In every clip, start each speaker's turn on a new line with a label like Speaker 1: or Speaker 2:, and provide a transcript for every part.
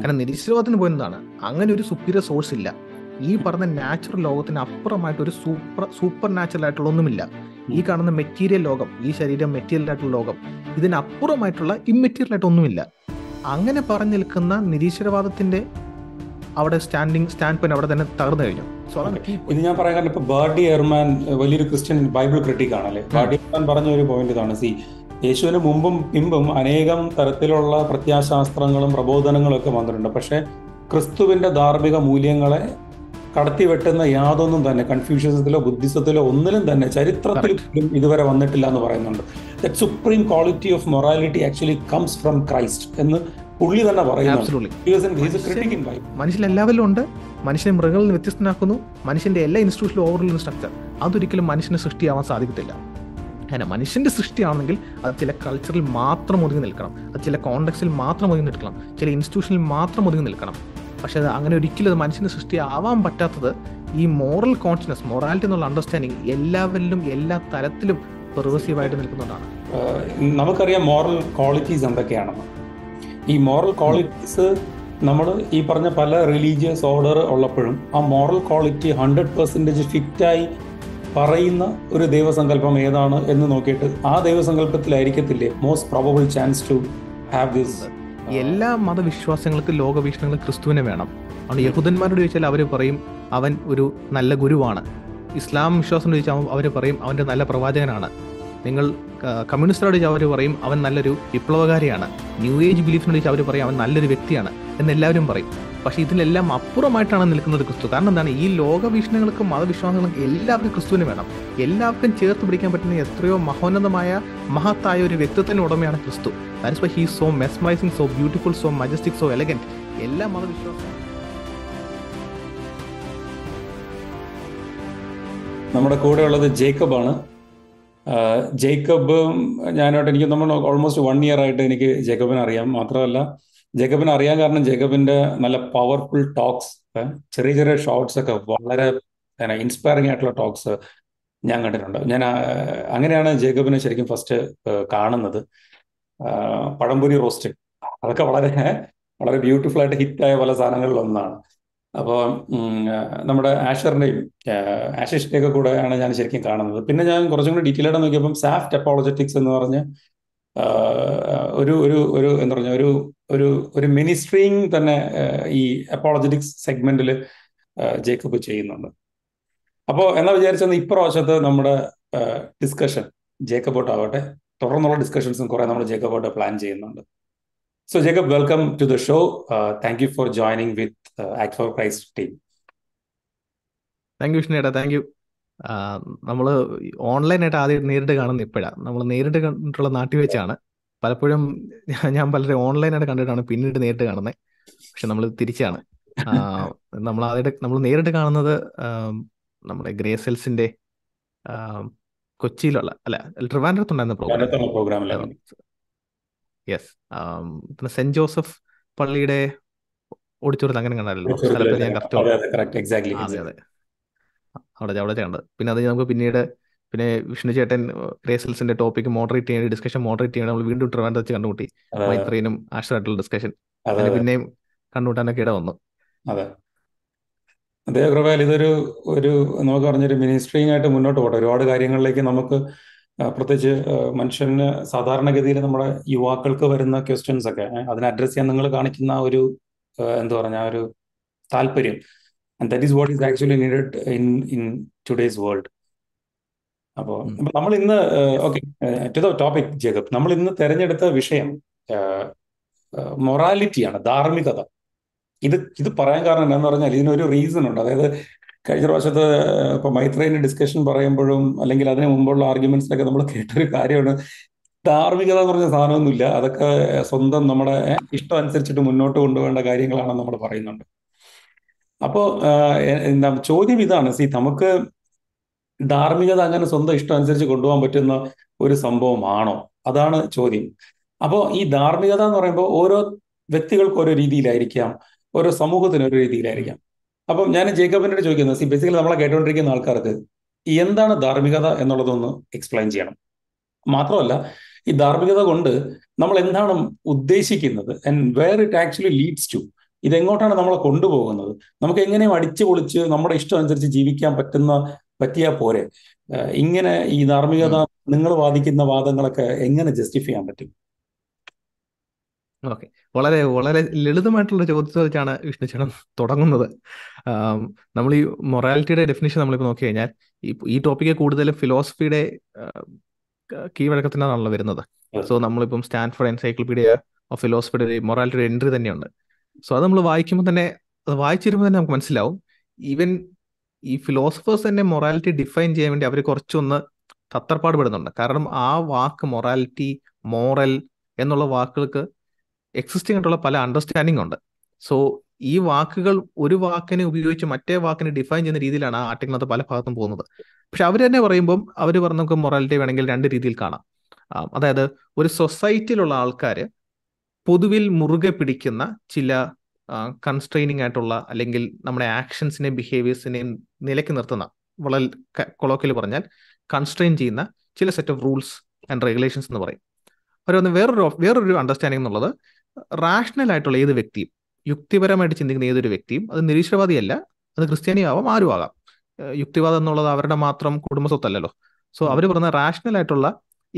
Speaker 1: കാരണം നിരീശ്വരവാദത്തിന് ലോകത്തിന് പോയിരുന്നതാണ് അങ്ങനെ ഒരു സുപ്പീരിയർ സോഴ്സ് ഇല്ല ഈ പറഞ്ഞ നാച്ചുറൽ ലോകത്തിന് അപ്പുറമായിട്ട് ഒരു സൂപ്പർ സൂപ്പർ നാച്ചുറൽ ആയിട്ടുള്ള ഒന്നുമില്ല ഈ കാണുന്ന മെറ്റീരിയൽ ലോകം ഈ ശരീരം മെറ്റീരിയൽ ആയിട്ടുള്ള ലോകം ഇതിനപ്പുറമായിട്ടുള്ള ഇമ്മെറ്റീരിയൽ ആയിട്ട് ഒന്നുമില്ല അങ്ങനെ പറഞ്ഞു നിൽക്കുന്ന നിരീശ്വരവാദത്തിന്റെ അവിടെ സ്റ്റാൻഡിങ് സ്റ്റാൻഡ് പോയിന്റ് അവിടെ തന്നെ തകർന്നു കഴിഞ്ഞു ഇത്
Speaker 2: ഞാൻ പറയാൻ കാരണം ഇപ്പൊ ബേർഡി എയർമാൻ വലിയൊരു ക്രിസ്ത്യൻ ബൈബിൾ ക്രിട്ടിക് ആണല്ലേ ബേർഡി എയർമാൻ പറഞ്ഞ ഒരു പോയിന്റ് ഇതാണ് സി യേശുവിന് മുമ്പും പിമ്പും അനേകം തരത്തിലുള്ള പ്രത്യാശാസ്ത്രങ്ങളും പ്രബോധനങ്ങളും ഒക്കെ വന്നിട്ടുണ്ട് പക്ഷെ ക്രിസ്തുവിൻ്റെ ധാർമ്മിക മൂല്യങ്ങളെ കടത്തിവെട്ടുന്ന യാതൊന്നും തന്നെ കൺഫ്യൂഷ്യസത്തിലോ ബുദ്ധിസത്തിലോ ഒന്നിലും തന്നെ ചരിത്രത്തിൽ പോലും ഇതുവരെ വന്നിട്ടില്ല എന്ന് പറയുന്നുണ്ട് that supreme quality of morality actually comes from Christ എന്ന് പുള്ളി തന്നെ പറയുന്നു
Speaker 1: ഉണ്ട് മനുഷ്യനെ മൃഗങ്ങളിൽ വ്യത്യസ്തനാക്കുന്നു മനുഷ്യന്റെ എല്ലാ ഇൻസ്റ്റിറ്റ്യൂഷനിലും ഓവറിൽ സ്ട്രക്ചർ അതൊരിക്കലും മനുഷ്യനെ സൃഷ്ടിയാവാൻ സാധിക്കത്തില്ല ഘനം മനുഷ്യന്റെ സൃഷ്ടിയാണെങ്കിൽ അത് ചില കൾച്ചറിൽ മാത്രം ഒതുങ്ങി നിൽക്കണം അത് ചില കോണ്ടക്സിൽ മാത്രം ഒതുങ്ങി നിൽക്കണം ചില ഇൻസ്റ്റിറ്റ്യൂഷനിൽ മാത്രം ഒതുങ്ങി നിൽക്കണം പക്ഷെ അങ്ങനെ ഒരിക്കലും അത് മനുഷ്യന്റെ സൃഷ്ടി ആവാൻ പറ്റാത്തത് ഈ മോറൽ കോൺഷ്യസ്നസ് മൊറാലിറ്റി എന്നുള്ള അണ്ടർസ്റ്റാൻഡിങ് എല്ലാവരിലും എല്ലാ തരത്തിലും പെർവേസീവായിട്ട് നിൽക്കുന്നതാണ്
Speaker 2: നമുക്കറിയാം മോറൽ ക്വാളിറ്റീസ് എന്തൊക്കെയാണെന്ന് ഈ മോറൽ ക്വാളിറ്റീസ് നമ്മൾ ഈ പറഞ്ഞ പല റിലീജിയസ് ഓർഡർ ഉള്ളപ്പോഴും ആ മോറൽ ക്വാളിറ്റി ഹൺഡ്രഡ് പെർസെൻറ്റേജ് ഫിറ്റായി പറയുന്ന ഒരു ദൈവസങ്കല്പം ഏതാണ് എന്ന് നോക്കിയിട്ട് ആ
Speaker 1: ദൈവസങ്കല്പത്തിലായിരിക്കത്തില്ലേ most probable chance to have this എല്ലാ മതവിശ്വാസങ്ങൾക്കും ലോകവീക്ഷണങ്ങൾ ക്രിസ്തുവിനെ വേണം അതുകൊണ്ട് യഹൂദന്മാരോട് ചോദിച്ചാൽ അവർ പറയും അവൻ ഒരു നല്ല ഗുരുവാണ് ഇസ്ലാം വിശ്വാസം ചോദിച്ചാൽ അവർ പറയും അവൻ്റെ നല്ല പ്രവാചകനാണ് നിങ്ങൾ കമ്മ്യൂണിസ്റ്റോട് ചോദിച്ചാൽ അവർ പറയും അവൻ നല്ലൊരു വിപ്ലവകാരിയാണ് ന്യൂ ഏജ് ബിലീഫിനോട് ചോദിച്ചാൽ അവർ പറയും അവൻ നല്ലൊരു വ്യക്തിയാണ് എന്നെല്ലാവരും പറയും പക്ഷേ ഇതിനെല്ലാം അപ്പുറമായിട്ടാണ് നിൽക്കുന്നത് ക്രിസ്തു കാരണം എന്താണ് ഈ ലോകവീക്ഷണങ്ങൾക്കും മതവിശ്വാസങ്ങൾക്കും എല്ലാവർക്കും ക്രിസ്തുവിന് വേണം എല്ലാവർക്കും ചേർത്ത് പിടിക്കാൻ പറ്റുന്ന എത്രയോ മഹോന്നതമായ മഹത്തായ ഒരു വ്യക്തിത്വത്തിന് ഉടമയാണ് ക്രിസ്തു that why he so mesmerising so beautiful so majestic so elegant എല്ലാ മതവിശ്വാസവും
Speaker 2: നമ്മുടെ കൂടെ ഉള്ളത് ജേക്കബാണ് ജേക്കബ് ഞാനായിട്ട് എനിക്ക് നമ്മൾ ഓൾമോസ്റ്റ് വൺ ഇയർ ആയിട്ട് എനിക്ക് ജേക്കബിനെ അറിയാം മാത്രമല്ല ജേക്കബിന് അറിയാൻ കാരണം ജേക്കബിന്റെ നല്ല പവർഫുൾ ടോക്സ് ചെറിയ ചെറിയ ഷോർട്സ് ഒക്കെ വളരെ ഇൻസ്പയറിംഗ് ആയിട്ടുള്ള ടോക്സ് ഞാൻ കണ്ടിട്ടുണ്ട് ഞാൻ അങ്ങനെയാണ് ജേക്കബിനെ ശരിക്കും ഫസ്റ്റ് കാണുന്നത് പഴംപൊരി റോസ്റ്റ് അതൊക്കെ വളരെ വളരെ ബ്യൂട്ടിഫുൾ ആയിട്ട് ഹിറ്റായ പല സാധനങ്ങളിൽ ഒന്നാണ് അപ്പോൾ നമ്മുടെ ആഷറിൻ്റെയും ആഷിഷിൻ്റെയൊക്കെ കൂടെയാണ് ഞാൻ ശരിക്കും കാണുന്നത് പിന്നെ ഞാൻ കുറച്ചും കൂടി ഡീറ്റെയിൽ ആയിട്ട് നോക്കിയപ്പം സാഫ് ടെപ്പോളജറ്റിക്സ് എന്ന് പറഞ്ഞ് ഒരു ഒരു ഒരു എന്താ പറഞ്ഞ ഒരു ഒരു ഒരു മിനിസ്ട്രിങ് തന്നെ ഈ അപ്പോളജറ്റിക്സ് സെഗ്മെന്റിൽ ജേക്കബ് ചെയ്യുന്നുണ്ട് അപ്പോൾ എന്നാ വിചാരിച്ചെന്ന് ഇപ്രാവശ്യത്ത് നമ്മുടെ ഡിസ്കഷൻ ആവട്ടെ തുടർന്നുള്ള ഡിസ്കഷൻസും കുറെ നമ്മൾ ജേക്കബോട്ട് പ്ലാൻ ചെയ്യുന്നുണ്ട് so Jacob welcome to the show thank you for joining with Act for Christ team
Speaker 1: thank you thank you നമ്മൾ ഓൺലൈനായിട്ട് ആദ്യം നേരിട്ട് കാണുന്ന ഇപ്പോഴാണ് നമ്മൾ നേരിട്ട് കണ്ടിട്ടുള്ള നാട്ടിൽ വെച്ചാണ് പലപ്പോഴും ഞാൻ പലരും ഓൺലൈനായിട്ട് കണ്ടിട്ടാണ് പിന്നീട് നേരിട്ട് കാണുന്നത് പക്ഷെ നമ്മൾ തിരിച്ചാണ് നമ്മൾ ആദ്യമായിട്ട് നമ്മൾ നേരിട്ട് കാണുന്നത് നമ്മുടെ ഗ്രേസെൽസിന്റെ കൊച്ചിയിലുള്ള അല്ല ട്രിവാൻഡ്രത്തുണ്ടായിരുന്ന പ്രോഗ്രാം യെസ് പിന്നെ സെന്റ് ജോസഫ് പള്ളിയുടെ ഓഡിറ്റോറിയത്തിൽ അങ്ങനെ കണ്ടാലോ ഞാൻ കറക്റ്റ് അതെ അതെ അവിടെ അവിടെ ചെയ്യേണ്ടത് പിന്നെ അത് നമുക്ക് പിന്നീട് പിന്നെ വിഷ്ണു ചേട്ടൻ റേസൽസിന്റെ ടോപ്പിക് മോഡറേറ്റ് ചെയ്യേണ്ട ഡിസ്കഷൻ മോഡറേറ്റ് ചെയ്യണം നമ്മൾ വീണ്ടും ട്രിവാൻഡ്രത്ത് കണ്ടുമുട്ടി മൈത്രീനും ആഷറായിട്ടുള്ള ഡിസ്കഷൻ അതിന് പിന്നെയും കണ്ടുമുട്ടാനൊക്കെ ഇട വന്നു
Speaker 2: അതെ അതെ അഗ്രവാൽ ഇതൊരു ഒരു നമുക്ക് പറഞ്ഞൊരു മിനിസ്ട്രിയും ആയിട്ട് മുന്നോട്ട് പോകട്ടെ ഒരുപാട് കാര്യങ്ങളിലേക്ക് നമുക്ക് പ്രത്യേകിച്ച് മനുഷ്യന് സാധാരണഗതിയിൽ നമ്മുടെ യുവാക്കൾക്ക് വരുന്ന ക്വസ്റ്റ്യൻസ് ഒക്കെ അതിനെ അഡ്രസ് ചെയ്യാൻ നിങ്ങൾ കാണിക്കുന്ന ഒരു എന്താ പറഞ്ഞ ഒരു താല്പര്യം and that is what is actually needed in in today's world അപ്പോൾ നമ്മൾ ഇന്ന് okay to the topic Jacob നമ്മൾ ഇന്ന് തെരഞ്ഞെടുത്ത വിഷയം മൊറാലിറ്റിയാണ് ധാർമ്മികത ഇത് ഇത് പറയാൻ കാരണം എന്താന്ന് പറഞ്ഞാൽ ഇതിനൊരു റീസൺ ഉണ്ട് അതായത് കഴിഞ്ഞ പ്രാവശ്യത്തെ ഇപ്പൊ മൈത്രേന്റെ ഡിസ്കഷൻ പറയുമ്പോഴും അല്ലെങ്കിൽ അതിന് മുമ്പുള്ള ആർഗ്യുമെന്റ്സിലൊക്കെ നമ്മൾ കേട്ടൊരു കാര്യമാണ് ധാർമ്മികത എന്ന് പറഞ്ഞ സാധനമൊന്നുമില്ല അതൊക്കെ സ്വന്തം നമ്മുടെ ഇഷ്ടം അനുസരിച്ചിട്ട് മുന്നോട്ട് കൊണ്ടുപോകേണ്ട കാര്യങ്ങളാണെന്ന് നമ്മൾ പറയുന്നുണ്ട് അപ്പോ എന്താ ചോദ്യം ഇതാണ് സി നമുക്ക് ധാർമ്മികത അങ്ങനെ സ്വന്തം ഇഷ്ടം അനുസരിച്ച് കൊണ്ടുപോകാൻ പറ്റുന്ന ഒരു സംഭവമാണോ അതാണ് ചോദ്യം അപ്പോ ഈ ധാർമ്മികത എന്ന് പറയുമ്പോൾ ഓരോ വ്യക്തികൾക്ക് ഓരോ രീതിയിലായിരിക്കാം ഓരോ സമൂഹത്തിന് ഓരോ രീതിയിലായിരിക്കാം അപ്പം ഞാൻ ജേക്കബിനോട് ചോദിക്കുന്നത് സി ബേസിക്കലി നമ്മളെ കേട്ടുകൊണ്ടിരിക്കുന്ന ആൾക്കാർക്ക് എന്താണ് ധാർമ്മികത എന്നുള്ളതൊന്ന് എക്സ്പ്ലെയിൻ ചെയ്യണം മാത്രമല്ല ഈ ധാർമ്മികത കൊണ്ട് നമ്മൾ എന്താണ് ഉദ്ദേശിക്കുന്നത് and where it actually leads to ഇതെങ്ങോട്ടാണ് നമ്മളെ കൊണ്ടുപോകുന്നത് നമുക്ക് എങ്ങനെയും അടിച്ചു പൊളിച്ച് നമ്മുടെ ഇഷ്ടം അനുസരിച്ച് ജീവിക്കാൻ പറ്റുന്ന പറ്റിയ പോരെ ഇങ്ങനെ ഈ ധാർമ്മികത നിങ്ങൾ വാദിക്കുന്ന വാദങ്ങളൊക്കെ എങ്ങനെ ജസ്റ്റിഫൈ ചെയ്യാൻ പറ്റും
Speaker 1: ഓക്കെ വളരെ വളരെ ലളിതമായിട്ടുള്ള ചോദ്യത്തെച്ചാണ് വെച്ചാണ് ചേട്ടൻ തുടങ്ങുന്നത് നമ്മൾ ഈ മൊറാലിറ്റിയുടെ ഡെഫിനേഷൻ നമ്മളിപ്പോൾ നോക്കി കഴിഞ്ഞാൽ ഈ ടോപ്പിക്ക് കൂടുതലും ഫിലോസഫിയുടെ കീഴ്വഴക്കത്തിനാണല്ലോ വരുന്നത് സോ നമ്മളിപ്പം സ്റ്റാൻഫോർഡ് എൻസൈക്ലോപീഡിയ ഓഫ് ഫിലോസഫിയുടെ മൊറാലിറ്റിയുടെ എൻട്രി തന്നെയുണ്ട് സോ അത് നമ്മൾ വായിക്കുമ്പോൾ തന്നെ അത് വായിച്ചിരുമ്പോൾ തന്നെ നമുക്ക് മനസ്സിലാവും ഈവൻ ഈ ഫിലോസഫേഴ്സ് തന്നെ മൊറാലിറ്റി ഡിഫൈൻ ചെയ്യാൻ വേണ്ടി അവർ കുറച്ചൊന്ന് തത്രപ്പാട് പെടുന്നുണ്ട് കാരണം ആ വാക്ക് മൊറാലിറ്റി മോറൽ എന്നുള്ള വാക്കുകൾക്ക് എക്സിസ്റ്റിംഗ് ആയിട്ടുള്ള പല അണ്ടർസ്റ്റാൻഡിംഗ് ഉണ്ട് സോ ഈ വാക്കുകൾ ഒരു വാക്കിനെ ഉപയോഗിച്ച് മറ്റേ വാക്കിനെ ഡിഫൈൻ ചെയ്യുന്ന രീതിയിലാണ് ആ ആർട്ടിക്കിനകത്ത് പല ഭാഗത്തും പോകുന്നത് പക്ഷെ അവർ തന്നെ പറയുമ്പം അവർ പറഞ്ഞ നമുക്ക് മൊറാലിറ്റി വേണമെങ്കിൽ രണ്ട് രീതിയിൽ കാണാം അതായത് ഒരു സൊസൈറ്റിയിലുള്ള ആൾക്കാർ പൊതുവിൽ മുറുകെ പിടിക്കുന്ന ചില കൺസ്ട്രെയിനിങ് ആയിട്ടുള്ള അല്ലെങ്കിൽ നമ്മുടെ ആക്ഷൻസിനെ ബിഹേവിയേഴ്സിനെ നിലയ്ക്ക് നിർത്തുന്ന വളരെ കൊളോക്കിൽ പറഞ്ഞാൽ കൺസ്ട്രെയിൻ ചെയ്യുന്ന ചില set of rules and regulations എന്ന് പറയും അവരൊന്ന് വേറൊരു വേറൊരു അണ്ടർസ്റ്റാൻഡിംഗ് എന്നുള്ളത് റാഷണൽ ആയിട്ടുള്ള ഏത് വ്യക്തിയും യുക്തിപരമായിട്ട് ചിന്തിക്കുന്ന ഏതൊരു വ്യക്തിയും അത് നിരീശ്വരവാദിയല്ല അത് ക്രിസ്ത്യാനി ആവാം ആരും ആകാം യുക്തിവാദം എന്നുള്ളത് അവരുടെ മാത്രം കുടുംബസ്വത്തല്ലല്ലോ സോ അവർ പറഞ്ഞ റാഷണൽ ആയിട്ടുള്ള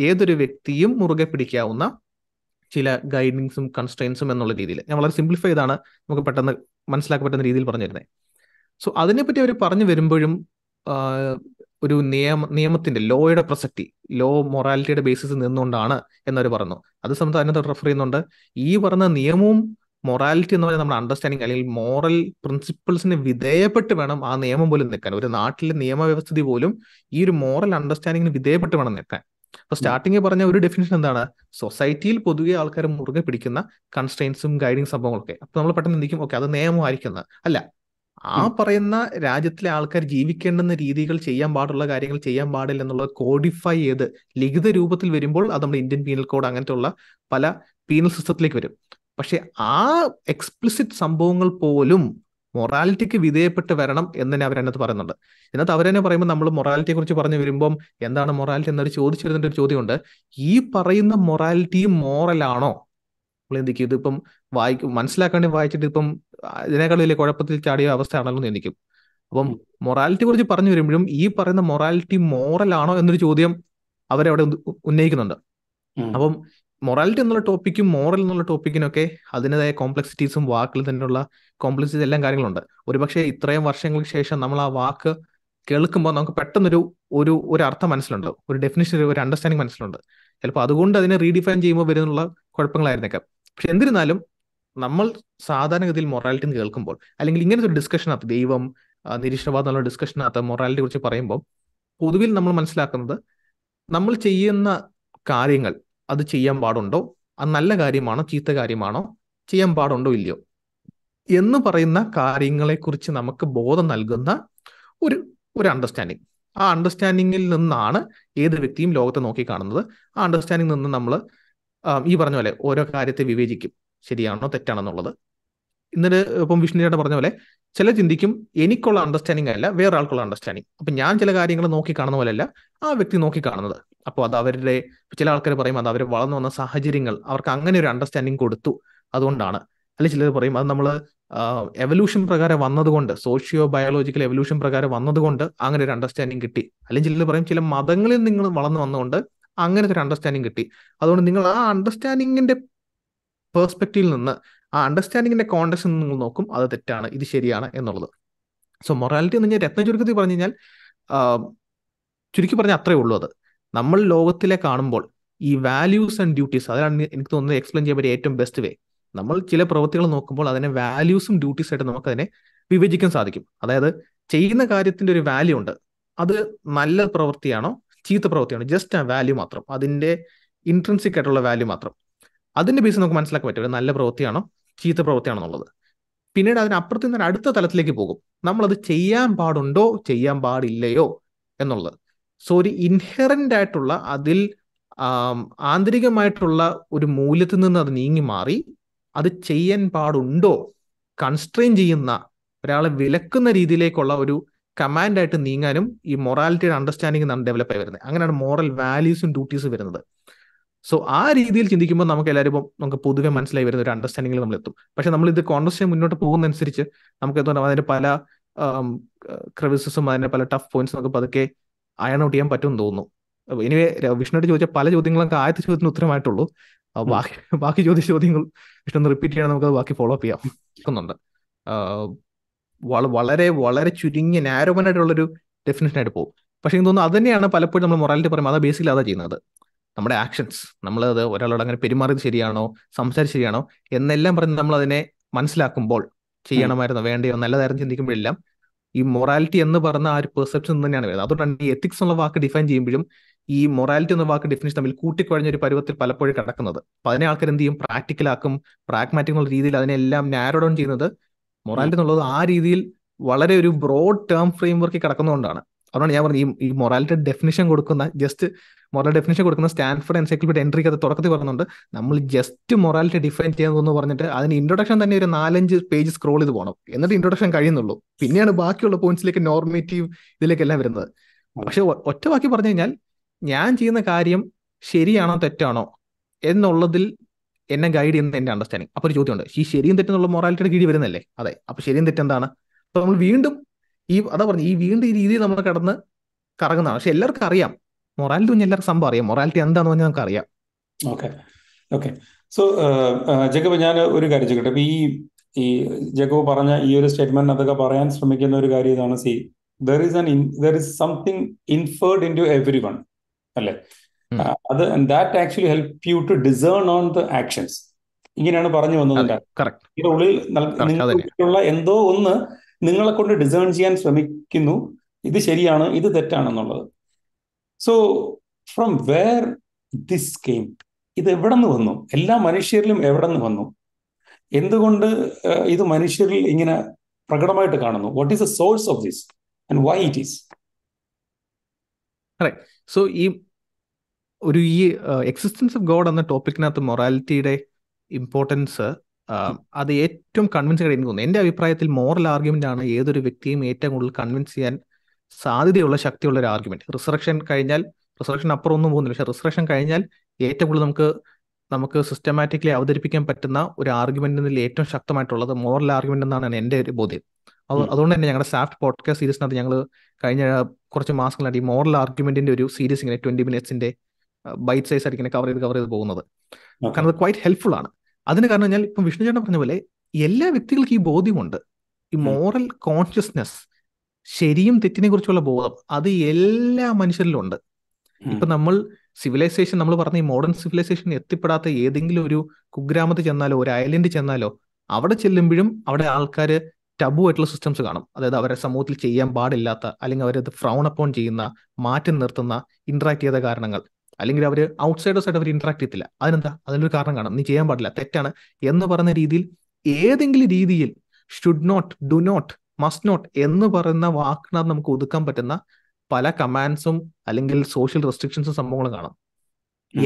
Speaker 1: ഏതൊരു വ്യക്തിയും മുറുകെ പിടിക്കാവുന്ന ചില ഗൈഡിങ്സും കൺസ്ട്രെയിൻസും എന്നുള്ള രീതിയിൽ ഞാൻ വളരെ സിംപ്ലിഫൈ ചെയ്താണ് നമുക്ക് പെട്ടെന്ന് മനസ്സിലാക്കാൻ പറ്റുന്ന രീതിയിൽ പറഞ്ഞിരുന്നത് സോ അതിനെപ്പറ്റി അവർ പറഞ്ഞു വരുമ്പോഴും ഒരു നിയമ നിയമത്തിന്റെ ലോയുടെ പ്രസക്തി ലോ മൊറാലിറ്റിയുടെ ബേസിസ് നിന്നുകൊണ്ടാണ് എന്നവർ പറഞ്ഞു അത് സംബന്ധിച്ച് അതിനകത്ത് റെഫർ ചെയ്യുന്നുണ്ട് ഈ പറഞ്ഞ നിയമവും മൊറാലിറ്റി എന്ന് പറയുന്നത് നമ്മുടെ അണ്ടർസ്റ്റാൻഡിങ് അല്ലെങ്കിൽ മോറൽ പ്രിൻസിപ്പിൾസിന് വിധേയപ്പെട്ട് വേണം ആ നിയമം പോലും നിൽക്കാൻ ഒരു നാട്ടിലെ നിയമവ്യവസ്ഥിതി പോലും ഈ ഒരു മോറൽ അണ്ടർസ്റ്റാൻഡിങ്ങിന് വിധേയപ്പെട്ട് വേണം നിൽക്കാൻ അപ്പൊ സ്റ്റാർട്ടിങ് പറഞ്ഞ ഒരു ഡെഫിനേഷൻ എന്താണ് സൊസൈറ്റിയിൽ പൊതുവെ ആൾക്കാർ മുറുകെ പിടിക്കുന്ന കൺസ്ട്രെയിൻസും ഗൈഡിങ് സംഭവങ്ങളൊക്കെ അപ്പൊ നമ്മൾ പെട്ടെന്ന് എന്തിക്കും ഓക്കെ അത് നിയമമായിരിക്കുന്നത് അല്ല ആ പറയുന്ന രാജ്യത്തിലെ ആൾക്കാർ ജീവിക്കേണ്ടുന്ന രീതികൾ ചെയ്യാൻ പാടുള്ള കാര്യങ്ങൾ ചെയ്യാൻ പാടില്ല എന്നുള്ളത് കോഡിഫൈ ചെയ്ത് ലിഖിത രൂപത്തിൽ വരുമ്പോൾ അത് നമ്മുടെ ഇന്ത്യൻ പീനൽ കോഡ് ഉള്ള പല പീനൽ സിസ്റ്റത്തിലേക്ക് വരും പക്ഷെ ആ എക്സ്പ്ലിസിറ്റ് സംഭവങ്ങൾ പോലും മൊറാലിറ്റിക്ക് വിധേയപ്പെട്ട് വരണം എന്ന് തന്നെ അവരതിനകത്ത് പറയുന്നുണ്ട് എന്നിട്ട് അവരെന്നെ പറയുമ്പോൾ നമ്മൾ മൊറാലിറ്റിയെ കുറിച്ച് പറഞ്ഞു വരുമ്പം എന്താണ് മൊറാലിറ്റി എന്നൊരു ചോദിച്ചിരുന്നിട്ട് ഒരു ചോദ്യമുണ്ട് ഈ പറയുന്ന മൊറാലിറ്റിയും മോറലാണോ നമ്മൾ എന്തിക്കും ഇതിപ്പം വായിക്കും മനസ്സിലാക്കാണ്ട് വായിച്ചിട്ട് ഇപ്പം ഇതിനേക്കാൾ വലിയ കുഴപ്പത്തിൽ ചാടിയ അവസ്ഥയാണല്ലോ എന്ന് എനിക്കും അപ്പം മൊറാലിറ്റി കുറിച്ച് പറഞ്ഞു വരുമ്പോഴും ഈ പറയുന്ന മൊറാലിറ്റി മോറലാണോ എന്നൊരു ചോദ്യം അവരവിടെ ഉന്നയിക്കുന്നുണ്ട് അപ്പം മൊറാലിറ്റി എന്നുള്ള ടോപ്പിക്കും മോറൽ എന്നുള്ള ടോപ്പിക്കിനൊക്കെ അതിൻ്റെതായ കോംപ്ലക്സിറ്റീസും വാക്കിൽ തന്നെയുള്ള കോംപ്ലക്സിറ്റീസ് എല്ലാം കാര്യങ്ങളുണ്ട് ഒരുപക്ഷെ ഇത്രയും വർഷങ്ങൾക്ക് ശേഷം നമ്മൾ ആ വാക്ക് കേൾക്കുമ്പോൾ നമുക്ക് പെട്ടെന്നൊരു ഒരു ഒരു അർത്ഥം മനസ്സിലുണ്ട് ഒരു ഡെഫിനിഷൻ ഒരു അണ്ടർസ്റ്റാൻഡിങ് മനസ്സിലുണ്ട് ചിലപ്പോൾ അതുകൊണ്ട് അതിനെ റീഡിഫൈൻ ചെയ്യുമ്പോൾ വരുന്നുള്ള കുഴപ്പങ്ങളായിരുന്നേക്കാം പക്ഷെ എന്നിരുന്നാലും നമ്മൾ സാധാരണഗതിയിൽ മൊറാലിറ്റി എന്ന് കേൾക്കുമ്പോൾ അല്ലെങ്കിൽ ഇങ്ങനത്തെ ഒരു ഡിസ്കഷനകത്ത് ദൈവം നിരീക്ഷണവാദം എന്നുള്ള ഡിസ്കഷനകത്ത് മൊറാലിറ്റി കുറിച്ച് പറയുമ്പോൾ പൊതുവിൽ നമ്മൾ മനസ്സിലാക്കുന്നത് നമ്മൾ ചെയ്യുന്ന കാര്യങ്ങൾ അത് ചെയ്യാൻ പാടുണ്ടോ അത് നല്ല കാര്യമാണോ ചീത്ത കാര്യമാണോ ചെയ്യാൻ പാടുണ്ടോ ഇല്ലയോ എന്ന് പറയുന്ന കാര്യങ്ങളെക്കുറിച്ച് നമുക്ക് ബോധം നൽകുന്ന ഒരു ഒരു അണ്ടർസ്റ്റാൻഡിങ് ആ അണ്ടർസ്റ്റാൻഡിങ്ങിൽ നിന്നാണ് ഏത് വ്യക്തിയും ലോകത്തെ നോക്കി കാണുന്നത് ആ അണ്ടർസ്റ്റാൻഡിങ് നിന്ന് നമ്മൾ ഈ പറഞ്ഞ പോലെ ഓരോ കാര്യത്തെ വിവേചിക്കും ശരിയാണോ തെറ്റാണെന്നുള്ളത് ഇന്നലെ ഇപ്പം വിഷ്ണുചേട്ടൻ പറഞ്ഞ പോലെ ചില ചിന്തിക്കും എനിക്കുള്ള അണ്ടർസ്റ്റാൻഡിങ് അല്ല വേറെ ആൾക്കുള്ള അണ്ടർസ്റ്റാൻഡിങ് അപ്പം ഞാൻ ചില കാര്യങ്ങൾ നോക്കി കാണുന്ന പോലെയല്ല ആ വ്യക്തി നോക്കി കാണുന്നത് അപ്പോൾ അത് അവരുടെ ചില ആൾക്കാർ പറയും അത് അവർ വളർന്നു വന്ന സാഹചര്യങ്ങൾ അവർക്ക് അങ്ങനെ ഒരു അണ്ടർസ്റ്റാൻഡിങ് കൊടുത്തു അതുകൊണ്ടാണ് അല്ലെ ചിലർ പറയും അത് നമ്മൾ എവല്യൂഷൻ പ്രകാരം വന്നതുകൊണ്ട് സോഷ്യോ ബയോളജിക്കൽ എവല്യൂഷൻ പ്രകാരം വന്നതുകൊണ്ട് അങ്ങനെ ഒരു അണ്ടർസ്റ്റാൻഡിങ് കിട്ടി അല്ലെങ്കിൽ ചിലർ പറയും ചില മതങ്ങളിൽ നിങ്ങൾ വളർന്നു വന്നുകൊണ്ട് അങ്ങനത്തെ ഒരു അണ്ടർസ്റ്റാൻഡിങ് കിട്ടി അതുകൊണ്ട് നിങ്ങൾ ആ അണ്ടർസ്റ്റാൻഡിങ്ങിന്റെ പേഴ്സ്പെക്റ്റീവിൽ നിന്ന് ആ അണ്ടർസ്റ്റാൻഡിങ്ങിന്റെ കോണ്ടക്സ്റ്റ് നിങ്ങൾ നോക്കും അത് തെറ്റാണ് ഇത് ശരിയാണ് എന്നുള്ളത് സോ മൊറാലിറ്റി എന്ന് ഞാൻ രത്ന ചുരുക്കത്തിൽ പറഞ്ഞു കഴിഞ്ഞാൽ ചുരുക്കി പറഞ്ഞാൽ അത്രേ ഉള്ളൂ അത് നമ്മൾ ലോകത്തിലെ കാണുമ്പോൾ ഈ വാല്യൂസ് ആൻഡ് ഡ്യൂട്ടീസ് അതാണ് എനിക്ക് തോന്നുന്നത് എക്സ്പ്ലെയിൻ ചെയ്യാൻ പറ്റിയ ഏറ്റവും ബെസ്റ്റ് വേ നമ്മൾ ചില പ്രവൃത്തികൾ നോക്കുമ്പോൾ അതിനെ വാല്യൂസും ഡ്യൂട്ടീസ് ആയിട്ട് നമുക്ക് അതിനെ വിഭജിക്കാൻ സാധിക്കും അതായത് ചെയ്യുന്ന കാര്യത്തിന്റെ ഒരു വാല്യൂ ഉണ്ട് അത് നല്ല പ്രവൃത്തിയാണോ ചീത്ത പ്രവൃത്തിയാണോ ജസ്റ്റ് ആ വാല്യൂ മാത്രം അതിന്റെ ഇൻട്രൻസിക് ആയിട്ടുള്ള വാല്യൂ മാത്രം അതിന്റെ ബേസിൽ നമുക്ക് മനസ്സിലാക്കാൻ പറ്റും നല്ല പ്രവൃത്തിയാണോ ചീത്ത പ്രവൃത്തിയാണോ എന്നുള്ളത് പിന്നീട് അതിനപ്പുറത്ത് നിന്ന് അടുത്ത തലത്തിലേക്ക് പോകും നമ്മൾ അത് ചെയ്യാൻ പാടുണ്ടോ ചെയ്യാൻ പാടില്ലയോ എന്നുള്ളത് സോ ഒരു ഇൻഹെറൻ്റ് ആയിട്ടുള്ള അതിൽ ആന്തരികമായിട്ടുള്ള ഒരു മൂല്യത്തിൽ നിന്ന് അത് നീങ്ങി മാറി അത് ചെയ്യാൻ പാടുണ്ടോ കൺസ്ട്രെയിൻ ചെയ്യുന്ന ഒരാളെ വിലക്കുന്ന രീതിയിലേക്കുള്ള ഒരു കമാൻഡായിട്ട് നീങ്ങാനും ഈ മൊറാലിറ്റിയുടെ അണ്ടർസ്റ്റാൻഡിങ് ഡെവലപ്പ് ആയി വരുന്നത് അങ്ങനെയാണ് മോറൽ വാല്യൂസും ഡ്യൂട്ടീസും വരുന്നത് സോ ആ രീതിയിൽ ചിന്തിക്കുമ്പോൾ നമുക്ക് എല്ലാവരും നമുക്ക് പൊതുവെ മനസ്സിലായി വരുന്ന ഒരു അണ്ടർസ്റ്റാൻഡിങ്ങിൽ നമ്മൾ എത്തും പക്ഷെ നമ്മൾ ഇത് കോൺവെർസേഷൻ മുന്നോട്ട് പോകുന്നതനുസരിച്ച് നമുക്ക് പറയുക അതിന്റെ പല ക്രവിസസും അതിന്റെ പല ടഫ് പോയിന്റ്സും നമുക്ക് പതുക്കെ അയൺ ഔട്ട് ചെയ്യാൻ പറ്റുമെന്ന് തോന്നുന്നു ഇനി വിഷ്ണുവിനോട് ചോദിച്ച പല ചോദ്യങ്ങളൊക്കെ ആദ്യത്തെ ചോദ്യത്തിന് ഉത്തരമായിട്ടുള്ളൂ ബാക്കി ബാക്കി ചോദ്യ ചോദ്യങ്ങൾ വിഷ്ണു റിപ്പീറ്റ് ചെയ്യണം നമുക്ക് ബാക്കി ഫോളോ അപ്പ് ചെയ്യാം വളരെ വളരെ ചുരുങ്ങിയ നാരോമനായിട്ടുള്ളൊരു ഡെഫിനേഷനായിട്ട് പോകും പക്ഷെ എനിക്ക് തോന്നുന്നു അത് തന്നെയാണ് പലപ്പോഴും നമ്മൾ മൊറാലിറ്റി പറയുമ്പോൾ അതാ ബേസിക്കലി അതാ ചെയ്യുന്നത് നമ്മുടെ ആക്ഷൻസ് നമ്മളത് ഒരാളോട് അങ്ങനെ പെരുമാറിയത് ശരിയാണോ സംസാരിച്ച് ശരിയാണോ എന്നെല്ലാം പറഞ്ഞ് നമ്മൾ അതിനെ മനസ്സിലാക്കുമ്പോൾ ചെയ്യണമായിരുന്നു വേണ്ടയോ നല്ലതായിരുന്നു ചിന്തിക്കുമ്പോഴെല്ലാം ഈ മൊറാലിറ്റി എന്ന് പറഞ്ഞ ആ ഒരു പെർസെപ്ഷൻ തന്നെയാണ് വരുന്നത് അതുകൊണ്ടാണ് ഈ എത്തിക്സ് എന്നുള്ള വാക്ക് ഡിഫൈൻ ചെയ്യുമ്പോഴും ഈ മൊറാലിറ്റി എന്ന വാക്ക് ഡെഫിനേഷൻ തമ്മിൽ കൂട്ടിക്കുഴഞ്ഞ ഒരു പരുവത്തിൽ പലപ്പോഴും കിടക്കുന്നത് അപ്പൊ അതിനെ ആൾക്കാർ എന്ത് ചെയ്യും പ്രാക്ടിക്കലാക്കും പ്രാഗ്മാറ്റിക് എന്നുള്ള രീതിയിൽ അതിനെല്ലാം നാരോ ഡൗൺ ചെയ്യുന്നത് മൊറാലിറ്റി എന്നുള്ളത് ആ രീതിയിൽ വളരെ ഒരു ബ്രോഡ് ടേം ഫ്രെയിം വർക്കിൽ കിടക്കുന്നതുകൊണ്ടാണ് അതുകൊണ്ട് ഞാൻ പറഞ്ഞു ഈ മൊറാലിറ്റി ഡെഫിനിഷൻ കൊടുക്കുന്ന ജസ്റ്റ് മൊറൽ ഡെഫിനേഷൻ കൊടുക്കുന്ന സ്റ്റാൻഫോർഡ് എൻസൈക്ലോപീഡിയ എൻട്രി അത് തുടക്കത്തിൽ പറയുന്നുണ്ട് നമ്മൾ ജസ്റ്റ് മൊറാലിറ്റി ഡിഫൈൻ ചെയ്യുന്നതെന്ന് പറഞ്ഞിട്ട് അതിന് ഇൻട്രൊഡക്ഷൻ തന്നെ ഒരു നാലഞ്ച് പേജ് സ്ക്രോൾ ചെയ്ത് പോകണം എന്നിട്ട് ഇൻട്രൊഡക്ഷൻ കഴിയുന്നുള്ളൂ പിന്നെയാണ് ബാക്കിയുള്ള പോയിന്റ്സിലേക്ക് നോർമേറ്റീവ് ഇതിലേക്കെല്ലാം വരുന്നത് പക്ഷെ ഒറ്റ ബാക്കി പറഞ്ഞു കഴിഞ്ഞാൽ ഞാൻ ചെയ്യുന്ന കാര്യം ശരിയാണോ തെറ്റാണോ എന്നുള്ളതിൽ എന്നെ ഗൈഡ് ചെയ്യുന്ന എന്റെ അണ്ടർസ്റ്റാൻഡിങ് അപ്പോൾ ഒരു ചോദ്യമുണ്ട് ഈ ശരിയും തെറ്റെന്നുള്ള മൊറാലിറ്റിയുടെ കീഴിൽ വരുന്നല്ലേ അതെ അപ്പൊ ശരിയും തെറ്റെന്താണ് അപ്പൊ നമ്മൾ വീണ്ടും ഈ അതാ പറഞ്ഞു ഈ വീണ്ടും ഈ രീതിയിൽ നമ്മൾ കടന്ന് കറങ്ങുന്നതാണ് പക്ഷെ എല്ലാവർക്കും അറിയാം മൊറാലിറ്റി കുഞ്ഞ് എല്ലാവർക്കും സംഭവം അറിയാം മൊറാലിറ്റി എന്താന്ന് പറഞ്ഞാൽ നമുക്ക് അറിയാം ഓക്കെ
Speaker 2: ഓക്കെ സോ ജഗബ് ഞാൻ ഒരു കാര്യം ചോദിക്കട്ടെ ഈ ഈ ജഗബ് പറഞ്ഞ ഈ ഒരു സ്റ്റേറ്റ്മെന്റ് അതൊക്കെ പറയാൻ ശ്രമിക്കുന്ന ഒരു കാര്യം ഇതാണ് see there is an there is something inferred into everyone അല്ലേ അത് that actually help you to discern on the actions ഇങ്ങനെയാണ് പറഞ്ഞു വന്നത് ഇതിന്റെ ഉള്ളിൽ നിങ്ങൾക്കുള്ള എന്തോ ഒന്ന് നിങ്ങളെ കൊണ്ട് ഡിസേൺ ചെയ്യാൻ ശ്രമിക്കുന്നു ഇത് ശരിയാണ് ഇത് തെറ്റാണെന്നുള്ളത് so from where this came ഇത് എവിടെ നിന്ന് വന്നു എല്ലാ മനുഷ്യരിലും എവിടെ നിന്ന് വന്നു എന്തുകൊണ്ട് ഇത് മനുഷ്യരിൽ ഇങ്ങനെ പ്രകടമായിട്ട് കാണുന്നു what is the source of this and why it is
Speaker 1: so ഈ ഒരു ഈ എക്സിസ്റ്റൻസ് ഓഫ് ഗോഡ് എന്ന ടോപ്പിക്കിനകത്ത് മൊറാലിറ്റിയുടെ ഇമ്പോർട്ടൻസ് അത് ഏറ്റവും കൺവിൻസ് ആയിട്ട് എനിക്ക് തോന്നുന്നു എൻ്റെ അഭിപ്രായത്തിൽ മോറൽ ആർഗ്യുമെന്റ് ആണ് ഏതൊരു വ്യക്തിയും ഏറ്റവും കൂടുതൽ കൺവിൻസ് ചെയ്യാൻ സാധ്യതയുള്ള ശക്തിയുള്ള ഒരു ആർഗ്യുമെന്റ് റിസറക്ഷൻ കഴിഞ്ഞാൽ റിസറക്ഷൻ അപ്പുറം ഒന്നും പോകുന്നില്ല പക്ഷെ റിസറക്ഷൻ കഴിഞ്ഞാൽ ഏറ്റവും കൂടുതൽ നമുക്ക് നമുക്ക് സിസ്റ്റമാറ്റിക്കലി അവതരിപ്പിക്കാൻ പറ്റുന്ന ഒരു ആർഗ്യുമെന്റിൽ ഏറ്റവും ശക്തമായിട്ടുള്ളത് മോറൽ ആർഗ്യുമെന്റ് എന്നാണ് എൻ്റെ ഒരു ബോധ്യം അതുകൊണ്ട് തന്നെ ഞങ്ങളുടെ സാഫ്റ്റ് പോഡ്കാസ്റ്റ് സീരീസിനകത്ത് ഞങ്ങൾ കഴിഞ്ഞ കുറച്ച് മാസങ്ങളായിട്ട് ഈ മോറൽ ആർഗ്യുമെന്റിന്റെ ഒരു സീരീസ് ഇങ്ങനെ ട്വന്റി മിനിറ്റ്സിന്റെ ബൈറ്റ് സൈസ് ആയിരിക്കും കവർ ചെയ്ത് കവർ ചെയ്ത് പോകുന്നത് കാരണം അത് ക്വൈറ്റ് ഹെൽപ്ഫുൾ ആണ് അതിന് കാരണം ഞാൻ ഇപ്പം വിഷ്ണു ചേട്ടൻ പറഞ്ഞ പോലെ എല്ലാ വ്യക്തികൾക്കും ഈ ബോധ്യമുണ്ട് ഈ മോറൽ കോൺഷ്യസ്നെസ് ശരിയും തെറ്റിനെ കുറിച്ചുള്ള ബോധം അത് എല്ലാ മനുഷ്യരിലും ഉണ്ട് ഇപ്പൊ നമ്മൾ സിവിലൈസേഷൻ നമ്മൾ പറഞ്ഞ ഈ മോഡേൺ സിവിലൈസേഷൻ എത്തിപ്പെടാത്ത ഏതെങ്കിലും ഒരു കുഗ്രാമത്തിൽ ചെന്നാലോ ഒരു ഐലൻഡ് ചെന്നാലോ അവിടെ ചെല്ലുമ്പോഴും അവിടെ ആൾക്കാർ ടബു ആയിട്ടുള്ള സിസ്റ്റംസ് കാണും അതായത് അവരെ സമൂഹത്തിൽ ചെയ്യാൻ പാടില്ലാത്ത അല്ലെങ്കിൽ അവരത് ഫ്രൗൺ അപ്പോൺ ചെയ്യുന്ന മാറ്റി നിർത്തുന്ന ഇന്ററാക്ട് ചെയ്ത കാരണങ്ങൾ അല്ലെങ്കിൽ അവർ ഔട്ട്സൈഡേഴ്സായിട്ട് അവർ ഇന്ററാക്ട് ചെയ്യത്തില്ല അതിനെന്താ അതിനൊരു കാരണം കാണും നീ ചെയ്യാൻ പാടില്ല തെറ്റാണ് എന്ന് പറയുന്ന രീതിയിൽ ഏതെങ്കിലും രീതിയിൽ should not do not must not എന്ന് പറയുന്ന വാക്കിനാൽ നമുക്ക് ഒതുക്കാൻ പറ്റുന്ന പല കമാൻഡ്സും അല്ലെങ്കിൽ സോഷ്യൽ റെസ്ട്രിക്ഷൻസും സംഭവങ്ങളും കാണാം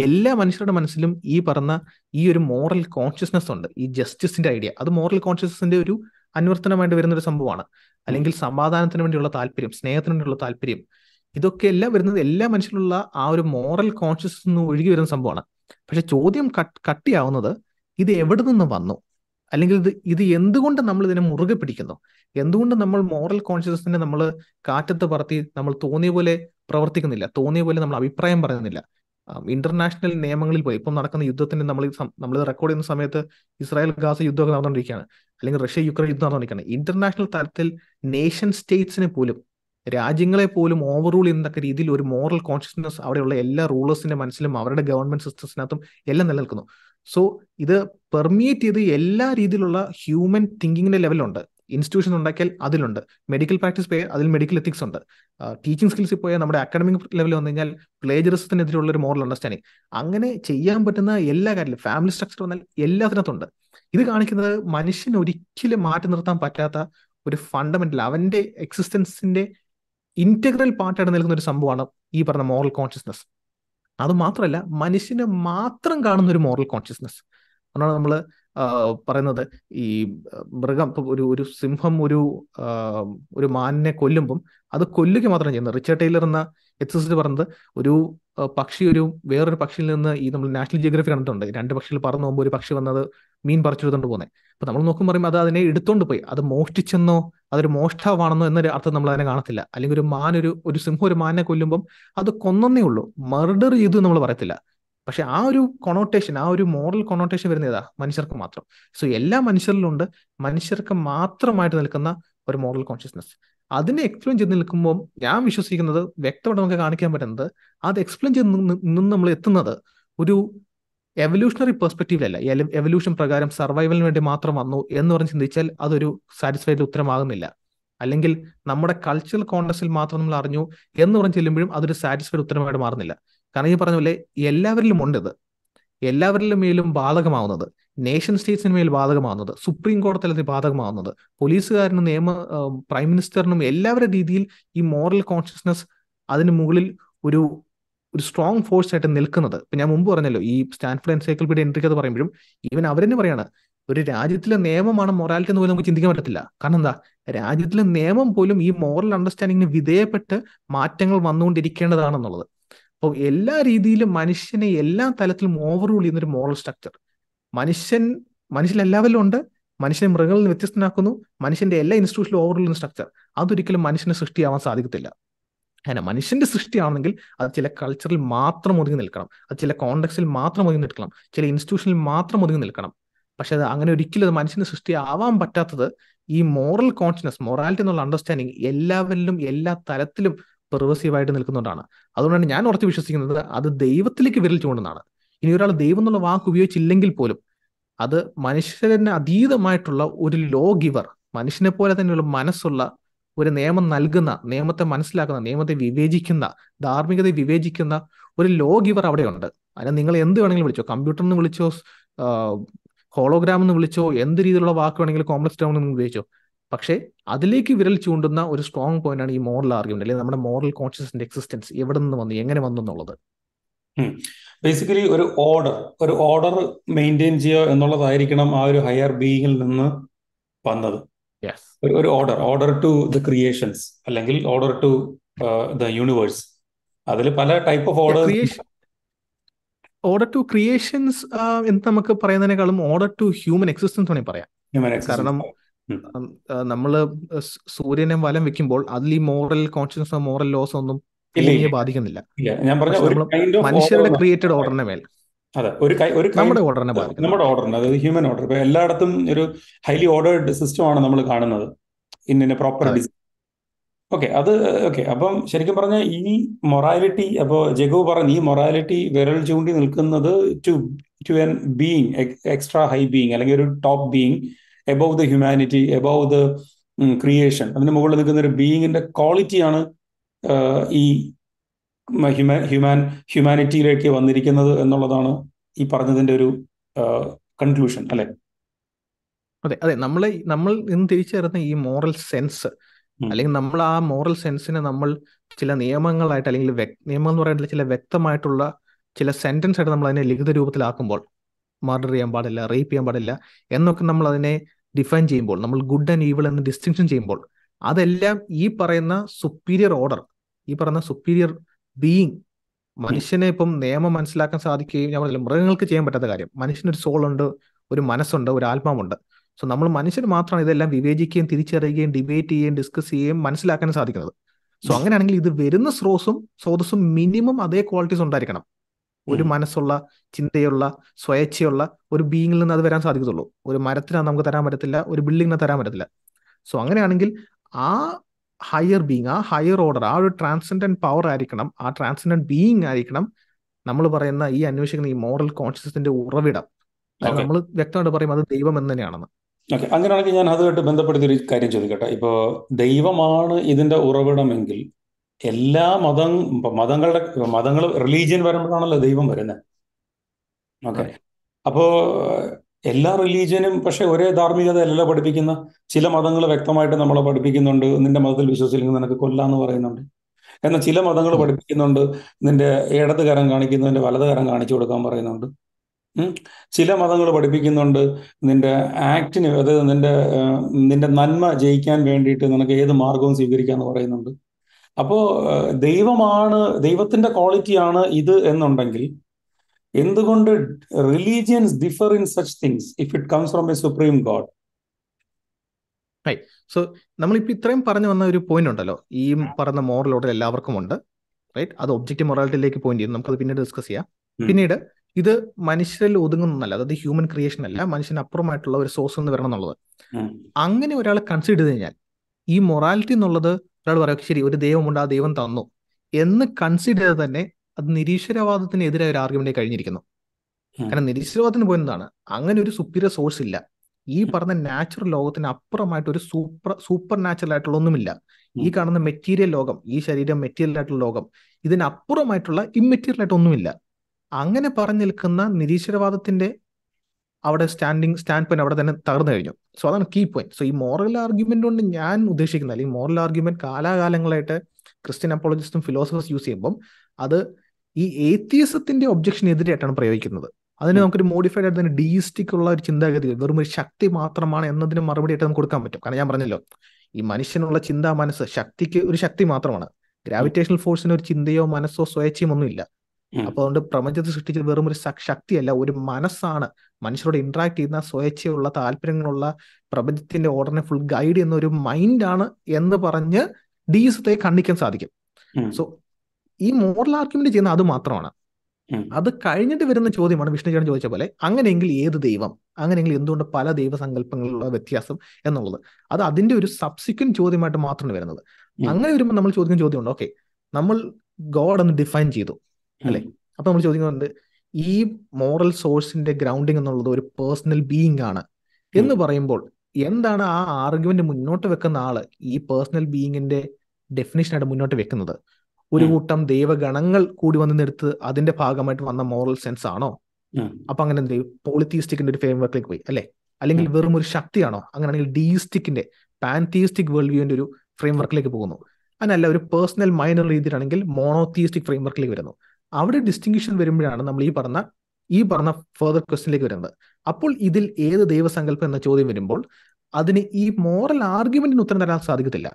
Speaker 1: എല്ലാ മനുഷ്യരുടെ മനസ്സിലും ഈ പറഞ്ഞ ഈ ഒരു മോറൽ കോൺഷ്യസ്നെസ് ഉണ്ട് ഈ ജസ്റ്റിസിന്റെ ഐഡിയ അത് മോറൽ കോൺഷ്യസ്നെസിന്റെ ഒരു അനുവർത്തനമായിട്ട് വരുന്ന ഒരു സംഭവമാണ് അല്ലെങ്കിൽ സമാധാനത്തിന് വേണ്ടിയുള്ള താല്പര്യം സ്നേഹത്തിന് വേണ്ടിയുള്ള താല്പര്യം ഇതൊക്കെ എല്ലാം വരുന്നത് എല്ലാ മനുഷ്യരുള്ള ആ ഒരു മോറൽ കോൺഷ്യസ് നിന്ന് ഒഴുകി വരുന്ന സംഭവമാണ് പക്ഷെ ചോദ്യം കട്ടിയാവുന്നത് ഇത് എവിടെ നിന്ന് വന്നു അല്ലെങ്കിൽ ഇത് ഇത് എന്തുകൊണ്ട് നമ്മൾ ഇതിനെ മുറുകെ പിടിക്കുന്നു എന്തുകൊണ്ട് നമ്മൾ മോറൽ കോൺഷ്യസ്നെസ് നമ്മൾ കാറ്റത്ത് പറത്തി നമ്മൾ തോന്നിയ പോലെ പ്രവർത്തിക്കുന്നില്ല തോന്നിയ പോലെ നമ്മൾ അഭിപ്രായം പറയുന്നില്ല ഇന്റർനാഷണൽ നിയമങ്ങളിൽ പോയി ഇപ്പം നടക്കുന്ന യുദ്ധത്തിന് നമ്മൾ നമ്മൾ റെക്കോർഡ് ചെയ്യുന്ന സമയത്ത് ഇസ്രായേൽ ഗാസ യുദ്ധമൊക്കെ നടന്നുകൊണ്ടിരിക്കുകയാണ് അല്ലെങ്കിൽ റഷ്യ യുക്രൈൻ യുദ്ധം നടന്നുകൊണ്ടിരിക്കുകയാണ് ഇന്റർനാഷണൽ തലത്തിൽ നേഷൻ സ്റ്റേറ്റ്സിനെ പോലും രാജ്യങ്ങളെ പോലും ഓവർ റൂൾ ചെയ്യുന്നതൊക്കെ രീതിയിൽ ഒരു മോറൽ കോൺഷ്യസ്നെസ് അവിടെയുള്ള എല്ലാ റൂളേഴ്സിന്റെ മനസ്സിലും അവരുടെ ഗവൺമെന്റ് സിസ്റ്റത്തിനകത്തും എല്ലാം നിലനിൽക്കുന്നു സോ ഇത് പെർമിയേറ്റ് ചെയ്ത് എല്ലാ രീതിയിലുള്ള ഹ്യൂമൻ തിങ്കിങ്ങിന്റെ ലെവലുണ്ട് ഇൻസ്റ്റിറ്റ്യൂഷൻ ഉണ്ടാക്കിയാൽ അതിലുണ്ട് മെഡിക്കൽ പ്രാക്ടീസ് പോയാൽ അതിൽ മെഡിക്കൽ എത്തിക്സ് ഉണ്ട് ടീച്ചിങ് സ്കിൽസിൽ പോയാൽ നമ്മുടെ അക്കാഡമിക് ലെവലിൽ വന്നു കഴിഞ്ഞാൽ പ്ലേജറിസത്തിനെതിരെയുള്ള ഒരു മോറൽ അണ്ടർസ്റ്റാൻഡിങ് അങ്ങനെ ചെയ്യാൻ പറ്റുന്ന എല്ലാ കാര്യത്തിലും ഫാമിലി സ്ട്രക്ചർ വന്നാൽ എല്ലാത്തിനകത്തുണ്ട് ഇത് കാണിക്കുന്നത് മനുഷ്യൻ ഒരിക്കലും മാറ്റി നിർത്താൻ പറ്റാത്ത ഒരു ഫണ്ടമെന്റൽ അവന്റെ എക്സിസ്റ്റൻസിന്റെ ഇന്റഗ്രൽ പാർട്ടായിട്ട് നിൽക്കുന്ന ഒരു സംഭവമാണ് ഈ പറഞ്ഞ മോറൽ കോൺഷ്യസ്നസ് അത് മാത്രമല്ല മനുഷ്യനെ മാത്രം കാണുന്ന ഒരു മോറൽ കോൺഷ്യസ്നസ് അതുകൊണ്ടാണ് നമ്മൾ പറയുന്നത് ഈ മൃഗം ഒരു ഒരു സിംഹം ഒരു ഒരു മാനിനെ കൊല്ലുമ്പം അത് കൊല്ലുക മാത്രമേ ചെയ്യുന്നത് റിച്ചർഡ് ടൈലർ എന്ന എക്സസിസ്റ്റ് പറഞ്ഞത് ഒരു പക്ഷി ഒരു വേറൊരു പക്ഷിയിൽ നിന്ന് ഈ നമ്മൾ നാഷണൽ ജിയോഗ്രഫി കണ്ടിട്ടുണ്ട് രണ്ട് പക്ഷികൾ പറന്നു പോകുമ്പോൾ ഒരു പക്ഷി വന്നത് മീൻ പറിച്ചെടുത്തോണ്ട് പോകുന്നത് അപ്പൊ നമ്മൾ നോക്കുമ്പോൾ പറയുമ്പോൾ അത് അതിനെ എടുത്തോണ്ട് പോയി അത് മോഷ്ടിച്ചെന്നോ അതൊരു മോഷ്ടാവാണെന്നോ എന്നൊരു അർത്ഥം നമ്മൾ അതിനെ കാണത്തില്ല അല്ലെങ്കിൽ ഒരു മാൻ ഒരു ഒരു സിംഹം ഒരു മാനിനെ കൊല്ലുമ്പം അത് കൊന്നേ ഉള്ളൂ മർഡർ ചെയ്തു നമ്മൾ പറയത്തില്ല പക്ഷെ ആ ഒരു കൊണോട്ടേഷൻ ആ ഒരു മോറൽ കൊണോട്ടേഷൻ വരുന്ന ഏതാ മനുഷ്യർക്ക് മാത്രം സോ എല്ലാ മനുഷ്യരിലുണ്ട് മനുഷ്യർക്ക് മാത്രമായിട്ട് നിൽക്കുന്ന ഒരു മോറൽ കോൺഷ്യസ്നസ് അതിനെ എക്സ്പ്ലെയിൻ ചെയ്ത് നിൽക്കുമ്പോൾ ഞാൻ വിശ്വസിക്കുന്നത് വ്യക്തമായിട്ട് നമുക്ക് കാണിക്കാൻ പറ്റുന്നത് അത് എക്സ്പ്ലെയിൻ ചെയ്ത് നിന്ന് നമ്മൾ എത്തുന്നത് ഒരു എവല്യൂഷണറി പെർസ്പെക്റ്റീവിലല്ല എവല്യൂഷൻ പ്രകാരം സർവൈവലിന് വേണ്ടി മാത്രം വന്നു എന്ന് പറഞ്ഞ് ചിന്തിച്ചാൽ അതൊരു സാറ്റിസ്ഫൈഡ് ഉത്തരമാകുന്നില്ല അല്ലെങ്കിൽ നമ്മുടെ കൾച്ചറൽ കോണ്ടസ്റ്റിൽ മാത്രം നമ്മൾ അറിഞ്ഞു എന്ന് പറഞ്ഞ് ചെല്ലുമ്പോഴും അതൊരു സാറ്റിസ്ഫൈഡ് ഉത്തരമായിട്ട് മാറുന്നില്ല കാരണം ഈ പറഞ്ഞ പോലെ എല്ലാവരിലും ഉണ്ട് ഇത് എല്ലാവരിലും മേലും ബാധകമാവുന്നത് നേഷൻ സ്റ്റേറ്റ്സിന് മേൽ ബാധകമാവുന്നത് സുപ്രീം കോടതി ബാധകമാവുന്നത് പോലീസുകാരനും നിയമ പ്രൈം മിനിസ്റ്ററിനും എല്ലാവരുടെ രീതിയിൽ ഈ മോറൽ കോൺഷ്യസ്നസ് അതിന് മുകളിൽ ഒരു ഒരു സ്ട്രോങ് ഫോഴ്സ് ആയിട്ട് നിൽക്കുന്നത് ഇപ്പം ഞാൻ മുമ്പ് പറഞ്ഞല്ലോ ഈ സ്റ്റാൻഫോർഡ് എൻസൈക്ലോപീഡിയ എൻട്രിക്ക് അത് പറയുമ്പോഴും ഈവൻ അവരെന്നെ പറയാണ് ഒരു രാജ്യത്തിലെ നിയമമാണ് മൊറാലിറ്റി എന്ന് പോലും നമുക്ക് ചിന്തിക്കാൻ പറ്റത്തില്ല കാരണം എന്താ രാജ്യത്തിലെ നിയമം പോലും ഈ മോറൽ അണ്ടർസ്റ്റാൻഡിങ്ങിന് വിധേയപ്പെട്ട് മാറ്റങ്ങൾ വന്നുകൊണ്ടിരിക്കേണ്ടതാണെന്നുള്ളത് അപ്പോൾ എല്ലാ രീതിയിലും മനുഷ്യനെ എല്ലാ തലത്തിലും ഓവർറൂൾ ചെയ്യുന്ന ഒരു മോറൽ സ്ട്രക്ചർ മനുഷ്യൻ മനുഷ്യരെല്ലാവരിലും ഉണ്ട് മനുഷ്യനെ മൃഗങ്ങളിൽ നിന്ന് വ്യത്യസ്തനാക്കുന്നു മനുഷ്യന്റെ എല്ലാ ഇൻസ്റ്റിറ്റ്യൂഷനിലും ഓവർറൂൾ ചെയ്യുന്ന സ്ട്രക്ചർ അതൊരിക്കലും മനുഷ്യനെ സൃഷ്ടിയാവാൻ സാധിക്കത്തില്ല അങ്ങനെ മനുഷ്യന്റെ സൃഷ്ടിയാണെങ്കിൽ അത് ചില കൾച്ചറിൽ മാത്രം ഒതുങ്ങി നിൽക്കണം അത് ചില കോണ്ടക്സിൽ മാത്രം ഒതുങ്ങി നിൽക്കണം ചില ഇൻസ്റ്റിറ്റ്യൂഷനിൽ മാത്രം ഒതുങ്ങി നിൽക്കണം പക്ഷെ അത് അങ്ങനെ ഒരിക്കലും അത് മനുഷ്യന് സൃഷ്ടിയാവാൻ പറ്റാത്തത് ഈ മോറൽ കോൺഷ്യസ്നസ് മൊറാലിറ്റി എന്നുള്ള അണ്ടർസ്റ്റാൻഡിങ് എല്ലാവരിലും എല്ലാ തലത്തിലും പെർവസീവായിട്ട് നിൽക്കുന്നതുകൊണ്ടാണ് അതുകൊണ്ടാണ് ഞാൻ ഉറച്ചു വിശ്വസിക്കുന്നത് അത് ദൈവത്തിലേക്ക് വിരൽ ചൂണ്ടുന്നതാണ് ഇനി ഒരാൾ ദൈവം എന്നുള്ള വാക്ക് ഉപയോഗിച്ചില്ലെങ്കിൽ പോലും അത് മനുഷ്യന് അതീതമായിട്ടുള്ള ഒരു ലോ ഗിവർ മനുഷ്യനെ പോലെ തന്നെയുള്ള മനസ്സുള്ള ഒരു നിയമം നൽകുന്ന നിയമത്തെ മനസ്സിലാക്കുന്ന നിയമത്തെ വിവേചിക്കുന്ന ധാർമ്മികതയെ വിവേചിക്കുന്ന ഒരു ലോ ഗിവർ അവിടെയുണ്ട് അതിനെ നിങ്ങൾ എന്ത് വേണമെങ്കിലും വിളിച്ചോ കമ്പ്യൂട്ടർ എന്ന് വിളിച്ചോ ഹോളോഗ്രാം എന്ന് വിളിച്ചോ എന്ത് രീതിയിലുള്ള വാക്ക് വേണമെങ്കിലും കോംപ്ലക്സ് ടേം എന്ന് ഉപയോഗിച്ചോ പക്ഷേ അതിലേക്ക് വിരൽ ചൂണ്ടുന്ന ഒരു സ്ട്രോങ് പോയിന്റ് ആണ് ഈ മോറൽ ആർഗ്യുമെന്റ് അല്ലെങ്കിൽ നമ്മുടെ മോറൽ കോൺഷ്യസിന്റെ എക്സിസ്റ്റൻസ് എവിടെ നിന്ന് വന്നു എങ്ങനെ വന്നു എന്നുള്ളത്
Speaker 2: ബേസിക്കലി ഒരു ഓർഡർ ഒരു ഓർഡർ മെയിൻറ്റെയിൻ ചെയ്യുക എന്നുള്ളതായിരിക്കണം ആ ഒരു ഹയർ ബീയിങ്ങിൽ നിന്ന് വന്നത് ഒരു order order to the creations അല്ലെങ്കിൽ ഓർഡർ ടു ദ യൂണിവേഴ്സ് അതിൽ പല type of order
Speaker 1: order to creations എന്ന് നമുക്ക് പറയുന്നതിനേക്കാളും ഓർഡർ ടു ഹ്യൂമൻ എക്സിസ്റ്റൻസ് വേണമെങ്കിൽ പറയാം കാരണം നമ്മൾ സൂര്യനെ വലം വെക്കുമ്പോൾ അതിൽ ഈ മോറൽ കോൺഷ്യസ് മോറൽ ലോസ് ഒന്നും ബാധിക്കുന്നില്ല ഞാൻ പറഞ്ഞ മനുഷ്യരുടെ ക്രിയേറ്റഡ് ഓർഡറിനെ മേൽ അതെ
Speaker 2: ഒരു ഒരു നമ്മുടെ ഓർഡറിനെ നമ്മുടെ ഓർഡറിന് അതായത് ഹ്യൂമൻ ഓർഡർ ഇപ്പൊ എല്ലായിടത്തും ഒരു ഹൈലി ഓർഡേർഡ് സിസ്റ്റം ആണ് നമ്മൾ കാണുന്നത് ഇന്ന പ്രോപ്പർ ഡിസൈൻ ഓക്കെ അത് ഓക്കെ അപ്പം ശരിക്കും പറഞ്ഞാൽ ഈ മൊറാലിറ്റി അപ്പോൾ ജഗോ പറഞ്ഞ് ഈ മൊറാലിറ്റി വിരൽ ചൂണ്ടി നിൽക്കുന്നത് to to an being extra high being അല്ലെങ്കിൽ ഒരു top being above the humanity above the creation അതിന് മുകളിൽ നിൽക്കുന്ന ഒരു ബീയിങ്ങിന്റെ ക്വാളിറ്റിയാണ് ഈ ഹ്യൂമാ ഹ്യൂമാൻ ഹ്യൂമാനിറ്റിയിലേക്ക് വന്നിരിക്കുന്നത് എന്നുള്ളതാണ് ഈ പറഞ്ഞതിന്റെ ഒരു കൺക്ലൂഷൻ അല്ലെ
Speaker 1: അതെ അതെ നമ്മൾ നമ്മൾ ഇന്ന് തിരിച്ചറിയുന്ന ഈ മോറൽ സെൻസ് അല്ലെങ്കിൽ നമ്മൾ ആ മോറൽ സെൻസിനെ നമ്മൾ ചില നിയമങ്ങളായിട്ട് അല്ലെങ്കിൽ നിയമം എന്ന് പറയുന്നത് ചില വ്യക്തമായിട്ടുള്ള ചില സെന്റൻസ് ആയിട്ട് നമ്മൾ അതിനെ ലിഖിത രൂപത്തിലാക്കുമ്പോൾ മർഡർ ചെയ്യാൻ പാടില്ല റേപ്പ് ചെയ്യാൻ പാടില്ല എന്നൊക്കെ നമ്മൾ അതിനെ ഡിഫൈൻ ചെയ്യുമ്പോൾ നമ്മൾ ഗുഡ് ആൻഡ് ഈവിൾ എന്ന് ഡിസ്റ്റിങ്ഷൻ ചെയ്യുമ്പോൾ അതെല്ലാം ഈ പറയുന്ന സുപ്പീരിയർ ഓർഡർ ഈ പറയുന്ന സുപ്പീരിയർ ബീയിങ് മനുഷ്യനെ ഇപ്പം നിയമം മനസ്സിലാക്കാൻ സാധിക്കുകയും ഞാൻ പറഞ്ഞില്ല മൃഗങ്ങൾക്ക് ചെയ്യാൻ പറ്റാത്ത കാര്യം മനുഷ്യനൊരു സോളുണ്ട് ഒരു മനസ്സുണ്ട് ഒരു ആത്മാവുണ്ട് സോ നമ്മൾ മനുഷ്യന് മാത്രമാണ് ഇതെല്ലാം വിവേചിക്കുകയും തിരിച്ചറിയുകയും ഡിബേറ്റ് ചെയ്യുകയും ഡിസ്കസ് ചെയ്യുകയും മനസ്സിലാക്കാനും സാധിക്കുന്നത് സോ അങ്ങനെയാണെങ്കിൽ ഇത് വരുന്ന സ്രോതസ്സും സ്രോതസ്സും മിനിമം അതേ ക്വാളിറ്റീസ് ഉണ്ടായിരിക്കണം ഒരു മനസ്സുള്ള ചിന്തയുള്ള സ്വയച്ഛയുള്ള ഒരു ബീയിങ്ങിൽ നിന്ന് അത് വരാൻ സാധിക്കത്തുള്ളൂ ഒരു മരത്തിനാ നമുക്ക് തരാൻ പറ്റത്തില്ല ഒരു ബിൽഡിങ്ങിന് തരാൻ പറ്റത്തില്ല സോ അങ്ങനെയാണെങ്കിൽ ആ ഹയർ ബീങ് ആ ഹയർ ഓർഡർ ആ ഒരു ട്രാൻസെൻഡന്റ് പവർ ആയിരിക്കണം ആ ട്രാൻസെൻഡന്റ് ബീയിങ് ആയിരിക്കണം നമ്മൾ പറയുന്ന ഈ അന്വേഷിക്കുന്ന ഈ മോറൽ കോൺഷ്യസ്നെസിന്റെ ഉറവിടം നമ്മൾ വ്യക്തമായിട്ട് പറയും അത് ദൈവം എന്ന് തന്നെയാണെന്ന്
Speaker 2: ഓക്കെ അങ്ങനെയാണെങ്കിൽ ഞാൻ അതുമായിട്ട് ബന്ധപ്പെടുത്തിയൊരു ഒരു കാര്യം ചോദിക്കട്ടെ ഇപ്പോ ദൈവമാണ് ഇതിന്റെ ഉറവിടമെങ്കിൽ എല്ലാ മതം മതങ്ങളുടെ മതങ്ങൾ റിലീജിയൻ വരുമ്പോഴാണല്ലോ ദൈവം വരുന്നത് ഓക്കെ അപ്പോ എല്ലാ റിലീജിയനും പക്ഷെ ഒരേ ധാർമ്മികത അല്ലല്ലോ പഠിപ്പിക്കുന്ന ചില മതങ്ങൾ വ്യക്തമായിട്ട് നമ്മളെ പഠിപ്പിക്കുന്നുണ്ട് നിന്റെ മതത്തിൽ വിശ്വസിച്ചില്ലെങ്കിൽ നിനക്ക് കൊല്ലാന്ന് പറയുന്നുണ്ട് എന്നാൽ ചില മതങ്ങൾ hmm. പഠിപ്പിക്കുന്നുണ്ട് നിന്റെ ഇടത് കരം കാണിക്കുന്നതിന്റെ വലത് കരം കാണിച്ചു കൊടുക്കാൻ പറയുന്നുണ്ട് ചില മതങ്ങൾ പഠിപ്പിക്കുന്നുണ്ട് നിന്റെ ആക്ടിന് അതായത് നിന്റെ നിന്റെ നന്മ ജയിക്കാൻ വേണ്ടിയിട്ട് നിനക്ക് ഏത് മാർഗവും സ്വീകരിക്കാന്ന് പറയുന്നുണ്ട് അപ്പോ ദൈവമാണ് ദൈവത്തിന്റെ ക്വാളിറ്റിയാണ് ഇത് എന്നുണ്ടെങ്കിൽ എന്തുകൊണ്ട്
Speaker 1: religions differ in such things if it comes from a supreme God so നമ്മളിപ്പോൾ ഇത്രയും പറഞ്ഞു വന്ന ഒരു പോയിന്റ് ഉണ്ടല്ലോ ഈ പറഞ്ഞ മോറൽ ഓർഡർ എല്ലാവർക്കും ഉണ്ട് റൈറ്റ് അത് ഒബ്ജക്റ്റീവ് മൊറാലിറ്റിയിലേക്ക് പോയിന്റ് ചെയ്യും നമുക്കത് പിന്നീട് ഡിസ്കസ് ചെയ്യാം പിന്നീട് ഇത് മനുഷ്യരിൽ ഒതുങ്ങുന്നതല്ല അതായത് ഹ്യൂമൻ ക്രിയേഷൻ അല്ല മനുഷ്യന് അപ്പുറമായിട്ടുള്ള ഒരു സോഴ്സ് എന്ന് വരണം എന്നുള്ളത് അങ്ങനെ ഒരാൾ കൺസിഡർ ചെയ്ത് കഴിഞ്ഞാൽ ഈ മൊറാലിറ്റി എന്നുള്ളത് ഒരാൾ പറയാം ശരി ഒരു ദൈവമുണ്ട് ആ ദൈവം തന്നു എന്ന് കൺസിഡർ ചെയ്ത് തന്നെ അത് നിരീശ്വരവാദത്തിന് ഒരു ആർഗ്യുമെന്റ് കഴിഞ്ഞിരിക്കുന്നു കാരണം നിരീശ്വരവാദത്തിന് പോയതാണ് അങ്ങനെ ഒരു സുപ്പീരിയർ സോഴ്സ് ഇല്ല ഈ പറഞ്ഞ നാച്ചുറൽ ലോകത്തിന് അപ്പുറമായിട്ട് ഒരു സൂപ്പർ സൂപ്പർ നാച്ചുറൽ ആയിട്ടുള്ള ഒന്നുമില്ല ഈ കാണുന്ന മെറ്റീരിയൽ ലോകം ഈ ശരീരം മെറ്റീരിയൽ ആയിട്ടുള്ള ലോകം ഇതിനപ്പുറമായിട്ടുള്ള ഇമ്മെറ്റീരിയൽ ആയിട്ട് ഒന്നുമില്ല അങ്ങനെ പറഞ്ഞു നിൽക്കുന്ന നിരീശ്വരവാദത്തിന്റെ അവിടെ സ്റ്റാൻഡിങ് സ്റ്റാൻഡ് പോയിന്റ് അവിടെ തന്നെ തകർന്നു കഴിഞ്ഞു സോ അതാണ് കീ പോയിന്റ് സോ ഈ മോറൽ ആർഗ്യുമെന്റ് കൊണ്ട് ഞാൻ ഉദ്ദേശിക്കുന്ന അല്ലെങ്കിൽ മോറൽ ആർഗ്യുമെന്റ് കാലാകാലങ്ങളായിട്ട് ക്രിസ്ത്യൻ അപ്പോളജിസ്റ്റും ഫിലോസഫേഴ്സ് യൂസ് ചെയ്യുമ്പം അത് ഈ ഏത്തിയസത്തിന്റെ ഒബ്ജക്ഷനെതിരെയായിട്ടാണ് പ്രയോഗിക്കുന്നത് അതിന് നമുക്കൊരു മോഡിഫൈഡ് ആയിട്ട് തന്നെ ഡീയിസ്റ്റിക് ഉള്ള ഒരു ചിന്താഗതി വെറും ഒരു ശക്തി മാത്രമാണ് എന്നതിന് മറുപടി ആയിട്ട് നമുക്ക് കൊടുക്കാൻ പറ്റും കാരണം ഞാൻ പറഞ്ഞല്ലോ ഈ മനുഷ്യനുള്ള ചിന്താ മനസ്സ് ശക്തിക്ക് ഒരു ശക്തി മാത്രമാണ് ഗ്രാവിറ്റേഷണൽ ഫോഴ്സിന് ഒരു ചിന്തയോ മനസ്സോ സ്വേച്ഛയും ഒന്നുമില്ല അപ്പൊ അതുകൊണ്ട് പ്രപഞ്ചത്തെ സൃഷ്ടിച്ചത് വെറും ഒരു ശക്തിയല്ല ഒരു മനസ്സാണ് മനുഷ്യരോട് ഇന്ററാക്ട് ചെയ്യുന്ന സ്വേച്ഛയുള്ള താല്പര്യങ്ങളുള്ള പ്രപഞ്ചത്തിന്റെ ഓർഡറിനെ ഫുൾ ഗൈഡ് ചെയ്യുന്ന ഒരു മൈൻഡാണ് എന്ന് പറഞ്ഞ് ഡീസത്തെ കണ്ണിക്കാൻ സാധിക്കും സോ ഈ മോറൽ ആർഗ്യുമെന്റ് ചെയ്യുന്ന അത് മാത്രമാണ് അത് കഴിഞ്ഞിട്ട് വരുന്ന ചോദ്യമാണ് വിഷ്ണുചേട്ടൻ ചോദിച്ച പോലെ അങ്ങനെയെങ്കിൽ ഏത് ദൈവം അങ്ങനെയെങ്കിൽ എന്തുകൊണ്ട് പല ദൈവസങ്കല്പങ്ങളുള്ള വ്യത്യാസം എന്നുള്ളത് അത് അതിന്റെ ഒരു സബ്സിക്വന്റ് ചോദ്യമായിട്ട് മാത്രമാണ് വരുന്നത് അങ്ങനെ വരുമ്പോൾ നമ്മൾ ചോദിക്കുന്ന ചോദ്യമുണ്ട് ഓക്കെ നമ്മൾ ഗോഡ് ഒന്ന് ഡിഫൈൻ ചെയ്തു അല്ലെ അപ്പൊ നമ്മൾ ചോദിക്കുന്നത് ഈ മോറൽ സോഴ്സിന്റെ ഗ്രൗണ്ടിങ് എന്നുള്ളത് ഒരു പേഴ്സണൽ ബീയിങ് ആണ് എന്ന് പറയുമ്പോൾ എന്താണ് ആ ആർഗ്യുമെന്റ് മുന്നോട്ട് വെക്കുന്ന ആള് ഈ പേഴ്സണൽ ബീയിങ്ങിന്റെ ഡെഫിനേഷനായിട്ട് മുന്നോട്ട് വെക്കുന്നത് ഒരു കൂട്ടം ദൈവഗണങ്ങൾ കൂടി വന്ന് നിർത്ത് അതിന്റെ ഭാഗമായിട്ട് വന്ന മോറൽ സെൻസ് ആണോ അപ്പൊ അങ്ങനെ എന്ത് ചെയ്യും പോളിത്തീസ്റ്റിക്കിന്റെ ഒരു ഫ്രെയിംവർക്കിലേക്ക് പോയി അല്ലെ അല്ലെങ്കിൽ വെറും ഒരു ശക്തിയാണോ അങ്ങനെയാണെങ്കിൽ ഡീസ്റ്റിക്കിന്റെ പാൻതീസ്റ്റിക് വേൾഡ് വ്യൂവിന്റെ ഒരു ഫ്രെയിംവർക്കിലേക്ക് പോകുന്നു അതിനല്ല ഒരു പേഴ്സണൽ മൈനർ രീതിയിലാണെങ്കിൽ മോണോതീസ്റ്റിക് ഫ്രെയിംവർക്കിലേക്ക് വരുന്നു അവിടെ ഡിസ്റ്റിങ്ഷൻ വരുമ്പോഴാണ് നമ്മൾ ഈ പറഞ്ഞ ഈ പറഞ്ഞ ഫെർദർ ക്വസ്റ്റിനിലേക്ക് വരുന്നത് അപ്പോൾ ഇതിൽ ഏത് ദൈവസങ്കല്പം എന്ന ചോദ്യം വരുമ്പോൾ അതിന് ഈ മോറൽ ആർഗ്യുമെന്റിന് ഉത്തരം തരാൻ സാധിക്കത്തില്ല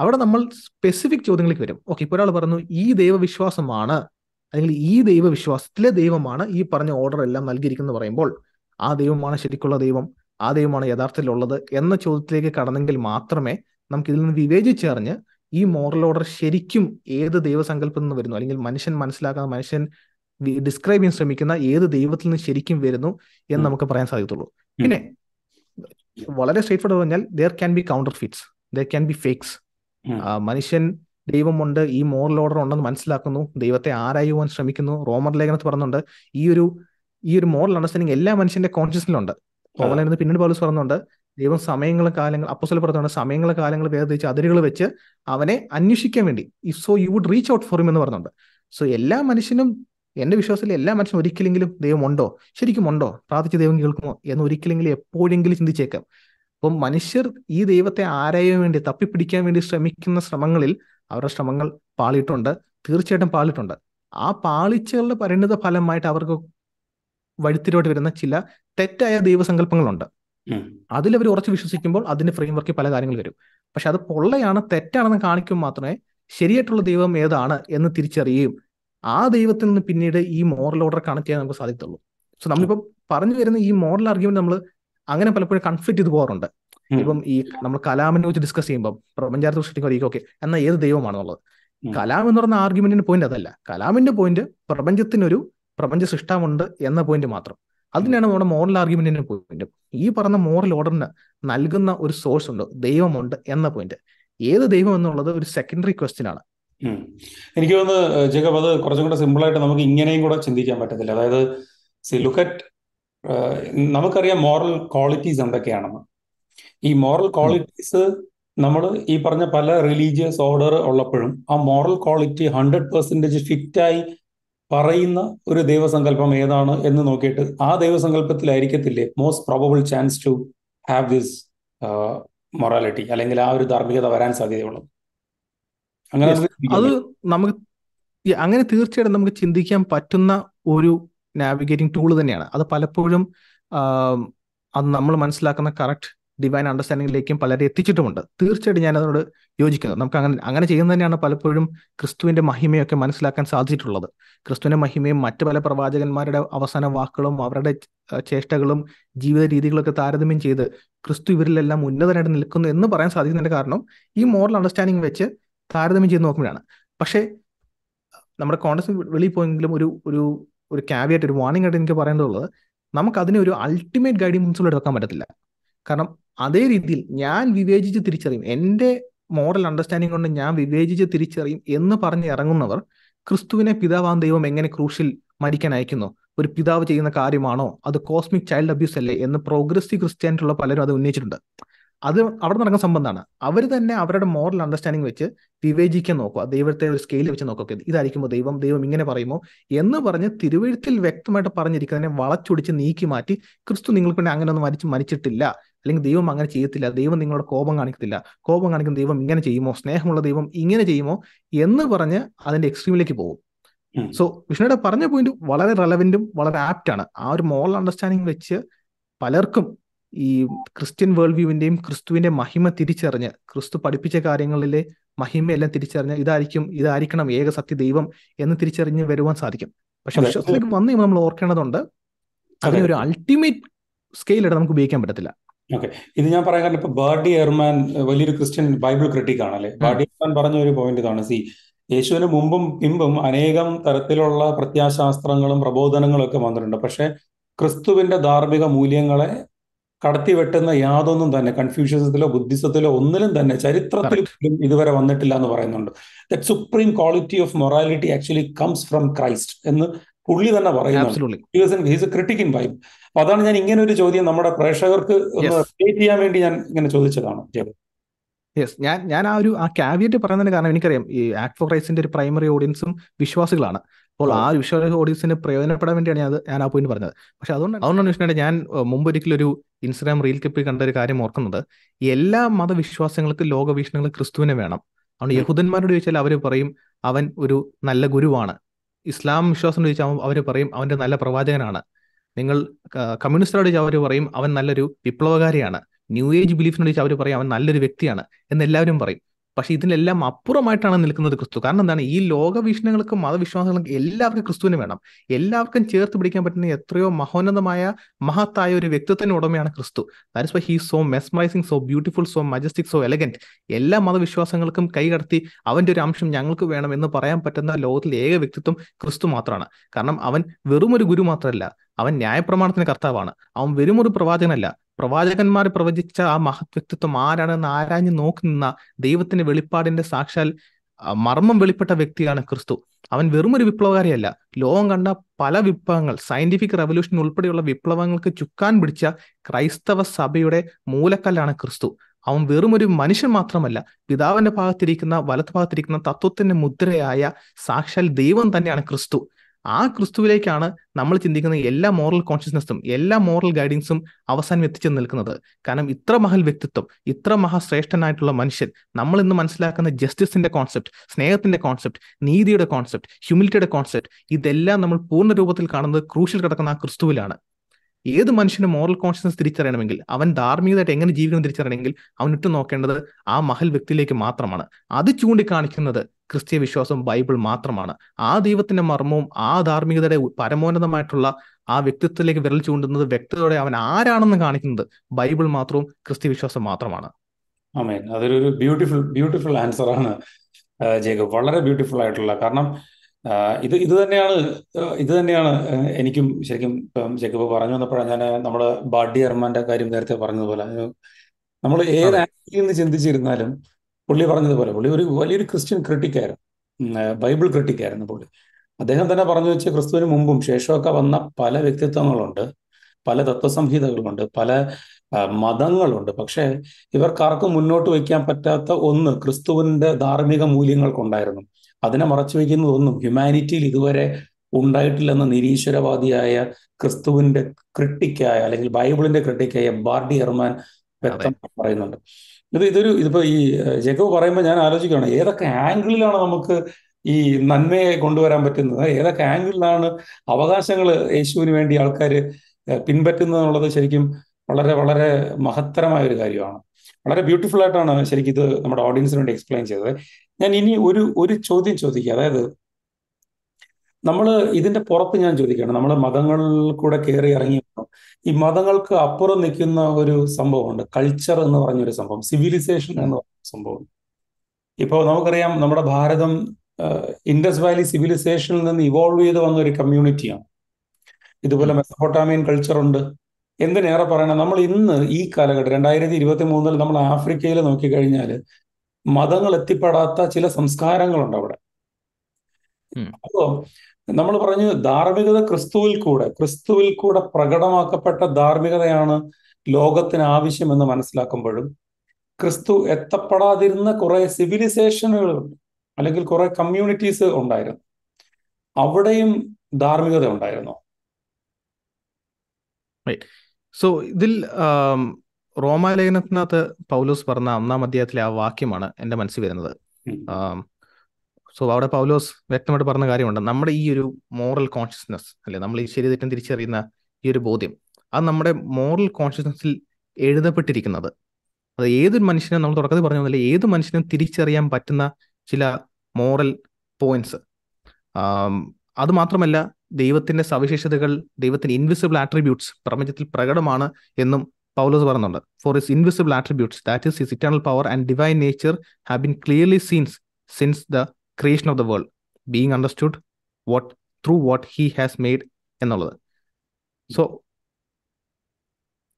Speaker 1: അവിടെ നമ്മൾ സ്പെസിഫിക് ചോദ്യങ്ങളിലേക്ക് വരും ഓക്കെ ഇപ്പോൾ ഒരാൾ പറഞ്ഞു ഈ ദൈവവിശ്വാസമാണ് അല്ലെങ്കിൽ ഈ ദൈവവിശ്വാസത്തിലെ ദൈവമാണ് ഈ പറഞ്ഞ ഓർഡർ എല്ലാം നൽകിയിരിക്കുന്നത് പറയുമ്പോൾ ആ ദൈവമാണ് ശരിക്കുള്ള ദൈവം ആ ദൈവമാണ് യഥാർത്ഥത്തിലുള്ളത് എന്ന ചോദ്യത്തിലേക്ക് കടന്നെങ്കിൽ മാത്രമേ നമുക്ക് ഇതിൽ നിന്ന് വിവേചിച്ചറിഞ്ഞ് ഈ മോറൽ ഓർഡർ ശരിക്കും ഏത് ദൈവസങ്കല്പത്തിൽ നിന്ന് വരുന്നു അല്ലെങ്കിൽ മനുഷ്യൻ മനസ്സിലാക്കുന്ന മനുഷ്യൻ ഡിസ്ക്രൈബ് ചെയ്യാൻ ശ്രമിക്കുന്ന ഏത് ദൈവത്തിൽ നിന്ന് ശരിക്കും വരുന്നു എന്ന് നമുക്ക് പറയാൻ സാധിക്കത്തുള്ളൂ പിന്നെ വളരെ സ്ട്രേറ്റ് ഫോർവേഡ് പറഞ്ഞാൽ there can be counterfeits there can be fakes മനുഷ്യൻ ദൈവമുണ്ട് ഈ മോറൽ ഓർഡർ ഉണ്ടെന്ന് മനസ്സിലാക്കുന്നു ദൈവത്തെ ആരായുവാൻ ശ്രമിക്കുന്നു റോമർ ലേഖനത്ത് പറഞ്ഞുണ്ട് ഈ ഒരു ഈ ഒരു മോറൽ അണ്ടർസ്റ്റാൻഡിങ് എല്ലാ മനുഷ്യന്റെ കോൺഷ്യസിലുണ്ട് റോമർ ലേഖനത്ത് പിന്നീട് പോലീസ് പറഞ്ഞുണ്ട് ദൈവം സമയങ്ങൾ കാലങ്ങൾ അപ്പസ്വല പ്രവർത്തനം സമയങ്ങൾ കാലങ്ങൾ വേർതിരിച്ച് അതിരുകൾ വെച്ച് അവനെ അന്വേഷിക്കാൻ വേണ്ടി if so you would reach out for him എന്ന് പറഞ്ഞുണ്ട് സോ എല്ലാ മനുഷ്യനും എന്റെ വിശ്വാസത്തിൽ എല്ലാ മനുഷ്യനും ഒരിക്കലെങ്കിലും ദൈവം ഉണ്ടോ ശരിക്കും ഉണ്ടോ പ്രാർത്ഥിച്ച് ദൈവം കേൾക്കുമോ എന്ന് ഒരിക്കലെങ്കിലും എപ്പോഴെങ്കിലും ചിന്തിച്ചേക്കാം അപ്പം മനുഷ്യർ ഈ ദൈവത്തെ ആരായാൻ വേണ്ടി തപ്പിപ്പിടിക്കാൻ വേണ്ടി ശ്രമിക്കുന്ന ശ്രമങ്ങളിൽ അവരുടെ ശ്രമങ്ങൾ പാളിയിട്ടുണ്ട് തീർച്ചയായിട്ടും പാളിയിട്ടുണ്ട് ആ പാളിച്ചകളുടെ പരിണിത ഫലമായിട്ട് അവർക്ക് വഴിത്തിരോട്ട് വരുന്ന ചില തെറ്റായ ദൈവസങ്കല്പങ്ങളുണ്ട് അതിൽ അവർ ഉറച്ചു വിശ്വസിക്കുമ്പോൾ അതിന്റെ വർക്കിൽ പല കാര്യങ്ങൾ വരും പക്ഷെ അത് പൊള്ളയാണ് തെറ്റാണെന്ന് കാണിക്കും മാത്രമേ ശരിയായിട്ടുള്ള ദൈവം ഏതാണ് എന്ന് തിരിച്ചറിയുകയും ആ ദൈവത്തിൽ നിന്ന് പിന്നീട് ഈ മോറൽ ഓർഡർ കണക്ട് ചെയ്യാൻ നമുക്ക് സാധിക്കത്തുള്ളൂ സോ നമ്മളിപ്പം പറഞ്ഞു വരുന്ന ഈ മോറൽ ആർഗ്യുമെന്റ് നമ്മൾ അങ്ങനെ പലപ്പോഴും കൺഫ്ലിക്ട് ചെയ്ത് പോകാറുണ്ട് ഇപ്പം ഈ നമ്മൾ കലാമിനെ കുറിച്ച് ഡിസ്കസ് ചെയ്യുമ്പോൾ പ്രപഞ്ചാരത്തെ സൃഷ്ടിക്കുമ്പോൾ ഓക്കെ എന്നാൽ ഏത് ദൈവമാണെന്നുള്ളത് കലാം എന്ന് പറഞ്ഞ ആർഗ്യുമെന്റിന്റെ പോയിന്റ് അതല്ല കലാമിന്റെ പോയിന്റ് പ്രപഞ്ചത്തിനൊരു പ്രപഞ്ച സൃഷ്ടാവുണ്ട് എന്ന പോയിന്റ് മാത്രം അതിനാണ് നമ്മുടെ മോറൽ ആർഗ്യുമെന്റിന്റെ പോയിന്റ് ഈ പറഞ്ഞ മോറൽ ഓർഡറിന് നൽകുന്ന ഒരു സോഴ്സ് ഉണ്ട് ദൈവമുണ്ട് എന്ന പോയിന്റ് ഏത് ദൈവം എന്നുള്ളത് ഒരു സെക്കൻഡറി ക്വസ്റ്റ്യൻ ആണ്
Speaker 2: എനിക്ക് തോന്നുന്നു ജേക്കബ് അത് കുറച്ചും കൂടെ ആയിട്ട് നമുക്ക് ഇങ്ങനെയും കൂടെ ചിന്തിക്കാൻ പറ്റത്തില്ല അതായത് സി ലുക്ക് അറ്റ് നമുക്കറിയാം മോറൽ ക്വാളിറ്റീസ് എന്തൊക്കെയാണെന്ന് ഈ മോറൽ ക്വാളിറ്റീസ് നമ്മൾ ഈ പറഞ്ഞ പല റിലീജിയസ് ഓർഡർ ഉള്ളപ്പോഴും ആ മോറൽ ക്വാളിറ്റി ഹൺഡ്രഡ് പെർസെൻറ്റേജ് ഫിറ്റായി പറയുന്ന ഒരു ദൈവസങ്കല്പം ഏതാണ് എന്ന് നോക്കിയിട്ട് ആ ദൈവസങ്കല്പത്തിലായിരിക്കത്തില്ലേ most probable chance to have this morality അല്ലെങ്കിൽ ആ ഒരു ധാർമ്മികത വരാൻ സാധ്യതയുള്ളത് അങ്ങനെ അത്
Speaker 1: നമുക്ക് അങ്ങനെ തീർച്ചയായിട്ടും നമുക്ക് ചിന്തിക്കാൻ പറ്റുന്ന ഒരു നാവിഗേറ്റിംഗ് ടൂൾ തന്നെയാണ് അത് പലപ്പോഴും അത് നമ്മൾ മനസ്സിലാക്കുന്ന കറക്റ്റ് ഡിവൈൻ അണ്ടർസ്റ്റാൻഡിങ്ങിലേക്കും പലരെ എത്തിച്ചിട്ടുമുണ്ട് തീർച്ചയായിട്ടും ഞാൻ അതിനോട് യോജിക്കുന്നത് നമുക്ക് അങ്ങനെ അങ്ങനെ ചെയ്യുന്നത് തന്നെയാണ് പലപ്പോഴും ക്രിസ്തുവിന്റെ മഹിമയൊക്കെ മനസ്സിലാക്കാൻ സാധിച്ചിട്ടുള്ളത് ക്രിസ്തുവിന്റെ മഹിമയും മറ്റു പല പ്രവാചകന്മാരുടെ അവസാന വാക്കുകളും അവരുടെ ചേഷ്ടകളും ജീവിത രീതികളൊക്കെ താരതമ്യം ചെയ്ത് ക്രിസ്തു ഇവരിലെല്ലാം ഉന്നതനായിട്ട് നിൽക്കുന്നു എന്ന് പറയാൻ സാധിക്കുന്നതിന്റെ കാരണം ഈ മോറൽ അണ്ടർസ്റ്റാൻഡിങ് വെച്ച് താരതമ്യം ചെയ്ത് നോക്കുമ്പോഴാണ് പക്ഷേ നമ്മുടെ കോൺഗ്രസ് വെളിയിൽ പോയെങ്കിലും ഒരു ഒരു ഒരു കാവ്യായിട്ട് ഒരു വാർണിംഗ് ആയിട്ട് എനിക്ക് പറയേണ്ടതുള്ളത് നമുക്ക് അതിനെ ഒരു അൾട്ടിമേറ്റ് ഗൈഡിംഗ് പ്രിൻസിപ്പിൾ എടുക്കാൻ പറ്റത്തില്ല കാരണം അതേ രീതിയിൽ ഞാൻ വിവേചിച്ച് തിരിച്ചറിയും എൻ്റെ മോഡൽ അണ്ടർസ്റ്റാൻഡിംഗ് കൊണ്ട് ഞാൻ വിവേചിച്ച് തിരിച്ചറിയും എന്ന് പറഞ്ഞ് ഇറങ്ങുന്നവർ ക്രിസ്തുവിനെ പിതാവാൻ ദൈവം എങ്ങനെ ക്രൂശിൽ മരിക്കാൻ അയക്കുന്നു ഒരു പിതാവ് ചെയ്യുന്ന കാര്യമാണോ അത് കോസ്മിക് ചൈൽഡ് അബ്യൂസ് അല്ലേ എന്ന് പ്രോഗ്രസീവ് ഉള്ള പലരും അത് ഉന്നയിച്ചിട്ടുണ്ട് അത് അവിടെ നടക്കുന്ന സംബന്ധമാണ് അവർ തന്നെ അവരുടെ മോറൽ അണ്ടർസ്റ്റാൻഡിങ് വെച്ച് വിവേചിക്കാൻ നോക്കുക ദൈവത്തെ ഒരു സ്കെയിൽ വെച്ച് നോക്കുക ഇതായിരിക്കുമ്പോൾ ദൈവം ദൈവം ഇങ്ങനെ പറയുമോ എന്ന് പറഞ്ഞ് തിരുവഴുത്തിൽ വ്യക്തമായിട്ട് പറഞ്ഞിരിക്കുന്നതിനെ വളച്ചൊടിച്ച് നീക്കി മാറ്റി ക്രിസ്തു നിങ്ങൾക്ക് പിന്നെ അങ്ങനെ ഒന്നും മരിച്ച് മരിച്ചിട്ടില്ല അല്ലെങ്കിൽ ദൈവം അങ്ങനെ ചെയ്യത്തില്ല ദൈവം നിങ്ങളുടെ കോപം കാണിക്കത്തില്ല കോപം കാണിക്കുന്ന ദൈവം ഇങ്ങനെ ചെയ്യുമോ സ്നേഹമുള്ള ദൈവം ഇങ്ങനെ ചെയ്യുമോ എന്ന് പറഞ്ഞ് അതിന്റെ എക്സ്ട്രീമിലേക്ക് പോകും സോ വിഷ്ണുയുടെ പറഞ്ഞ പോയിന്റ് വളരെ റെലവെന്റും വളരെ ആപ്റ്റാണ് ആ ഒരു മോറൽ അണ്ടർസ്റ്റാൻഡിങ് വെച്ച് പലർക്കും ഈ ക്രിസ്ത്യൻ വേൾഡ് വ്യൂവിന്റെയും ക്രിസ്തുവിന്റെ മഹിമ തിരിച്ചറിഞ്ഞ് ക്രിസ്തു പഠിപ്പിച്ച കാര്യങ്ങളിലെ എല്ലാം തിരിച്ചറിഞ്ഞ് ഇതായിരിക്കും ഇതായിരിക്കണം ഏക സത്യ ദൈവം എന്ന് തിരിച്ചറിഞ്ഞ് വരുവാൻ സാധിക്കും പക്ഷെ വിശ്വാസത്തിലേക്ക് വന്നു നമ്മൾ ഓർക്കേണ്ടതുണ്ട് അതിനൊരു അൾട്ടിമേറ്റ് സ്കെയിലായിട്ട് നമുക്ക് ഉപയോഗിക്കാൻ പറ്റത്തില്ല
Speaker 2: ഓക്കെ ഇത് ഞാൻ പറയാൻ കാരണം ഇപ്പൊ ബാർഡി എയർമാൻ വലിയൊരു ക്രിസ്ത്യൻ ബൈബിൾ ക്രിട്ടിക് ആണ് അല്ലെ ബാർഡി എർമാൻ പറഞ്ഞ ഒരു പോയിന്റ് ഇതാണ് സി യേശുവിന് മുമ്പും പിമ്പും അനേകം തരത്തിലുള്ള പ്രത്യാശാസ്ത്രങ്ങളും പ്രബോധനങ്ങളും ഒക്കെ വന്നിട്ടുണ്ട് പക്ഷെ ക്രിസ്തുവിന്റെ ധാർമ്മിക മൂല്യങ്ങളെ കടത്തിവെട്ടുന്ന യാതൊന്നും തന്നെ കൺഫ്യൂഷ്യസത്തിലോ ബുദ്ധിസത്തിലോ ഒന്നിലും തന്നെ ചരിത്രത്തിൽ ഇതുവരെ വന്നിട്ടില്ല എന്ന് പറയുന്നുണ്ട് that supreme quality of morality actually comes from Christ എന്ന് പുള്ളി തന്നെ പറയുന്നു ക്രിട്ടിക് ഇൻ ബൈബിൾ അപ്പൊ അതാണ് ഞാൻ ഇങ്ങനെ ഒരു ചോദ്യം നമ്മുടെ പ്രേക്ഷകർക്ക് റിലേറ്റ് ചെയ്യാൻ വേണ്ടി ഞാൻ ഇങ്ങനെ
Speaker 1: ചോദിച്ചതാണ് യെസ് ഞാൻ ഞാൻ ആ ഒരു ആ കാവ്യറ്റ് പറയുന്നതിന് കാരണം എനിക്കറിയാം ഈ ആക്ട് ഫോർ റൈസിന്റെ ഒരു പ്രൈമറി ഓഡിയൻസും വിശ്വാസികളാണ് അപ്പോൾ ആ വിശ്വാസ ഓഡിയൻസിന് പ്രയോജനപ്പെടാൻ വേണ്ടിയാണ് ഞാൻ ഞാൻ ആ പോയിന്റ് പറഞ്ഞത് പക്ഷെ അതുകൊണ്ട് അതുകൊണ്ടാണ് വിഷ്ണുവിടെ ഞാൻ മുമ്പ് ഒരിക്കലും ഒരു ഇൻസ്റ്റാഗ്രാം റീൽ ക്ലിപ്പിൽ കണ്ട ഒരു കാര്യം ഓർക്കുന്നത് എല്ലാ മതവിശ്വാസങ്ങൾക്ക് ലോകവീക്ഷണങ്ങൾ ക്രിസ്തുവിനെ വേണം അതുകൊണ്ട് hmm. യഹൂദന്മാരോട് ചോദിച്ചാൽ അവർ പറയും അവൻ ഒരു നല്ല ഗുരുവാണ് ഇസ്ലാം വിശ്വാസം ചോദിച്ചാൽ അവർ പറയും അവന്റെ നല്ല പ്രവാചകനാണ് നിങ്ങൾ കമ്മ്യൂണിസ്റ്റോട് അവർ പറയും അവൻ നല്ലൊരു വിപ്ലവകാരിയാണ് ന്യൂ ഏജ് ബിലീഫിനോട് അവർ പറയും അവൻ നല്ലൊരു വ്യക്തിയാണ് എന്ന് എല്ലാവരും പറയും പക്ഷെ ഇതിനെല്ലാം അപ്പുറമായിട്ടാണ് നിൽക്കുന്നത് ക്രിസ്തു കാരണം എന്താണ് ഈ ലോകവീക്ഷണങ്ങൾക്കും മതവിശ്വാസങ്ങൾക്കും എല്ലാവർക്കും ക്രിസ്തുവിന് വേണം എല്ലാവർക്കും ചേർത്ത് പിടിക്കാൻ പറ്റുന്ന എത്രയോ മഹോന്നതമായ മഹത്തായ ഒരു വ്യക്തിത്വത്തിന് ഉടമയാണ് ക്രിസ്തു that's why he so mesmerising so beautiful so majestic so elegant എല്ലാ മതവിശ്വാസങ്ങൾക്കും കൈകടത്തി അവന്റെ ഒരു അംശം ഞങ്ങൾക്ക് വേണം എന്ന് പറയാൻ പറ്റുന്ന ലോകത്തിലെ ഏക വ്യക്തിത്വം ക്രിസ്തു മാത്രമാണ് കാരണം അവൻ വെറുമൊരു ഗുരു മാത്രമല്ല അവൻ ന്യായപ്രമാണത്തിന് കർത്താവാണ് അവൻ വെറുമൊരു പ്രവാചകനല്ല പ്രവാചകന്മാർ പ്രവചിച്ച ആ മഹത് വ്യക്തിത്വം ആരാണെന്ന് ആരാഞ്ഞു നോക്കി നിന്ന ദൈവത്തിന്റെ വെളിപ്പാടിന്റെ സാക്ഷാൽ മർമ്മം വെളിപ്പെട്ട വ്യക്തിയാണ് ക്രിസ്തു അവൻ വെറുമൊരു വിപ്ലവകാരിയല്ല ലോകം കണ്ട പല വിപ്ലവങ്ങൾ സയന്റിഫിക് റവല്യൂഷൻ ഉൾപ്പെടെയുള്ള വിപ്ലവങ്ങൾക്ക് ചുക്കാൻ പിടിച്ച ക്രൈസ്തവ സഭയുടെ മൂലക്കല്ലാണ് ക്രിസ്തു അവൻ വെറുമൊരു മനുഷ്യൻ മാത്രമല്ല പിതാവിന്റെ ഭാഗത്തിരിക്കുന്ന വലത്ത് ഭാഗത്തിരിക്കുന്ന തത്വത്തിന്റെ മുദ്രയായ സാക്ഷാൽ ദൈവം തന്നെയാണ് ക്രിസ്തു ആ ക്രിസ്തുവിലേക്കാണ് നമ്മൾ ചിന്തിക്കുന്ന എല്ലാ മോറൽ കോൺഷ്യസ്നെസ്സും എല്ലാ മോറൽ ഗൈഡിങ്സും അവസാനം എത്തിച്ചു നിൽക്കുന്നത് കാരണം ഇത്ര മഹൽ വ്യക്തിത്വം ഇത്ര മഹാശ്രേഷ്ഠനായിട്ടുള്ള മനുഷ്യൻ നമ്മൾ ഇന്ന് മനസ്സിലാക്കുന്ന ജസ്റ്റിസിന്റെ കോൺസെപ്റ്റ് സ്നേഹത്തിന്റെ കോൺസെപ്റ്റ് നീതിയുടെ കോൺസെപ്റ്റ് ഹ്യൂമിലിറ്റിയുടെ കോൺസെപ്റ്റ് ഇതെല്ലാം നമ്മൾ പൂർണ്ണ രൂപത്തിൽ കാണുന്നത് ക്രൂശിൽ കിടക്കുന്ന ആ ക്രിസ്തുവിലാണ് ഏത് മനുഷ്യനും മോറൽ കോൺഷ്യൻസ് തിരിച്ചറിയണമെങ്കിൽ അവൻ ധാർമ്മികതയായിട്ട് എങ്ങനെ ജീവിക്കണം തിരിച്ചറിയണമെങ്കിൽ അവൻ ഇട്ടു നോക്കേണ്ടത് ആ മഹൽ വ്യക്തിയിലേക്ക് മാത്രമാണ് അത് ചൂണ്ടിക്കാണിക്കുന്നത് ക്രിസ്തീയ വിശ്വാസം ബൈബിൾ മാത്രമാണ് ആ ദൈവത്തിന്റെ മർമ്മവും ആ ധാർമ്മികതയുടെ പരമോന്നതമായിട്ടുള്ള ആ വ്യക്തിത്വത്തിലേക്ക് വിരൽ ചൂണ്ടുന്നത് വ്യക്തതയോടെ അവൻ ആരാണെന്ന് കാണിക്കുന്നത് ബൈബിൾ മാത്രവും ക്രിസ്തീയ വിശ്വാസം മാത്രമാണ്
Speaker 2: അതൊരു ബ്യൂട്ടിഫുൾ ബ്യൂട്ടിഫുൾ ആൻസർ ആണ് ജേക്കബ് വളരെ ബ്യൂട്ടിഫുൾ ആയിട്ടുള്ള കാരണം ഇത് ഇത് തന്നെയാണ് ഇത് തന്നെയാണ് എനിക്കും ശരിക്കും ഇപ്പം ജേക്കബ് പറഞ്ഞു വന്നപ്പോഴാണ് ഞാൻ നമ്മുടെ ബാഡി അർമാന്റെ കാര്യം നേരത്തെ പറഞ്ഞതുപോലെ നമ്മൾ ഏത് ആംഗിളിൽ നിന്ന് ചിന്തിച്ചിരുന്നാലും പുള്ളി പറഞ്ഞതുപോലെ പുള്ളി ഒരു വലിയൊരു ക്രിസ്ത്യൻ ക്രിട്ടിക്കായിരുന്നു ബൈബിൾ ക്രിട്ടിക്കായിരുന്നു പുള്ളി അദ്ദേഹം തന്നെ പറഞ്ഞു വെച്ച ക്രിസ്തുവിന് മുമ്പും ശേഷമൊക്കെ വന്ന പല വ്യക്തിത്വങ്ങളുണ്ട് പല തത്വസംഹിതകളുണ്ട് പല മതങ്ങളുണ്ട് പക്ഷേ ഇവർക്കാർക്കും മുന്നോട്ട് വയ്ക്കാൻ പറ്റാത്ത ഒന്ന് ക്രിസ്തുവിന്റെ ധാർമ്മിക മൂല്യങ്ങൾക്കുണ്ടായിരുന്നു അതിനെ മറച്ചു വയ്ക്കുന്നതൊന്നും ഹ്യൂമാനിറ്റിയിൽ ഇതുവരെ ഉണ്ടായിട്ടില്ലെന്ന നിരീശ്വരവാദിയായ ക്രിസ്തുവിന്റെ ക്രിട്ടിക്കായ അല്ലെങ്കിൽ ബൈബിളിന്റെ ക്രിട്ടിക്കായ ബാർഡി ഹെർമാൻ വ്യക്തമായി പറയുന്നുണ്ട് ഇത് ഇതൊരു ഇതിപ്പോ ഈ ജേക്കബ് പറയുമ്പോൾ ഞാൻ ആലോചിക്കുകയാണ് ഏതൊക്കെ ആംഗിളിലാണ് നമുക്ക് ഈ നന്മയെ കൊണ്ടുവരാൻ പറ്റുന്നത് ഏതൊക്കെ ആംഗിളിലാണ് അവകാശങ്ങൾ യേശുവിന് വേണ്ടി ആൾക്കാർ പിൻപറ്റുന്നത് എന്നുള്ളത് ശരിക്കും വളരെ വളരെ മഹത്തരമായ ഒരു കാര്യമാണ് വളരെ ബ്യൂട്ടിഫുൾ ആയിട്ടാണ് ശരിക്കും ഇത് നമ്മുടെ ഓഡിയൻസിന് വേണ്ടി എക്സ്പ്ലെയിൻ ചെയ്തത് ഞാൻ ഇനി ഒരു ഒരു ചോദ്യം ചോദിക്കുക അതായത് നമ്മൾ ഇതിന്റെ പുറത്ത് ഞാൻ ചോദിക്കുകയാണ് നമ്മൾ മതങ്ങളിൽ കൂടെ കയറി ഇറങ്ങി ഈ മതങ്ങൾക്ക് അപ്പുറം നിൽക്കുന്ന ഒരു സംഭവമുണ്ട് കൾച്ചർ എന്ന് പറഞ്ഞൊരു സംഭവം സിവിലൈസേഷൻ എന്ന് പറഞ്ഞ സംഭവം ഇപ്പോൾ നമുക്കറിയാം നമ്മുടെ ഭാരതം ഇൻഡസ് വാലി സിവിലൈസേഷനിൽ നിന്ന് ഇവോൾവ് ചെയ്ത് വന്ന ഒരു കമ്മ്യൂണിറ്റിയാണ് ഇതുപോലെ മെസ്സപ്പൊട്ടാമിയൻ കൾച്ചർ ഉണ്ട് എന്തിനേറെ പറയണം നമ്മൾ ഇന്ന് ഈ കാലഘട്ടം രണ്ടായിരത്തി ഇരുപത്തി മൂന്നിൽ നമ്മൾ ആഫ്രിക്കയിൽ നോക്കിക്കഴിഞ്ഞാൽ മതങ്ങൾ എത്തിപ്പെടാത്ത ചില സംസ്കാരങ്ങളുണ്ട് അവിടെ അപ്പോ നമ്മൾ പറഞ്ഞു ധാർമ്മികത ക്രിസ്തുവിൽ കൂടെ ക്രിസ്തുവിൽ കൂടെ പ്രകടമാക്കപ്പെട്ട ധാർമ്മികതയാണ് ലോകത്തിന് ആവശ്യമെന്ന് മനസ്സിലാക്കുമ്പോഴും ക്രിസ്തു എത്തപ്പെടാതിരുന്ന കുറെ സിവിലൈസേഷനുകളുണ്ട് അല്ലെങ്കിൽ കുറെ കമ്മ്യൂണിറ്റീസ് ഉണ്ടായിരുന്നു അവിടെയും ധാർമ്മികത ഉണ്ടായിരുന്നോ
Speaker 1: സോ ഇതിൽ റോമാലേഖനത്തിനകത്ത് പൗലോസ് പറഞ്ഞ ഒന്നാം അധ്യായത്തിലെ ആ വാക്യമാണ് എന്റെ മനസ്സിൽ വരുന്നത് സോ അവിടെ പൗലോസ് വ്യക്തമായിട്ട് പറഞ്ഞ കാര്യമുണ്ട് നമ്മുടെ ഈ ഒരു മോറൽ കോൺഷ്യസ്നെസ് അല്ലെ നമ്മൾ ഈ ശരി തെറ്റും തിരിച്ചറിയുന്ന ഈ ഒരു ബോധ്യം അത് നമ്മുടെ മോറൽ കോൺഷ്യസ്നെസ്സിൽ എഴുതപ്പെട്ടിരിക്കുന്നത് അത് ഏതൊരു മനുഷ്യനും നമ്മൾ തുടക്കത്തിൽ പറഞ്ഞു അല്ലെ ഏത് മനുഷ്യനും തിരിച്ചറിയാൻ പറ്റുന്ന ചില മോറൽ പോയിന്റ്സ് അത് മാത്രമല്ല ദൈവത്തിന്റെ സവിശേഷതകൾ ദൈവത്തിന്റെ ഇൻവിസിബിൾ ആട്രിബ്യൂട്ട്സ് പ്രപഞ്ചത്തിൽ പ്രകടമാണ് എന്നും പൗലോസ് പറയുന്നുണ്ട് for is invisible attributes that is his eternal power and divine nature have been clearly seen since the creation of the world being understood what through what he has made എന്നുള്ളത് so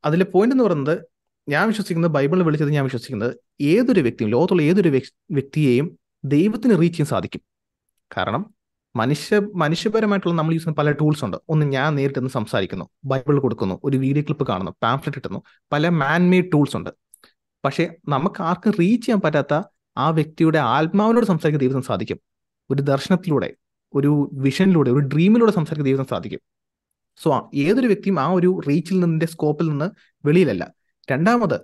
Speaker 1: അതിലെ point എന്ന് പറയുന്നത് ഞാൻ വിശ്വസിക്കുന്നത് ബൈബിളിൽ വിളിച്ചത് ഞാൻ വിശ്വസിക്കുന്നത് ഏതൊരു വ്യക്തിയും ലോകത്തുള്ള ഏതൊരു വ്യക്തിയെയും ദൈവത്തിന് റീച്ച് ചെയ്യാൻ സാധിക്കും കാരണം മനുഷ്യ മനുഷ്യപരമായിട്ടുള്ള നമ്മൾ യൂസ് ചെയ്യുന്ന പല ടൂൾസ് ഉണ്ട് ഒന്ന് ഞാൻ നേരിട്ട് സംസാരിക്കുന്നു ബൈബിൾ കൊടുക്കുന്നു ഒരു വീഡിയോ ക്ലിപ്പ് കാണുന്നു പാംഫ്ലെറ്റ് ഇട്ടുന്നു പല മാൻമെയ്ഡ് ടൂൾസ് ഉണ്ട് പക്ഷേ നമുക്ക് ആർക്കും റീച്ച് ചെയ്യാൻ പറ്റാത്ത ആ വ്യക്തിയുടെ ആത്മാവിനോട് സംസാരിക്കാൻ ദൈവത്തിന് സാധിക്കും ഒരു ദർശനത്തിലൂടെ ഒരു വിഷനിലൂടെ ഒരു ഡ്രീമിലൂടെ സംസാരിക്കാൻ ദൈവത്തിന് സാധിക്കും സോ ഏതൊരു വ്യക്തിയും ആ ഒരു റീച്ചിൽ നിന്നിന്റെ സ്കോപ്പിൽ നിന്ന് വെളിയിലല്ല രണ്ടാമത്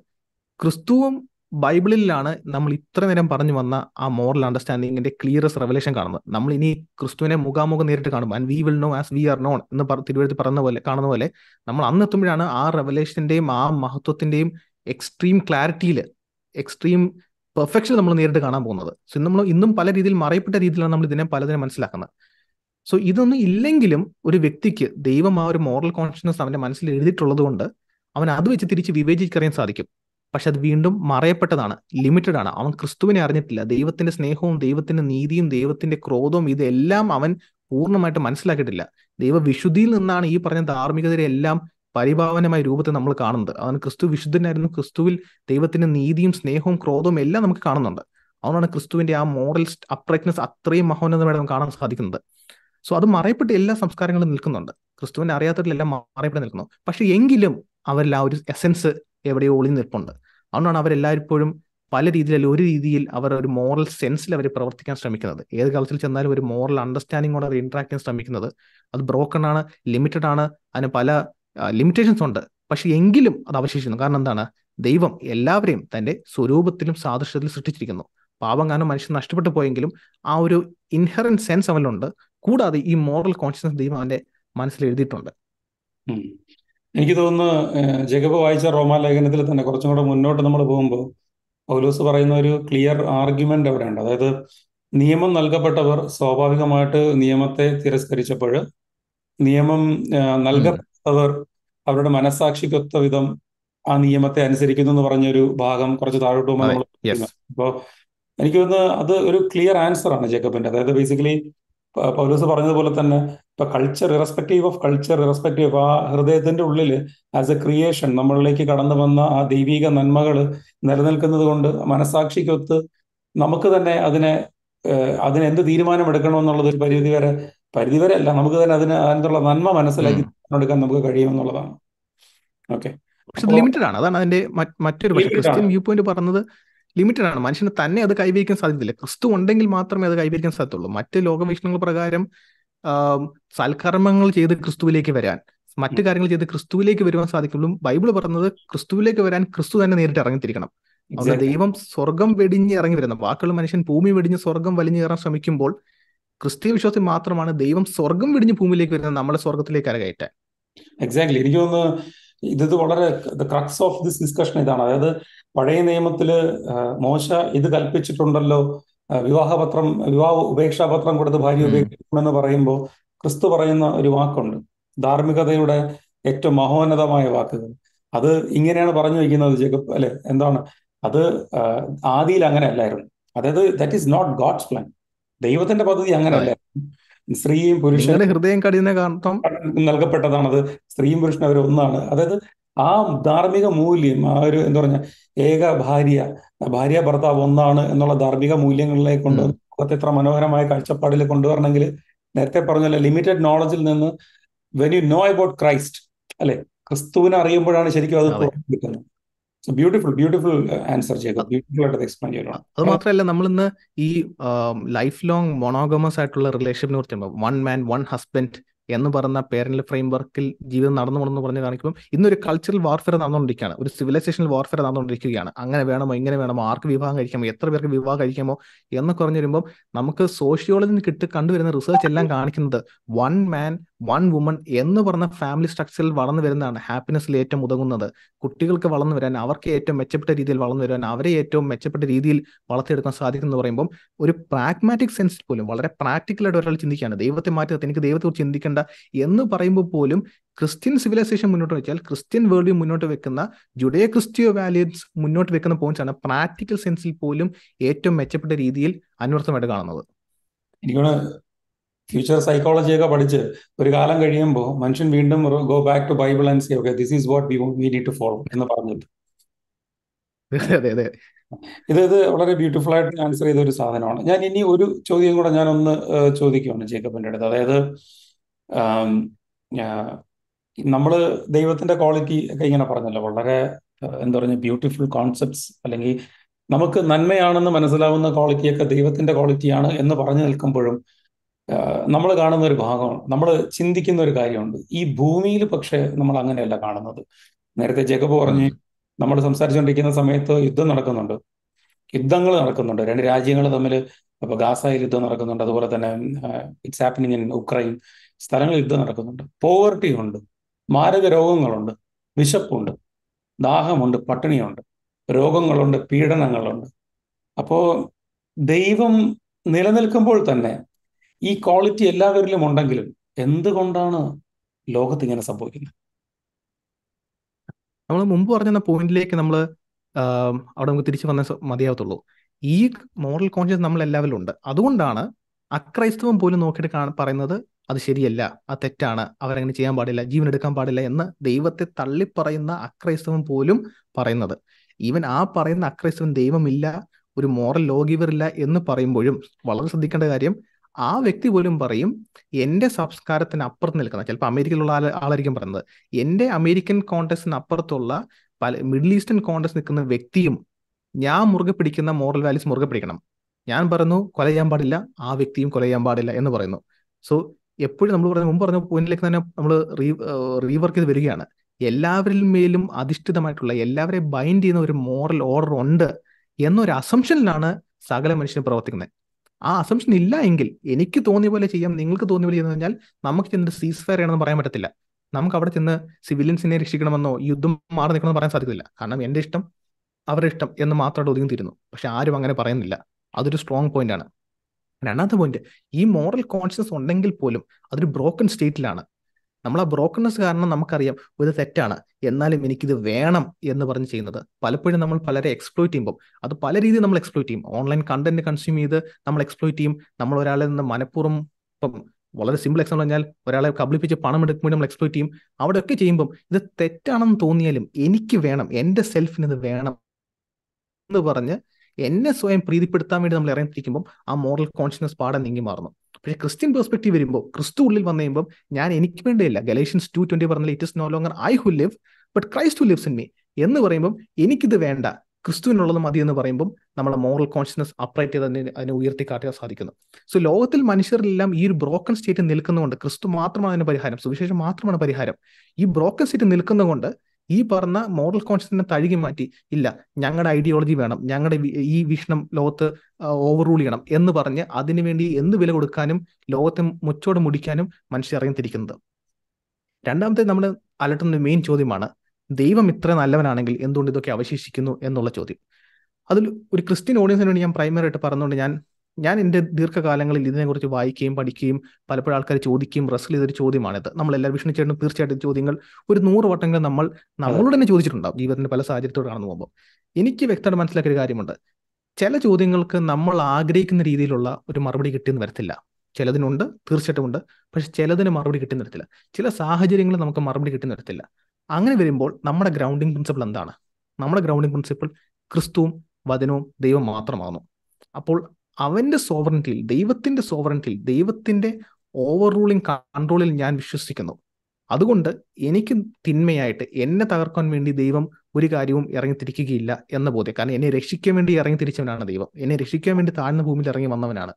Speaker 1: ക്രിസ്തുവും ബൈബിളിലാണ് നമ്മൾ ഇത്ര നേരം പറഞ്ഞു വന്ന ആ മോറൽ അണ്ടർസ്റ്റാൻഡിങ്ങിന്റെ ക്ലിയറസ് റെവലേഷൻ കാണുന്നത് നമ്മൾ ഇനി ക്രിസ്തുവിനെ മുഖാമുഖം നേരിട്ട് കാണും and we will know as we are known എന്ന് തിരുവനന്തപുരത്ത് പറഞ്ഞ പോലെ കാണുന്ന പോലെ നമ്മൾ അന്ന് എത്തുമ്പോഴാണ് ആ റെവലേഷന്റെയും ആ മഹത്വത്തിന്റെയും എക്സ്ട്രീം ക്ലാരിറ്റിയിൽ എക്സ്ട്രീം പെർഫെക്ഷൻ നമ്മൾ നേരിട്ട് കാണാൻ പോകുന്നത് സോ നമ്മൾ ഇന്നും പല രീതിയിൽ മറയപ്പെട്ട രീതിയിലാണ് നമ്മൾ ഇതിനെ പലതിനെ മനസ്സിലാക്കുന്നത് സോ ഇതൊന്നും ഇല്ലെങ്കിലും ഒരു വ്യക്തിക്ക് ദൈവം ആ ഒരു മോറൽ കോൺഷ്യസ്നസ് അവന്റെ മനസ്സിൽ എഴുതിയിട്ടുള്ളത് കൊണ്ട് അവൻ അത് വെച്ച് തിരിച്ച് വിവേചിക്കറിയാൻ സാധിക്കും പക്ഷെ അത് വീണ്ടും മറയപ്പെട്ടതാണ് ലിമിറ്റഡ് ആണ് അവൻ ക്രിസ്തുവിനെ അറിഞ്ഞിട്ടില്ല ദൈവത്തിന്റെ സ്നേഹവും ദൈവത്തിന്റെ നീതിയും ദൈവത്തിന്റെ ക്രോധവും ഇതെല്ലാം അവൻ പൂർണ്ണമായിട്ട് മനസ്സിലാക്കിയിട്ടില്ല ദൈവവിശുദ്ധിയിൽ നിന്നാണ് ഈ പറഞ്ഞ എല്ലാം പരിഭാവനമായ രൂപത്തെ നമ്മൾ കാണുന്നത് അവൻ ക്രിസ്തു വിശുദ്ധനായിരുന്നു ക്രിസ്തുവിൽ ദൈവത്തിന്റെ നീതിയും സ്നേഹവും ക്രോധവും എല്ലാം നമുക്ക് കാണുന്നുണ്ട് അതുകൊണ്ടാണ് ക്രിസ്തുവിന്റെ ആ മോറൽ അപ്രൈറ്റ്നസ് അത്രയും മഹോന്നതമായിട്ട് നമുക്ക് കാണാൻ സാധിക്കുന്നത് സോ അത് മറയപ്പെട്ട് എല്ലാ സംസ്കാരങ്ങളും നിൽക്കുന്നുണ്ട് ക്രിസ്തുവിനെ അറിയാത്തവരിലെല്ലാം മറയപ്പെട്ട് നിൽക്കുന്നു പക്ഷെ എങ്കിലും അവരിൽ ആ ഒരു എസെൻസ് എവിടെയോ ഒളി നിൽപ്പുണ്ട് അതുകൊണ്ടാണ് അവരെല്ലായ്പ്പോഴും പല രീതിയിൽ ഒരു രീതിയിൽ അവർ ഒരു മോറൽ സെൻസിൽ അവർ പ്രവർത്തിക്കാൻ ശ്രമിക്കുന്നത് ഏത് കാലത്തിൽ ചെന്നാലും ഒരു മോറൽ അണ്ടർസ്റ്റാൻഡിങ്ങോടെ അവർ ഇന്ററാക്ട് ചെയ്യാൻ ശ്രമിക്കുന്നത് അത് ബ്രോക്കൺ ആണ് ലിമിറ്റഡ് ആണ് അതിന് പല ലിമിറ്റേഷൻസ് ഉണ്ട് പക്ഷെ എങ്കിലും അത് അവശേഷിക്കുന്നു കാരണം എന്താണ് ദൈവം എല്ലാവരെയും തന്റെ സ്വരൂപത്തിലും സാദൃശ്യത്തിലും സൃഷ്ടിച്ചിരിക്കുന്നു പാപം കാരണം മനുഷ്യൻ നഷ്ടപ്പെട്ടു പോയെങ്കിലും ആ ഒരു ഇൻഹറൻറ്റ് സെൻസ് അവനിലുണ്ട് കൂടാതെ ഈ മോറൽ കോൺഷ്യസ്നസ് ദൈവം അവന്റെ മനസ്സിൽ എഴുതിയിട്ടുണ്ട് എനിക്ക് തോന്നുന്നു
Speaker 2: ജഗബ് വായിച്ച റോമാലേഖനത്തിൽ
Speaker 1: തന്നെ കുറച്ചും കൂടെ മുന്നോട്ട് നമ്മൾ പോകുമ്പോൾ
Speaker 2: പൗലോസ് പറയുന്ന ഒരു ക്ലിയർ ആർഗ്യുമെന്റ് അവിടെ ഉണ്ട് അതായത് നിയമം നൽകപ്പെട്ടവർ സ്വാഭാവികമായിട്ട് നിയമത്തെ തിരസ്കരിച്ചപ്പോൾ നിയമം നൽകപ്പെട്ടവർ അവരുടെ മനസ്സാക്ഷിക്കൊത്ത വിധം ആ നിയമത്തെ അനുസരിക്കുന്നു എന്ന് പറഞ്ഞൊരു ഭാഗം കുറച്ച് താഴോട്ട് പോകുമ്പോൾ നമ്മൾ അപ്പോൾ എനിക്ക് തോന്നുന്നു അത് ഒരു ക്ലിയർ ആൻസർ ആണ് ജേക്കബിന്റെ അതായത് ബേസിക്കലി പൗലോസ് പറഞ്ഞതുപോലെ തന്നെ ഇപ്പൊ culture irrespective of culture irrespective ആ ഹൃദയത്തിന്റെ ഉള്ളിൽ ആസ് എ ക്രിയേഷൻ നമ്മളിലേക്ക് കടന്നു വന്ന ആ ദൈവിക നന്മകൾ നിലനിൽക്കുന്നത് കൊണ്ട് മനസാക്ഷിക്കൊത്ത് നമുക്ക് തന്നെ അതിനെ അതിന് എന്ത് എന്നുള്ളത് ഒരു പരിധി വരെ പരിധി വരെ അല്ല നമുക്ക് തന്നെ അതിന് അതിനുള്ള നന്മ മനസ്സിലാക്കി എടുക്കാൻ നമുക്ക് കഴിയുമെന്നുള്ളതാണ്
Speaker 1: ഓക്കെ പക്ഷെ ലിമിറ്റഡ് ആണ് അതാണ് അതിന്റെ മറ്റൊരു ക്രിസ്ത്യൻ വ്യൂ പോയിന്റ് പറഞ്ഞത് ലിമിറ്റഡ് ആണ് മനുഷ്യന് തന്നെ അത് കൈവരിക്കാൻ സാധ്യതയില്ല ക്രിസ്തു ഉണ്ടെങ്കിൽ മാത്രമേ അത് കൈവരിക്കാൻ സാധ്യതയുള്ളൂ മറ്റ് ലോകവീക്ഷണങ്ങൾ പ്രകാരം സൽക്കർമ്മങ്ങൾ ചെയ്ത് ക്രിസ്തുവിലേക്ക് വരാൻ മറ്റു കാര്യങ്ങൾ ചെയ്ത് ക്രിസ്തുവിലേക്ക് വരുവാൻ സാധിക്കുള്ളൂ ബൈബിൾ പറഞ്ഞത് ക്രിസ്തുവിലേക്ക് വരാൻ ക്രിസ്തു തന്നെ നേരിട്ട് ഇറങ്ങിത്തിരിക്കണം അവിടെ ദൈവം സ്വർഗം വെടിഞ്ഞ് ഇറങ്ങി വരുന്ന വാക്കുകൾ മനുഷ്യൻ ഭൂമി വെടിഞ്ഞ് സ്വർഗം വലിഞ്ഞു കയറാൻ ശ്രമിക്കുമ്പോൾ ക്രിസ്തീയ വിശ്വാസം മാത്രമാണ് ദൈവം സ്വർഗം വിടിഞ്ഞ് ഭൂമിയിലേക്ക് വരുന്നത് നമ്മളെ സ്വർഗത്തിലേക്ക് അരകയറ്റാൻ
Speaker 2: എക്സാക്ട് എനിക്ക് തോന്നുന്നു ഇത് വളരെ ക്രക്സ് ഓഫ് ദിസ് ഡിസ്കഷൻ ഇതാണ് അതായത് പഴയ നിയമത്തിൽ മോശ ഇത് കൽപ്പിച്ചിട്ടുണ്ടല്ലോ വിവാഹപത്രം വിവാഹ ഉപേക്ഷാപത്രം കൊടുത്ത് ഭാര്യ ഉപേക്ഷിക്കണമെന്ന് പറയുമ്പോൾ ക്രിസ്തു പറയുന്ന ഒരു വാക്കുണ്ട് ധാർമ്മികതയുടെ ഏറ്റവും മഹോന്നതമായ വാക്കുകൾ അത് ഇങ്ങനെയാണ് പറഞ്ഞു വയ്ക്കുന്നത് ജേക്കബ് അല്ലെ എന്താണ് അത് ആദിയിൽ അങ്ങനെ അല്ലായിരുന്നു അതായത് that is not God's plan ദൈവത്തിന്റെ പദ്ധതി അല്ലായിരുന്നു സ്ത്രീയും പുരുഷനും ഹൃദയം കഠിന നൽകപ്പെട്ടതാണത് സ്ത്രീയും പുരുഷനും അവരൊന്നാണ് അതായത് ആ ധാർമ്മിക മൂല്യം ആ ഒരു എന്താ പറഞ്ഞ ഏക ഭാര്യ ഭാര്യ ഭർത്താവ് ഒന്നാണ് എന്നുള്ള ധാർമ്മിക മൂല്യങ്ങളിലേക്ക് കൊണ്ട് ലോകത്തെ എത്ര മനോഹരമായ കാഴ്ചപ്പാടിൽ കൊണ്ടുവരണമെങ്കിൽ നേരത്തെ പറഞ്ഞ ലിമിറ്റഡ് നോളജിൽ നിന്ന് when you know about Christ
Speaker 1: അല്ലെ ക്രിസ്തുവിനെ അറിയുമ്പോഴാണ് ശരിക്കും അത് കിട്ടുന്നത് ബ്യൂട്ടിഫുൾ ബ്യൂട്ടിഫുൾ ആൻസർ ബ്യൂട്ടിഫുൾ ആയിട്ട് അത് മാത്രമല്ല നമ്മൾ ഇന്ന് ഈ ലൈഫ് ലോങ് മൊണോഗമസ് ആയിട്ടുള്ള റിലേഷനെ കുറിച്ച് വൺ മാൻ വൺ ഹസ്ബൻഡ് എന്ന് പറഞ്ഞ പേരന്റ് ഫ്രെയിം വർക്കിൽ ജീവിതം നടന്നു പോകണമെന്ന് പറഞ്ഞ് കാണിക്കുമ്പോൾ ഇന്നൊരു കൾച്ചറൽ വാർഫെയർ നടന്നുകൊണ്ടിരിക്കുകയാണ് ഒരു സിവിലൈസേഷൻ വാർഫെയർ നടന്നുകൊണ്ടിരിക്കുകയാണ് അങ്ങനെ വേണമോ ഇങ്ങനെ വേണമോ ആർക്ക് വിവാഹം കഴിക്കാമോ എത്ര പേർക്ക് വിവാഹം കഴിക്കാമോ എന്നൊക്കെ പറഞ്ഞു വരുമ്പോൾ നമുക്ക് സോഷ്യോളജിയിൽ നിന്ന് കിട്ടി കണ്ടുവരുന്ന റിസർച്ച് എല്ലാം കാണിക്കുന്നത് വൺ മാൻ വൺ വുമൺ എന്ന് പറഞ്ഞ ഫാമിലി സ്ട്രക്ചറിൽ വളർന്നു വരുന്നതാണ് ഹാപ്പിനെസ്സിൽ ഏറ്റവും ഉതകുന്നത് കുട്ടികൾക്ക് വളർന്നു വരാൻ അവർക്ക് ഏറ്റവും മെച്ചപ്പെട്ട രീതിയിൽ വളർന്നു വരാൻ അവരെ ഏറ്റവും മെച്ചപ്പെട്ട രീതിയിൽ വളർത്തിയെടുക്കാൻ എന്ന് പറയുമ്പോൾ ഒരു പ്രാഗ്മാറ്റിക് സെൻസ് പോലും വളരെ പ്രാക്ടിക്കലായിട്ട് ഒരാൾ ചിന്തിക്കുകയാണ് ദൈവത്തെ മാറ്റി എനിക്ക് ദൈവത്തെ ചിന്തിക്കേണ്ട വേണ്ട എന്ന് പറയുമ്പോൾ പോലും ക്രിസ്ത്യൻ സിവിലൈസേഷൻ മുന്നോട്ട് വെച്ചാൽ ക്രിസ്ത്യൻ വേൾഡ് മുന്നോട്ട് വെക്കുന്ന ജുഡേ ക്രിസ്ത്യോ വാല്യൂസ് മുന്നോട്ട് വെക്കുന്ന പോയിന്റ്സ് ആണ് പ്രാക്ടിക്കൽ സെൻസിൽ പോലും ഏറ്റവും മെച്ചപ്പെട്ട രീതിയിൽ അന്വർത്ഥമായിട്ട് കാണുന്നത് എനിക്കാണ് ഫ്യൂച്ചർ സൈക്കോളജി ഒക്കെ പഠിച്ച് ഒരു കാലം കഴിയുമ്പോൾ മനുഷ്യൻ വീണ്ടും go back to
Speaker 2: Bible and see okay this is what we need to follow എന്ന് പറഞ്ഞിട്ട് അതെ അതെ ഇത് ഇത് വളരെ ബ്യൂട്ടിഫുൾ ആയിട്ട് ആൻസർ ചെയ്ത ഒരു സാധനമാണ് ഞാൻ ഇനി ഒരു ചോദ്യം കൂടെ ഞാൻ ഒന്ന് ചോദിക്കുവാണ് ജേക്കബിന്റെ അടുത്ത് അതായത് നമ്മൾ ദൈവത്തിന്റെ ക്വാളിറ്റി ഒക്കെ ഇങ്ങനെ പറഞ്ഞല്ലോ വളരെ എന്താ പറയുക ബ്യൂട്ടിഫുൾ കോൺസെപ്റ്റ്സ് അല്ലെങ്കിൽ നമുക്ക് നന്മയാണെന്ന് മനസ്സിലാവുന്ന ക്വാളിറ്റിയൊക്കെ ദൈവത്തിന്റെ ക്വാളിറ്റിയാണ് എന്ന് പറഞ്ഞു നിൽക്കുമ്പോഴും നമ്മൾ കാണുന്ന ഒരു ഭാഗമാണ് നമ്മൾ ചിന്തിക്കുന്ന ഒരു കാര്യമുണ്ട് ഈ ഭൂമിയിൽ പക്ഷേ നമ്മൾ അങ്ങനെയല്ല കാണുന്നത് നേരത്തെ ജഗബ് പറഞ്ഞ് നമ്മൾ സംസാരിച്ചുകൊണ്ടിരിക്കുന്ന സമയത്ത് യുദ്ധം നടക്കുന്നുണ്ട് യുദ്ധങ്ങൾ നടക്കുന്നുണ്ട് രണ്ട് രാജ്യങ്ങൾ തമ്മിൽ അപ്പോൾ ഗാസയിൽ യുദ്ധം നടക്കുന്നുണ്ട് അതുപോലെ തന്നെ ഇറ്റ്സ് ഹാപ്പനിങ് ഇൻ ഉക്രൈൻ സ്ഥലങ്ങളിൽ യുദ്ധം നടക്കുന്നുണ്ട് പോവർട്ടി ഉണ്ട് മാരക രോഗങ്ങളുണ്ട് വിശപ്പുണ്ട് ദാഹമുണ്ട് പട്ടിണിയുണ്ട് രോഗങ്ങളുണ്ട് പീഡനങ്ങളുണ്ട് അപ്പോൾ ദൈവം നിലനിൽക്കുമ്പോൾ തന്നെ ഈ ക്വാളിറ്റി എല്ലാവരിലും ഉണ്ടെങ്കിലും എന്തുകൊണ്ടാണ് ലോകത്ത് ഇങ്ങനെ സംഭവിക്കുന്നത്
Speaker 1: നമ്മൾ മുമ്പ് പറഞ്ഞ പോയിന്റിലേക്ക് നമ്മൾ അവിടെ നമുക്ക് തിരിച്ചു വന്ന മതിയാവത്തുള്ളൂ ഈ മോറൽ കോൺഷ്യസ് നമ്മൾ എല്ലാവരിലും ഉണ്ട് അതുകൊണ്ടാണ് അക്രൈസ്തവം പോലും നോക്കിയിട്ട് കാണ പറയുന്നത് അത് ശരിയല്ല ആ തെറ്റാണ് അവരങ്ങനെ ചെയ്യാൻ പാടില്ല ജീവൻ എടുക്കാൻ പാടില്ല എന്ന് ദൈവത്തെ തള്ളിപ്പറയുന്ന അക്രൈസ്തവൻ പോലും പറയുന്നത് ഈവൻ ആ പറയുന്ന അക്രൈസ്തവൻ ദൈവമില്ല ഒരു മോറൽ ഇല്ല എന്ന് പറയുമ്പോഴും വളരെ ശ്രദ്ധിക്കേണ്ട കാര്യം ആ വ്യക്തി പോലും പറയും എൻ്റെ സംസ്കാരത്തിന് അപ്പുറത്ത് നിൽക്കുന്ന ചിലപ്പോൾ അമേരിക്കയിലുള്ള ആൾ ആളായിരിക്കും പറയുന്നത് എൻ്റെ അമേരിക്കൻ കോണ്ടക്സിന് അപ്പുറത്തുള്ള പല മിഡിൽ ഈസ്റ്റേൺ കോണ്ടക്സ് നിൽക്കുന്ന വ്യക്തിയും ഞാൻ മുറുകെ പിടിക്കുന്ന മോറൽ വാല്യൂസ് മുറുകെ പിടിക്കണം ഞാൻ പറയുന്നു കൊല ചെയ്യാൻ പാടില്ല ആ വ്യക്തിയും കൊല ചെയ്യാൻ പാടില്ല എന്ന് പറയുന്നു സോ എപ്പോഴും നമ്മൾ പറഞ്ഞ മുമ്പ് പറഞ്ഞ പോയിന്റിലേക്ക് തന്നെ നമ്മൾ റീ റീവർക്ക് ചെയ്ത് വരികയാണ് എല്ലാവരിൽ മേലും അധിഷ്ഠിതമായിട്ടുള്ള എല്ലാവരെയും ബൈൻഡ് ചെയ്യുന്ന ഒരു മോറൽ ഓർഡർ ഉണ്ട് എന്നൊരു അസംഷനിലാണ് സകല മനുഷ്യനും പ്രവർത്തിക്കുന്നത് ആ അസംഷൻ ഇല്ല എങ്കിൽ എനിക്ക് തോന്നിയ പോലെ ചെയ്യാം നിങ്ങൾക്ക് തോന്നിയ പോലെ ചെയ്യുന്നത് കഴിഞ്ഞാൽ നമുക്ക് ചെന്നിട്ട് സീസ് ഫയർ ആണെന്ന് പറയാൻ പറ്റത്തില്ല നമുക്ക് അവിടെ ചെന്ന് സിവിലിയൻസിനെ രക്ഷിക്കണമെന്നോ യുദ്ധം മാറി നിൽക്കണമെന്ന് പറയാൻ സാധിക്കില്ല കാരണം എൻ്റെ ഇഷ്ടം അവരുടെ ഇഷ്ടം എന്ന് മാത്രമായിട്ട് ഒതുങ്ങി തീരുന്നു പക്ഷെ ആരും അങ്ങനെ പറയുന്നില്ല അതൊരു സ്ട്രോങ് പോയിന്റ് ആണ് രണ്ടാമത്തെ പോയിന്റ് ഈ മോറൽ കോൺഷ്യസ് ഉണ്ടെങ്കിൽ പോലും അതൊരു ബ്രോക്കൺ സ്റ്റേറ്റിലാണ് നമ്മൾ ആ ബ്രോക്കൺനെസ് കാരണം നമുക്കറിയാം ഇത് തെറ്റാണ് എന്നാലും എനിക്കിത് വേണം എന്ന് പറഞ്ഞ് ചെയ്യുന്നത് പലപ്പോഴും നമ്മൾ പലരെ എക്സ്പ്ലോയിറ്റ് ചെയ്യുമ്പോൾ അത് പല രീതിയിൽ നമ്മൾ എക്സ്പ്ലോയിറ്റ് ചെയ്യും ഓൺലൈൻ കണ്ടന്റ് കൺസ്യൂം ചെയ്ത് നമ്മൾ എക്സ്പ്ലോയിറ്റ് ചെയ്യും നമ്മൾ ഒരാളെ നിന്ന് മനഃപൂർവ്വം ഇപ്പം വളരെ സിമ്പിൾ എക്സാമ്പിൾ പറഞ്ഞാൽ ഒരാളെ കബളിപ്പിച്ച് പണം എടുക്കുമ്പോൾ നമ്മൾ എക്സ്പ്ലോയിറ്റ് ചെയ്യും അവിടെയൊക്കെ ചെയ്യുമ്പം ഇത് തെറ്റാണെന്ന് തോന്നിയാലും എനിക്ക് വേണം എൻ്റെ സെൽഫിന് ഇത് വേണം എന്ന് പറഞ്ഞ് എന്നെ സ്വയം പ്രീതിപ്പെടുത്താൻ വേണ്ടി നമ്മൾ ഇറങ്ങിത്തിരിക്കുമ്പോൾ ആ മോറൽ കോൺഷ്യസ്നസ് പാടം നീങ്ങി മാറുന്നു പക്ഷേ ക്രിസ്ത്യൻ പെർസ്പെക്റ്റീവ് വരുമ്പോൾ ക്രിസ്തു ഉള്ളിൽ വന്നു കഴിയുമ്പോൾ ഞാൻ എനിക്ക് വേണ്ടിയില്ല ഗലേഷ്യൻസ് ടു ട്വന്റി പറഞ്ഞാൽ it is no longer I who live but Christ who lives in me എന്ന് പറയുമ്പോൾ എനിക്കിത് വേണ്ട ക്രിസ്തുവിനുള്ളത് മതി എന്ന് പറയുമ്പോൾ നമ്മളെ മോറൽ കോൺഷ്യസ്നസ് അപ്രൈറ്റ് ചെയ്ത് അതിനെ അതിനെ ഉയർത്തി കാട്ടാൻ സാധിക്കുന്നു സോ ലോകത്തിൽ മനുഷ്യരിലെല്ലാം ഈ ഒരു ബ്രോക്കൺ സ്റ്റേറ്റ് നിൽക്കുന്നതുകൊണ്ട് ക്രിസ്തു മാത്രമാണ് അതിന് പരിഹാരം സുവിശേഷം മാത്രമാണ് പരിഹാരം ഈ ബ്രോക്കൺ സ്റ്റേറ്റ് നിൽക്കുന്നതുകൊണ്ട് ഈ പറഞ്ഞ മോറൽ കോൺഷ്യസിനെ തഴുകി മാറ്റി ഇല്ല ഞങ്ങളുടെ ഐഡിയോളജി വേണം ഞങ്ങളുടെ ഈ വീക്ഷണം ലോകത്ത് ഓവർറൂൾ ചെയ്യണം എന്ന് പറഞ്ഞ് അതിനുവേണ്ടി എന്ത് വില കൊടുക്കാനും ലോകത്തെ മുച്ചോട് മുടിക്കാനും മനുഷ്യർ അറിയത്തിരിക്കുന്നത് രണ്ടാമത്തെ നമ്മൾ അലട്ടുന്ന മെയിൻ ചോദ്യമാണ് ദൈവം ഇത്ര നല്ലവനാണെങ്കിൽ എന്തുകൊണ്ട് ഇതൊക്കെ അവശേഷിക്കുന്നു എന്നുള്ള ചോദ്യം അതിൽ ഒരു ക്രിസ്ത്യൻ ഓഡിയൻസിന് വേണ്ടി ഞാൻ പ്രൈമറായിട്ട് പറഞ്ഞുകൊണ്ട് ഞാൻ ഞാൻ എൻ്റെ ദീർഘകാലങ്ങളിൽ ഇതിനെക്കുറിച്ച് വായിക്കുകയും പഠിക്കുകയും പലപ്പോഴും ആൾക്കാർ ചോദിക്കുകയും റെസ്റ്റിൽ ചെയ്തൊരു ചോദ്യമാണിത് നമ്മൾ എല്ലാ വിഷ്ണു ചേട്ടനും തീർച്ചയായിട്ടും ചോദ്യങ്ങൾ ഒരു നൂറ് വട്ടങ്ങൾ നമ്മൾ നമ്മളോട് തന്നെ ചോദിച്ചിട്ടുണ്ടാവും ജീവിതത്തിന്റെ പല സാഹചര്യത്തോട് കടന്നു പോകുമ്പോൾ എനിക്ക് വ്യക്തമായിട്ട് മനസ്സിലാക്കിയ ഒരു കാര്യമുണ്ട് ചില ചോദ്യങ്ങൾക്ക് നമ്മൾ ആഗ്രഹിക്കുന്ന രീതിയിലുള്ള ഒരു മറുപടി കിട്ടിയെന്ന് വരത്തില്ല ചിലതിനുണ്ട് തീർച്ചയായിട്ടും ഉണ്ട് പക്ഷെ ചിലതിന് മറുപടി കിട്ടിയെന്ന് വരത്തില്ല ചില സാഹചര്യങ്ങൾ നമുക്ക് മറുപടി കിട്ടിയെന്ന് വരത്തില്ല അങ്ങനെ വരുമ്പോൾ നമ്മുടെ ഗ്രൗണ്ടിങ് പ്രിൻസിപ്പിൾ എന്താണ് നമ്മുടെ ഗ്രൗണ്ടിങ് പ്രിൻസിപ്പിൾ ക്രിസ്തുവും വചനവും ദൈവം മാത്രമാകുന്നു അപ്പോൾ അവൻ്റെ സോവറിറ്റിയിൽ ദൈവത്തിൻ്റെ സോവറിറ്റിയിൽ ദൈവത്തിൻ്റെ ഓവർ റൂളിങ് കൺട്രോളിൽ ഞാൻ വിശ്വസിക്കുന്നു അതുകൊണ്ട് എനിക്ക് തിന്മയായിട്ട് എന്നെ തകർക്കാൻ വേണ്ടി ദൈവം ഒരു കാര്യവും ഇറങ്ങിത്തിരിക്കുകയില്ല എന്ന ബോധ്യം കാരണം എന്നെ രക്ഷിക്കാൻ വേണ്ടി ഇറങ്ങിത്തിരിച്ചവനാണ് ദൈവം എന്നെ രക്ഷിക്കാൻ വേണ്ടി താഴ്ന്ന ഭൂമിയിൽ ഇറങ്ങി വന്നവനാണ്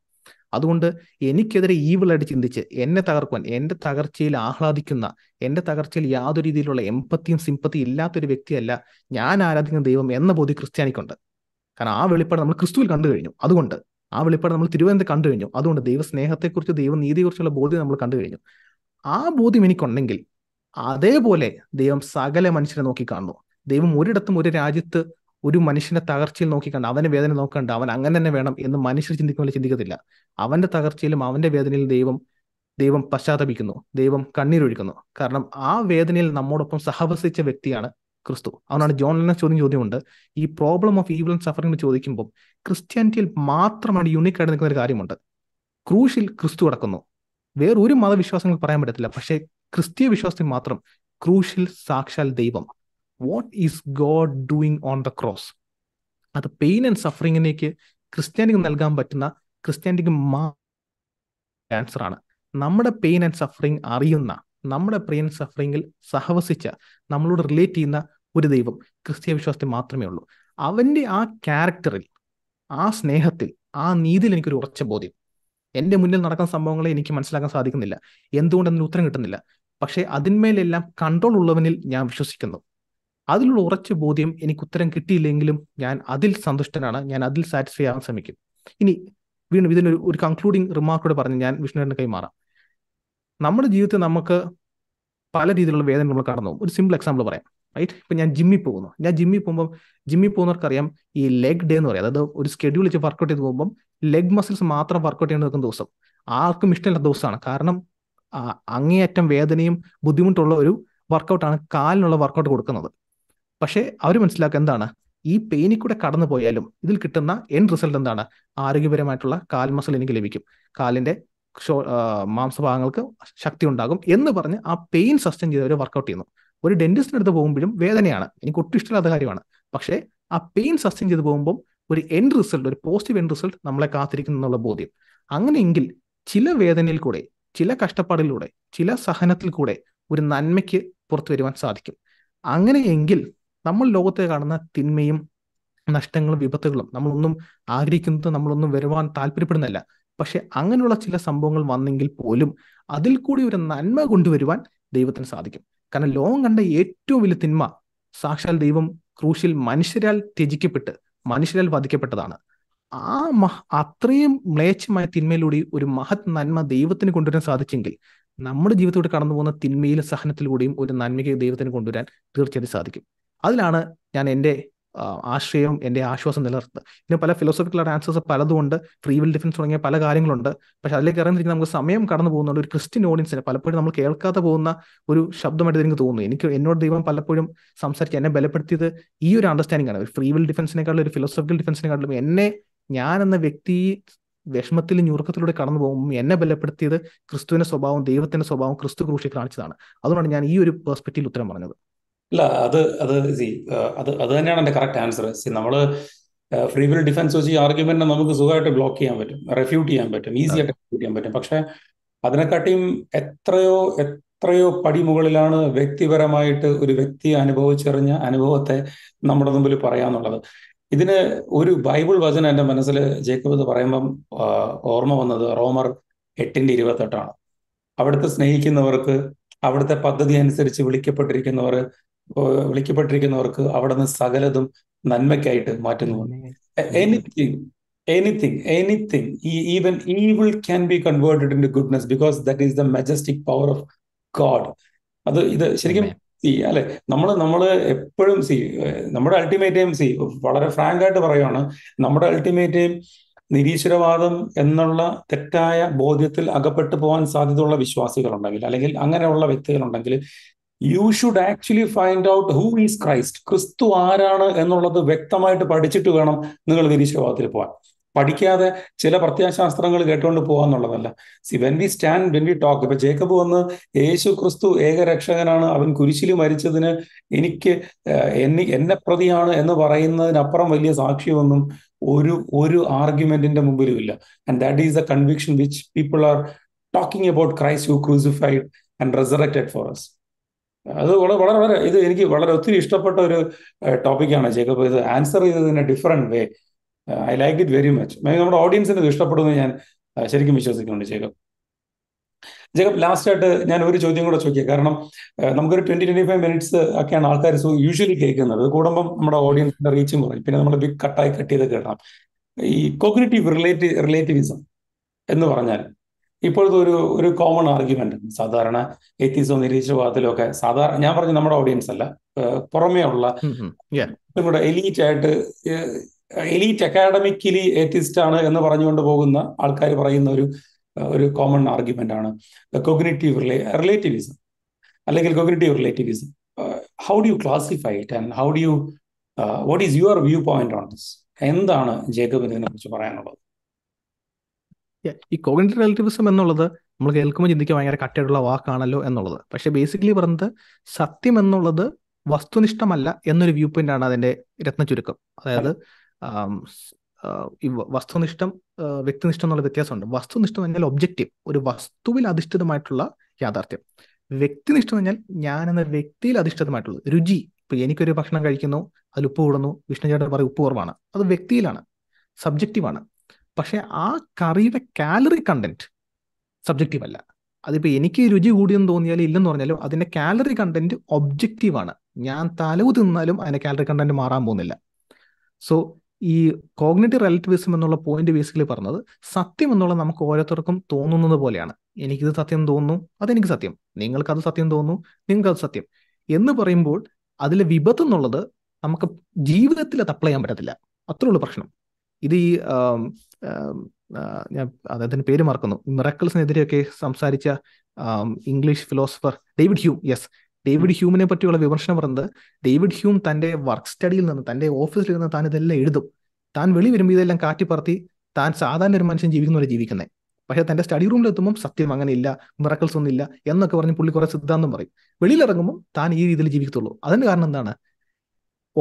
Speaker 1: അതുകൊണ്ട് എനിക്കെതിരെ ഈവിളായിട്ട് ചിന്തിച്ച് എന്നെ തകർക്കുവാൻ എൻ്റെ തകർച്ചയിൽ ആഹ്ലാദിക്കുന്ന എൻ്റെ തകർച്ചയിൽ യാതൊരു രീതിയിലുള്ള എമ്പത്തിയും സിമ്പത്തിയും ഇല്ലാത്തൊരു വ്യക്തിയല്ല ഞാൻ ആരാധിക്കുന്ന ദൈവം എന്ന ബോധ്യം ക്രിസ്ത്യാനിക്കുണ്ട് കാരണം ആ വെളിപ്പാട് നമ്മൾ ക്രിസ്തുവിൽ കണ്ടു കഴിഞ്ഞു അതുകൊണ്ട് ആ വെളിപ്പാട് നമ്മൾ തിരുവനന്തപുരം കണ്ടു കഴിഞ്ഞു അതുകൊണ്ട് ദൈവസ്നേഹത്തെക്കുറിച്ച് ദൈവനീതിയെക്കുറിച്ചുള്ള ബോധ്യം നമ്മൾ കണ്ടു കഴിഞ്ഞു ആ ബോധ്യം എനിക്കുണ്ടെങ്കിൽ അതേപോലെ ദൈവം സകല മനുഷ്യനെ നോക്കി കാണുന്നു ദൈവം ഒരിടത്തും ഒരു രാജ്യത്ത് ഒരു മനുഷ്യന്റെ തകർച്ചയിൽ നോക്കിക്കണ്ട അവന്റെ വേദന നോക്കണ്ട അവൻ അങ്ങനെ തന്നെ വേണം എന്ന് മനുഷ്യർ ചിന്തിക്കുമ്പോൾ ചിന്തിക്കത്തില്ല അവന്റെ തകർച്ചയിലും അവന്റെ വേദനയിലും ദൈവം ദൈവം പശ്ചാത്തപിക്കുന്നു ദൈവം കണ്ണീരൊഴിക്കുന്നു കാരണം ആ വേദനയിൽ നമ്മോടൊപ്പം സഹവസിച്ച വ്യക്തിയാണ് ക്രിസ്തു അതുകൊണ്ടാണ് ജോൺ ലെനസ് ചോദ്യം ചോദ്യമുണ്ട് ഈ problem of evil and suffering ചോദിക്കുമ്പോൾ ക്രിസ്ത്യാനിറ്റിയിൽ മാത്രമാണ് യുണീക് ആയിട്ട് നിൽക്കുന്ന ഒരു കാര്യമുണ്ട് ക്രൂശിൽ ക്രിസ്തു കിടക്കുന്നു വേറൊരു മതവിശ്വാസങ്ങൾ പറയാൻ പറ്റത്തില്ല പക്ഷേ ക്രിസ്തീയ വിശ്വാസത്തിൽ മാത്രം ക്രൂശിൽ സാക്ഷാൽ ദൈവം what is God doing on the cross അത് പെയിൻ ആൻഡ് സഫറിങ്ങിനേക്ക് ക്രിസ്ത്യാനിക്ക് നൽകാൻ പറ്റുന്ന ക്രിസ്ത്യാനിക്ക് മാ ആൻസർ ആണ് നമ്മുടെ പെയിൻ ആൻഡ് സഫറിങ് അറിയുന്ന നമ്മുടെ പ്രിയൻ സഫറിങ്ങിൽ സഹവസിച്ച നമ്മളോട് റിലേറ്റ് ചെയ്യുന്ന ഒരു ദൈവം ക്രിസ്തീയ വിശ്വാസത്തിൽ മാത്രമേ ഉള്ളൂ അവൻ്റെ ആ ക്യാരക്ടറിൽ ആ സ്നേഹത്തിൽ ആ നീതിയിൽ എനിക്കൊരു ഉറച്ച ബോധ്യം എൻ്റെ മുന്നിൽ നടക്കുന്ന സംഭവങ്ങളെ എനിക്ക് മനസ്സിലാക്കാൻ സാധിക്കുന്നില്ല എന്തുകൊണ്ട് അതിന് ഉത്തരം കിട്ടുന്നില്ല പക്ഷേ അതിന്മേലെല്ലാം കൺട്രോൾ ഉള്ളവനിൽ ഞാൻ വിശ്വസിക്കുന്നു അതിലുള്ള ഉറച്ച ബോധ്യം എനിക്ക് ഉത്തരം കിട്ടിയില്ലെങ്കിലും ഞാൻ അതിൽ സന്തുഷ്ടനാണ് ഞാൻ അതിൽ സാറ്റിസ്ഫൈ ആവാൻ ശ്രമിക്കും ഇനി വീണ്ടും ഇതിനൊരു ഒരു കൺക്ലൂഡിങ് റിമാർക്കോടെ പറഞ്ഞ് ഞാൻ വിഷ്ണുവിൻ്റെ കൈമാറാം നമ്മുടെ ജീവിതത്തിൽ നമുക്ക് പല രീതിയിലുള്ള വേദന നമ്മൾ കടന്നു പോകും ഒരു സിമ്പിൾ എക്സാമ്പിൾ പറയാം റൈറ്റ് ഇപ്പം ഞാൻ ജിമ്മിൽ പോകുന്നു ഞാൻ ജിമ്മിൽ പോകുമ്പോൾ ജിമ്മിൽ പോകുന്നവർക്കറിയാം ഈ ലെഗ് ഡേ എന്ന് പറയാം അതായത് ഒരു ഷെഡ്യൂൾ വെച്ച് വർക്കൗട്ട് ചെയ്ത് പോകുമ്പോൾ ലെഗ് മസിൽസ് മാത്രം വർക്കൗട്ട് ചെയ്യുന്ന നിൽക്കുന്ന ദിവസം ആർക്കും ഇഷ്ടമില്ലാത്ത ദിവസമാണ് കാരണം അങ്ങേയറ്റം വേദനയും ബുദ്ധിമുട്ടുള്ള ഒരു വർക്കൗട്ടാണ് കാലിനുള്ള വർക്കൗട്ട് കൊടുക്കുന്നത് പക്ഷേ അവർ മനസ്സിലാക്കുക എന്താണ് ഈ പെയിനിൽ കൂടെ കടന്നു പോയാലും ഇതിൽ കിട്ടുന്ന എൻ റിസൾട്ട് എന്താണ് ആരോഗ്യപരമായിട്ടുള്ള കാൽ മസിൽ എനിക്ക് ലഭിക്കും കാലിന്റെ മാംസഭാഗങ്ങൾക്ക് ശക്തി ഉണ്ടാകും എന്ന് പറഞ്ഞ് ആ പെയിൻ സസ്റ്റെയിൻ ചെയ്തവർ വർക്കൗട്ട് ചെയ്യുന്നു ഒരു ഡെന്റിസ്റ്റിന് അടുത്ത് പോകുമ്പോഴും വേദനയാണ് എനിക്ക് ഒട്ടും ഇഷ്ടമില്ലാത്ത കാര്യമാണ് പക്ഷേ ആ പെയിൻ സസ്റ്റൈൻ ചെയ്ത് പോകുമ്പോൾ ഒരു എൻഡ് റിസൾട്ട് ഒരു പോസിറ്റീവ് എൻഡ് റിസൾട്ട് നമ്മളെ കാത്തിരിക്കുന്നു എന്നുള്ള ബോധ്യം അങ്ങനെയെങ്കിൽ ചില വേദനയിൽ കൂടെ ചില കഷ്ടപ്പാടിലൂടെ ചില സഹനത്തിൽ കൂടെ ഒരു നന്മയ്ക്ക് പുറത്തു വരുവാൻ സാധിക്കും അങ്ങനെയെങ്കിൽ നമ്മൾ ലോകത്തെ കാണുന്ന തിന്മയും നഷ്ടങ്ങളും വിപത്തുകളും നമ്മളൊന്നും ആഗ്രഹിക്കുന്നത് നമ്മളൊന്നും വരുവാൻ താല്പര്യപ്പെടുന്നില്ല പക്ഷെ അങ്ങനെയുള്ള ചില സംഭവങ്ങൾ വന്നെങ്കിൽ പോലും അതിൽ കൂടി ഒരു നന്മ കൊണ്ടുവരുവാൻ ദൈവത്തിന് സാധിക്കും കാരണം ലോകം കണ്ട ഏറ്റവും വലിയ തിന്മ സാക്ഷാൽ ദൈവം ക്രൂശിൽ മനുഷ്യരാൽ ത്യജിക്കപ്പെട്ട് മനുഷ്യരാൽ വധിക്കപ്പെട്ടതാണ് ആ മഹ അത്രയും മ്ലേച്ഛമായ തിന്മയിലൂടെ ഒരു മഹത് നന്മ ദൈവത്തിന് കൊണ്ടുവരാൻ സാധിച്ചെങ്കിൽ നമ്മുടെ ജീവിതത്തോട് കടന്നു പോകുന്ന തിന്മയിലും സഹനത്തിലൂടെയും ഒരു നന്മയ്ക്ക് ദൈവത്തിന് കൊണ്ടുവരാൻ തീർച്ചയായിട്ടും സാധിക്കും അതിലാണ് ഞാൻ എൻ്റെ ആശയം എൻ്റെ ആശ്വാസം നിലനിർത്തുന്നത് ഇതിന് പല ഫിലോസഫിക്കൽ ആൻസേഴ്സ് ഉണ്ട് ഫ്രീ വിൽ ഡിഫൻസ് തുടങ്ങിയ പല കാര്യങ്ങളുണ്ട് പക്ഷെ അതിലേക്ക് ഇറങ്ങിയിരിക്കുന്ന നമുക്ക് സമയം കടന്നു പോകുന്നുണ്ട് ഒരു ക്രിസ്ത്യൻ ഓഡിയൻസിന് പലപ്പോഴും നമ്മൾ കേൾക്കാതെ പോകുന്ന ഒരു ശബ്ദമായിട്ട് എനിക്ക് തോന്നുന്നു എനിക്ക് എന്നോട് ദൈവം പലപ്പോഴും സംസാരിച്ച് എന്നെ ബലപ്പെടുത്തിയത് ഈ ഒരു അണ്ടർസ്റ്റാൻഡിംഗ് ആണ് ഒരു ഫ്രീ വിൽ ഡിഫൻസിനെക്കാളും ഒരു ഫിലോസഫിക്കൽ ഡിഫൻസിനെക്കാളും എന്നെ ഞാൻ എന്ന വ്യക്തി വിഷമത്തിൽ ഞുറുക്കത്തിലൂടെ കടന്നു പോകുമ്പോൾ എന്നെ ബലപ്പെടുത്തിയത് ക്രിസ്തുവിന്റെ സ്വഭാവം ദൈവത്തിന്റെ സ്വഭാവം ക്രിസ്തു ക്രൂശി കാണിച്ചതാണ് അതുകൊണ്ടാണ് ഞാൻ ഈ ഒരു പെർസ്പെക്റ്റീവിൽ ഉത്തരം പറഞ്ഞത്
Speaker 2: ഇല്ല അത് അത് സി അത് അത് തന്നെയാണ് എൻ്റെ കറക്റ്റ് ആൻസർ സി നമ്മൾ ഫ്രീ വിൽ ഡിഫൻസ് വെച്ച് ഈ ആർഗ്യുമെന്റ് നമുക്ക് സുഖമായിട്ട് ബ്ലോക്ക് ചെയ്യാൻ പറ്റും റെഫ്യൂട്ട് ചെയ്യാൻ പറ്റും ഈസി ആയിട്ട് റെഫ്യൂട്ട് ചെയ്യാൻ പറ്റും പക്ഷെ അതിനെക്കാട്ടിയും എത്രയോ എത്രയോ പടി മുകളിലാണ് വ്യക്തിപരമായിട്ട് ഒരു വ്യക്തി അനുഭവിച്ചെറിഞ്ഞ അനുഭവത്തെ നമ്മുടെ മുമ്പിൽ പറയാന്നുള്ളത് ഇതിന് ഒരു ബൈബിൾ വചനം എൻ്റെ മനസ്സിൽ ജേക്കബ് എന്ന് പറയുമ്പം ഓർമ്മ വന്നത് റോമർ എട്ടിൻ്റെ ഇരുപത്തെട്ടാണ് അവിടുത്തെ സ്നേഹിക്കുന്നവർക്ക് അവിടുത്തെ പദ്ധതി അനുസരിച്ച് വിളിക്കപ്പെട്ടിരിക്കുന്നവർ വിളിക്കപ്പെട്ടിരിക്കുന്നവർക്ക് നിന്ന് സകലതും നന്മയ്ക്കായിട്ട് മാറ്റുന്നു എനിത്തിങ് എനിത്തിങ് എനിത്തിങ് ഈ even evil can be converted into because that is the majestic power of God അത് ഇത് ശരിക്കും സി അല്ലെ നമ്മൾ നമ്മൾ എപ്പോഴും സി നമ്മുടെ അൾട്ടിമേറ്റ് എയിം സി വളരെ ഫ്രാങ്ക് ആയിട്ട് പറയുകയാണ് നമ്മുടെ അൾട്ടിമേറ്റ് എയിം നിരീശ്വരവാദം എന്നുള്ള തെറ്റായ ബോധ്യത്തിൽ അകപ്പെട്ടു പോകാൻ സാധ്യതയുള്ള വിശ്വാസികളുണ്ടെങ്കിൽ അല്ലെങ്കിൽ അങ്ങനെയുള്ള വ്യക്തികളുണ്ടെങ്കിൽ you should actually find out who is Christ ക്രിസ്തു ആരാണ് എന്നുള്ളത് വ്യക്തമായിട്ട് പഠിച്ചിട്ട് വേണം നിങ്ങൾ നിരീശ്വരവാദത്തിൽ പോകാൻ പഠിക്കാതെ ചില പ്രത്യാശാസ്ത്രങ്ങൾ കേട്ടുകൊണ്ട് എന്നുള്ളതല്ല see when we stand when we talk ഇപ്പൊ ജേക്കബ് വന്ന് യേശു ക്രിസ്തു ഏകരക്ഷകനാണ് അവൻ കുരിശിൽ മരിച്ചതിന് എനിക്ക് എന്നെ എന്നെ പ്രതിയാണ് എന്ന് പറയുന്നതിനപ്പുറം വലിയ സാക്ഷ്യമൊന്നും ഒരു ഒരു ആർഗ്യുമെന്റിന്റെ മുമ്പിലും ഇല്ല and that is a conviction which people are talking about Christ who crucified and resurrected for us അത് വളരെ വളരെ വളരെ ഇത് എനിക്ക് വളരെ ഒത്തിരി ഇഷ്ടപ്പെട്ട ഒരു ടോപ്പിക്കാണ് ജേക്കബ് ഇത് ആൻസർ ചെയ്തതിന് different way I like it very much നമ്മുടെ ഓഡിയൻസിന് ഇത് ഇഷ്ടപ്പെടുമെന്ന് ഞാൻ ശരിക്കും വിശ്വസിക്കുന്നുണ്ട് ജേക്കബ് ജേക്കബ് ലാസ്റ്റ് ആയിട്ട് ഞാൻ ഒരു ചോദ്യം കൂടെ ചോദിക്കുക കാരണം നമുക്കൊരു ട്വന്റി ട്വന്റി ഫൈവ് മിനിറ്റ്സ് ഒക്കെയാണ് ആൾക്കാർ യൂഷ്വലി കേൾക്കുന്നത് കൂടുമ്പോൾ നമ്മുടെ ഓഡിയൻസിന്റെ റീച്ചും കുറയും പിന്നെ നമ്മൾ ബിഗ് കട്ടായി കട്ട് ചെയ്ത് കേൾക്കണം ഈ കോഗ്നേറ്റീവ് റിലേറ്റീവ് റിലേറ്റിവിസം എന്ന് പറഞ്ഞാൽ ഇപ്പോഴത്തെ ഒരു ഒരു കോമൺ ആർഗ്യുമെന്റ് സാധാരണ എത്തിസോ നിരീശ്വരവാദത്തിലൊക്കെ സാധാരണ ഞാൻ പറഞ്ഞു നമ്മുടെ ഓഡിയൻസ് അല്ല പുറമേ ഉള്ള നമ്മുടെ എലീറ്റ് ആയിട്ട് എലീറ്റ് അക്കാഡമിക്കലി എത്തിസ്റ്റ് ആണ് എന്ന് പറഞ്ഞുകൊണ്ട് പോകുന്ന ആൾക്കാർ പറയുന്ന ഒരു ഒരു കോമൺ ആർഗ്യുമെന്റ് ആണ് കൊഗ്നേറ്റീവ് റിലേറ്റീവിസം അല്ലെങ്കിൽ cognitive relativism how do you classify it and how do you what is your viewpoint on this എന്താണ് ജേക്കബിന് ഇതിനെ കുറിച്ച് പറയാനുള്ളത്
Speaker 1: ഈ കോഗ്നേറ്റീവ് റിലേറ്റിവിസം എന്നുള്ളത് നമ്മൾ കേൾക്കുമ്പോൾ ചിന്തിക്കാൻ ഭയങ്കര കട്ടയുള്ള വാക്കാണല്ലോ എന്നുള്ളത് പക്ഷെ ബേസിക്കലി പറഞ്ഞത് സത്യം എന്നുള്ളത് വസ്തുനിഷ്ഠമല്ല എന്നൊരു വ്യൂ പോയിന്റ് ആണ് അതിന്റെ രത്ന ചുരുക്കം അതായത് ഈ വസ്തുനിഷ്ഠം വ്യക്തിനിഷ്ഠം എന്നുള്ള വ്യത്യാസമുണ്ട് വസ്തുനിഷ്ഠം എന്നാൽ ഒബ്ജക്റ്റീവ് ഒരു വസ്തുവിൽ അധിഷ്ഠിതമായിട്ടുള്ള യാഥാർത്ഥ്യം വ്യക്തിനിഷ്ഠം എന്നാൽ ഞാൻ എന്ന വ്യക്തിയിൽ അധിഷ്ഠിതമായിട്ടുള്ളത് രുചി ഇപ്പൊ എനിക്കൊരു ഭക്ഷണം കഴിക്കുന്നു അതിൽ ഉപ്പ് കൂടുന്നു വിഷ്ണുചേട്ടൻ പറയും ഉപ്പ് കുറവാണ് അത് വ്യക്തിയിലാണ് സബ്ജക്റ്റീവാണ് പക്ഷെ ആ കറിയുടെ കാലറി കണ്ടന്റ് സബ്ജക്റ്റീവ് അല്ല അതിപ്പോൾ എനിക്ക് രുചി കൂടിയെന്ന് തോന്നിയാലും ഇല്ലെന്ന് പറഞ്ഞാലും അതിൻ്റെ കാലറി കണ്ടന്റ് ഒബ്ജക്റ്റീവാണ് ഞാൻ തലവ് തിന്നാലും അതിൻ്റെ കാലറി കണ്ടന്റ് മാറാൻ പോകുന്നില്ല സോ ഈ കോഗ്നേറ്റീവ് റിലേറ്റീവിസം എന്നുള്ള പോയിന്റ് ബേസിക്കലി പറഞ്ഞത് സത്യം എന്നുള്ള നമുക്ക് ഓരോരുത്തർക്കും തോന്നുന്നത് പോലെയാണ് എനിക്കിത് സത്യം തോന്നുന്നു അതെനിക്ക് സത്യം നിങ്ങൾക്കത് സത്യം തോന്നുന്നു നിങ്ങൾക്കത് സത്യം എന്ന് പറയുമ്പോൾ അതിലെ വിപത്ത് എന്നുള്ളത് നമുക്ക് ജീവിതത്തിൽ അത് അപ്ലൈ ചെയ്യാൻ പറ്റത്തില്ല അത്രയുള്ള പ്രശ്നം ഇത് ഈ ഞാൻ അദ്ദേഹത്തിന്റെ പേര് മറക്കുന്നു മിറക്കിൾസിനെതിരെയൊക്കെ സംസാരിച്ച English philosopher David Hume yes David ഹ്യൂമിനെ പറ്റിയുള്ള വിമർശനം പറയുന്നത് ഡേവിഡ് ഹ്യൂം തന്റെ വർക്ക് സ്റ്റഡിയിൽ നിന്ന് തന്റെ ഓഫീസിൽ നിന്ന് താൻ ഇതെല്ലാം എഴുതും താൻ വെളി വരുമ്പോൾ ഇതെല്ലാം കാറ്റിപ്പറത്തി താൻ സാധാരണ ഒരു മനുഷ്യൻ ജീവിക്കുന്ന പോലെ ജീവിക്കുന്നത് പക്ഷേ തന്റെ സ്റ്റഡി റൂമിൽ എത്തുമ്പോൾ സത്യം അങ്ങനെ ഇല്ല മിറക്കിൾസ് ഇല്ല എന്നൊക്കെ പറഞ്ഞ് പുള്ളി കുറെ സിദ്ധാന്തം പറയും വെളിയിലിറങ്ങുമ്പോൾ താൻ ഈ രീതിയിൽ ജീവിക്കത്തുള്ളൂ അതിന് കാരണം എന്താണ്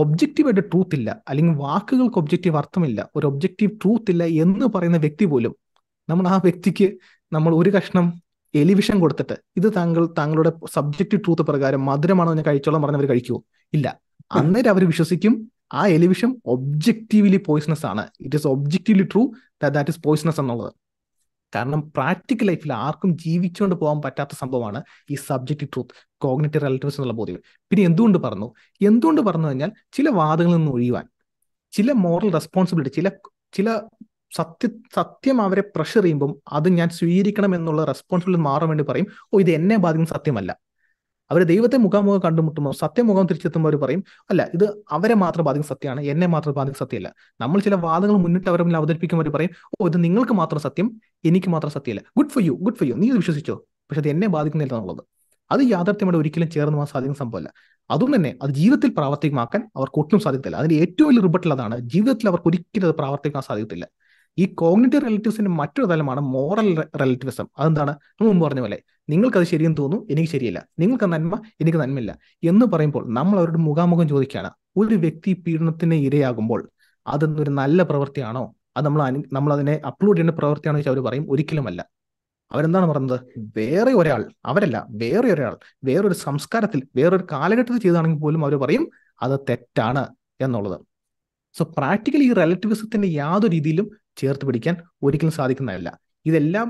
Speaker 1: ഒബ്ജക്റ്റീവ് ആയിട്ട് ട്രൂത്ത് ഇല്ല അല്ലെങ്കിൽ വാക്കുകൾക്ക് ഒബ്ജക്റ്റീവ് അർത്ഥമില്ല ഒരു ഒബ്ജക്റ്റീവ് ട്രൂത്ത് ഇല്ല എന്ന് പറയുന്ന വ്യക്തി പോലും നമ്മൾ ആ വ്യക്തിക്ക് നമ്മൾ ഒരു കഷ്ണം എലിവിഷൻ കൊടുത്തിട്ട് ഇത് താങ്കൾ താങ്കളുടെ സബ്ജക്റ്റീവ് ട്രൂത്ത് പ്രകാരം മധുരമാണോ ഞാൻ കഴിച്ചോളം പറഞ്ഞവർ കഴിക്കുമോ ഇല്ല അന്നേരം അവർ വിശ്വസിക്കും ആ എലിവിഷൻ ഒബ്ജക്റ്റീവ്ലി പോയിസണസ് ആണ് it is objectively true that is poisonous എന്നുള്ളത് കാരണം പ്രാക്ടിക്കൽ ലൈഫിൽ ആർക്കും ജീവിച്ചുകൊണ്ട് പോകാൻ പറ്റാത്ത സംഭവമാണ് ഈ സബ്ജക്റ്റീവ് ട്രൂത്ത് കോഗ്നറ്റീവ് റിലേറ്റീവ്സ് എന്നുള്ള ബോധ്യം പിന്നെ എന്തുകൊണ്ട് പറഞ്ഞു എന്തുകൊണ്ട് പറഞ്ഞു കഴിഞ്ഞാൽ ചില വാദങ്ങളിൽ നിന്ന് ഒഴിവാൻ ചില മോറൽ റെസ്പോൺസിബിലിറ്റി ചില ചില സത്യ സത്യം അവരെ പ്രഷർ ചെയ്യുമ്പം അത് ഞാൻ സ്വീകരിക്കണം എന്നുള്ള റെസ്പോൺസിബിലിറ്റി മാറാൻ വേണ്ടി പറയും ഓ ഇത് എന്നെ ബാധിക്കുന്ന സത്യമല്ല അവരെ ദൈവത്തെ മുഖാമുഖം കണ്ടുമുട്ടുമ്പോൾ സത്യമുഖം തിരിച്ചെത്തുമ്പോൾ അവർ പറയും അല്ല ഇത് അവരെ മാത്രം ബാധിക്കുന്ന സത്യമാണ് എന്നെ മാത്രം ബാധിക്കുന്ന സത്യമല്ല നമ്മൾ ചില വാദങ്ങൾ മുന്നിട്ട് അവരെ അവതരിപ്പിക്കുമ്പോൾ അവർ പറയും ഓ ഇത് നിങ്ങൾക്ക് മാത്രം സത്യം എനിക്ക് മാത്രം സത്യമല്ല good for you good for you നീ ഇത് വിശ്വസിച്ചോ പക്ഷെ അത് എന്നെ ബാധിക്കുന്നില്ല എന്നുള്ളത് അത് യാഥാർത്ഥ്യമായിട്ട് ഒരിക്കലും ചേർന്ന് പോകാൻ സാധിക്കുന്ന സംഭവമല്ല അതുകൊണ്ട് തന്നെ അത് ജീവിതത്തിൽ പ്രാവർത്തികമാക്കാൻ അവർക്ക് ഒട്ടും സാധിക്കത്തില്ല അതിന് ഏറ്റവും വലിയ റിബട്ടുള്ളതാണ് ജീവിതത്തിൽ അവർക്ക് ഒരിക്കലും അത് പ്രാവർത്തികമാക്കാൻ സാധിക്കത്തില്ല ഈ കോഗ്നേറ്റീവ് റിലേറ്റീവ്സിന്റെ മറ്റൊരു തലമാണ് മോറൽ റിലേറ്റീവിസം അതെന്താണ് നമ്മൾ മുമ്പ് പറഞ്ഞ പോലെ നിങ്ങൾക്കത് ശരിയെന്ന് തോന്നും എനിക്ക് ശരിയല്ല നിങ്ങൾക്ക് നന്മ എനിക്ക് നന്മയില്ല എന്ന് പറയുമ്പോൾ നമ്മൾ അവരുടെ മുഖാമുഖം ചോദിക്കുകയാണ് ഒരു വ്യക്തി പീഡനത്തിന് ഇരയാകുമ്പോൾ അതൊന്നൊരു നല്ല പ്രവൃത്തിയാണോ അത് നമ്മൾ നമ്മൾ അതിനെ അപ്ലോഡ് ചെയ്യുന്ന പ്രവൃത്തിയാണോ വെച്ചാൽ അവർ പറയും ഒരിക്കലുമല്ല അവരെന്താണ് പറയുന്നത് വേറെ ഒരാൾ അവരല്ല വേറെ ഒരാൾ വേറൊരു സംസ്കാരത്തിൽ വേറൊരു കാലഘട്ടത്തിൽ ചെയ്താണെങ്കിൽ പോലും അവർ പറയും അത് തെറ്റാണ് എന്നുള്ളത് സോ പ്രാക്ടിക്കലി ഈ റിലേറ്റീവിസത്തിന്റെ യാതൊരു രീതിയിലും ചേർത്ത് പിടിക്കാൻ ഒരിക്കലും സാധിക്കുന്നതല്ല ഇതെല്ലാം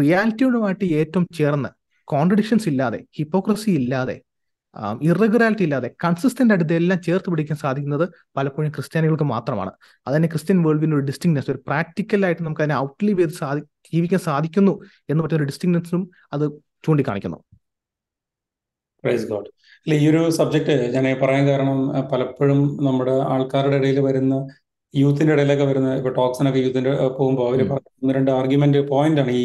Speaker 1: റിയാലിറ്റിയോടുമായിട്ട് ഏറ്റവും ചേർന്ന് കോൺട്രഡിക്ഷൻസ് ഇല്ലാതെ ഹിപ്പോക്രസി ഇല്ലാതെ ഇറഗുലാലിറ്റി ഇല്ലാതെ കൺസിസ്റ്റന്റ് ആയിട്ട് ഇതെല്ലാം ചേർത്ത് പിടിക്കാൻ സാധിക്കുന്നത് പലപ്പോഴും ക്രിസ്ത്യാനികൾക്ക് മാത്രമാണ് അതന്നെ ക്രിസ്ത്യൻ വേൾഡിന് ഒരു ഡിസ്റ്റിങ്നെസ് ഒരു പ്രാക്ടിക്കലായിട്ട് നമുക്ക് അതിനെ ഔട്ട്ലീവ് ചെയ്ത് സാധി ജീവിക്കാൻ സാധിക്കുന്നു എന്ന് പറ്റുന്ന ഒരു ഡിസ്റ്റിങ്നെസും അത് ചൂണ്ടിക്കാണിക്കുന്നു
Speaker 2: പ്രൈസ് ഗോഡ് ഈ ഒരു സബ്ജക്ട് ഞാൻ പറയാൻ കാരണം പലപ്പോഴും നമ്മുടെ ആൾക്കാരുടെ ഇടയിൽ വരുന്ന യൂത്തിന്റെ ഇടയിലൊക്കെ വരുന്ന ഇപ്പൊ ടോക്സിനൊക്കെ യൂത്തിന്റെ പോകുമ്പോൾ അവർ ഒന്ന് രണ്ട് ആർഗ്യുമെന്റ് പോയിന്റ് ആണ് ഈ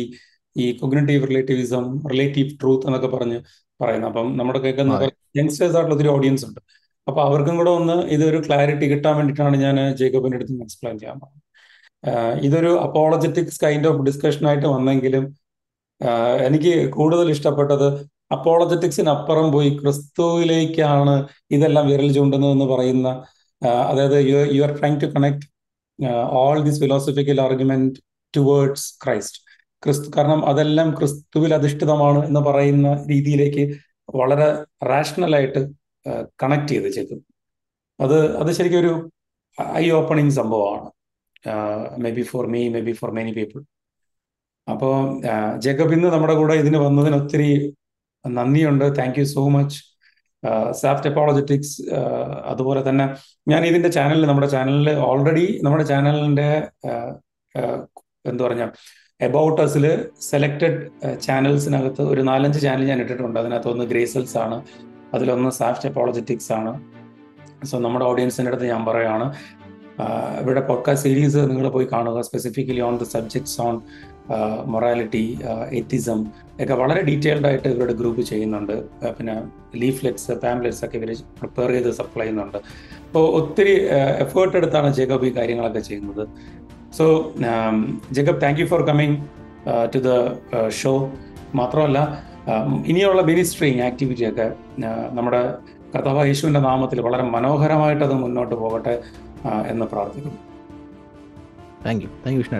Speaker 2: ഈ കൊഗ്നേറ്റീവ് റിലേറ്റീവിസം റിലേറ്റീവ് ട്രൂത്ത് എന്നൊക്കെ പറഞ്ഞ് പറയുന്നത് അപ്പം നമ്മുടെ കേൾക്കുന്ന യങ്സ്റ്റേഴ്സ് ആയിട്ടുള്ള ഒത്തിരി ഓഡിയൻസ് ഉണ്ട് അപ്പൊ അവർക്കും കൂടെ ഒന്ന് ഇതൊരു ക്ലാരിറ്റി കിട്ടാൻ വേണ്ടിയിട്ടാണ് ഞാൻ ജേക്കബിന്റെ അടുത്ത് എക്സ്പ്ലെയിൻ ചെയ്യാൻ പറഞ്ഞത് ഇതൊരു അപ്പോളജറ്റിക്സ് കൈൻഡ് ഓഫ് ഡിസ്കഷൻ ആയിട്ട് വന്നെങ്കിലും എനിക്ക് കൂടുതൽ ഇഷ്ടപ്പെട്ടത് അപ്പോളജറ്റിക്സിനപ്പുറം പോയി ക്രിസ്തുവിലേക്കാണ് ഇതെല്ലാം വിരൽ ചൂണ്ടുന്നതെന്ന് പറയുന്ന അതായത് you you are trying to connect all this philosophical argument towards Christ ക്രിസ്തു കാരണം അതെല്ലാം ക്രിസ്തുവിൽ അധിഷ്ഠിതമാണ് എന്ന് പറയുന്ന രീതിയിലേക്ക് വളരെ റാഷണലായിട്ട് കണക്ട് ചെയ്ത് ചെയ്തു അത് അത് ശരിക്കും ഒരു ഐ ഓപ്പണിങ് സംഭവമാണ് maybe for me maybe for many people അപ്പോൾ ജേക്കബ് ഇന്ന് നമ്മുടെ കൂടെ ഇതിന് വന്നതിന് ഒത്തിരി നന്ദിയുണ്ട് താങ്ക് യു സോ മച്ച് സാഫ്റ്റ് അപ്പോളജറ്റിക്സ് അതുപോലെ തന്നെ ഞാൻ ഇതിന്റെ ചാനലിൽ നമ്മുടെ ചാനലിൽ ഓൾറെഡി നമ്മുടെ ചാനലിന്റെ എന്തു പറഞ്ഞ എബൌട്ട് അസിൽ സെലക്റ്റഡ് ചാനൽസിനകത്ത് ഒരു നാലഞ്ച് ചാനൽ ഞാൻ ഇട്ടിട്ടുണ്ട് അതിനകത്ത് ഒന്ന് ഗ്രേസൽസ് ആണ് അതിലൊന്ന് സാഫ്റ്റ് അപ്പോളജറ്റിക്സ് ആണ് സോ നമ്മുടെ ഓഡിയൻസിൻ്റെ അടുത്ത് ഞാൻ പറയുകയാണ് ഇവിടെ പോഡ്കാസ്റ്റ് സീരീസ് നിങ്ങൾ പോയി കാണുക specifically on the subjects on morality atheism ഒക്കെ വളരെ ഡീറ്റെയിൽഡ് ആയിട്ട് ഇവരുടെ ഗ്രൂപ്പ് ചെയ്യുന്നുണ്ട് പിന്നെ ലീഫ്ലെറ്റ്സ് പാംപ്ലെറ്റ്സ് ഒക്കെ ഇവർ പ്രിപ്പയർ ചെയ്ത് സപ്ലൈ ചെയ്യുന്നുണ്ട് അപ്പോൾ ഒത്തിരി എഫേർട്ട് എടുത്താണ് ജേക്കബ് ഈ കാര്യങ്ങളൊക്കെ ചെയ്യുന്നത് so Jacob thank you for coming to the show മാത്രമല്ല um, ഇനിയുള്ള മിനിസ്ട്രിങ് ആക്ടിവിറ്റിയൊക്കെ uh, നമ്മുടെ കഥാവ യേശുവിൻ്റെ നാമത്തിൽ വളരെ മനോഹരമായിട്ട് അത് മുന്നോട്ട് പോകട്ടെ uh, എന്ന് പ്രാർത്ഥിക്കുന്നു
Speaker 1: താങ്ക് യു താങ്ക് യു വിഷ്ണേട്ടാ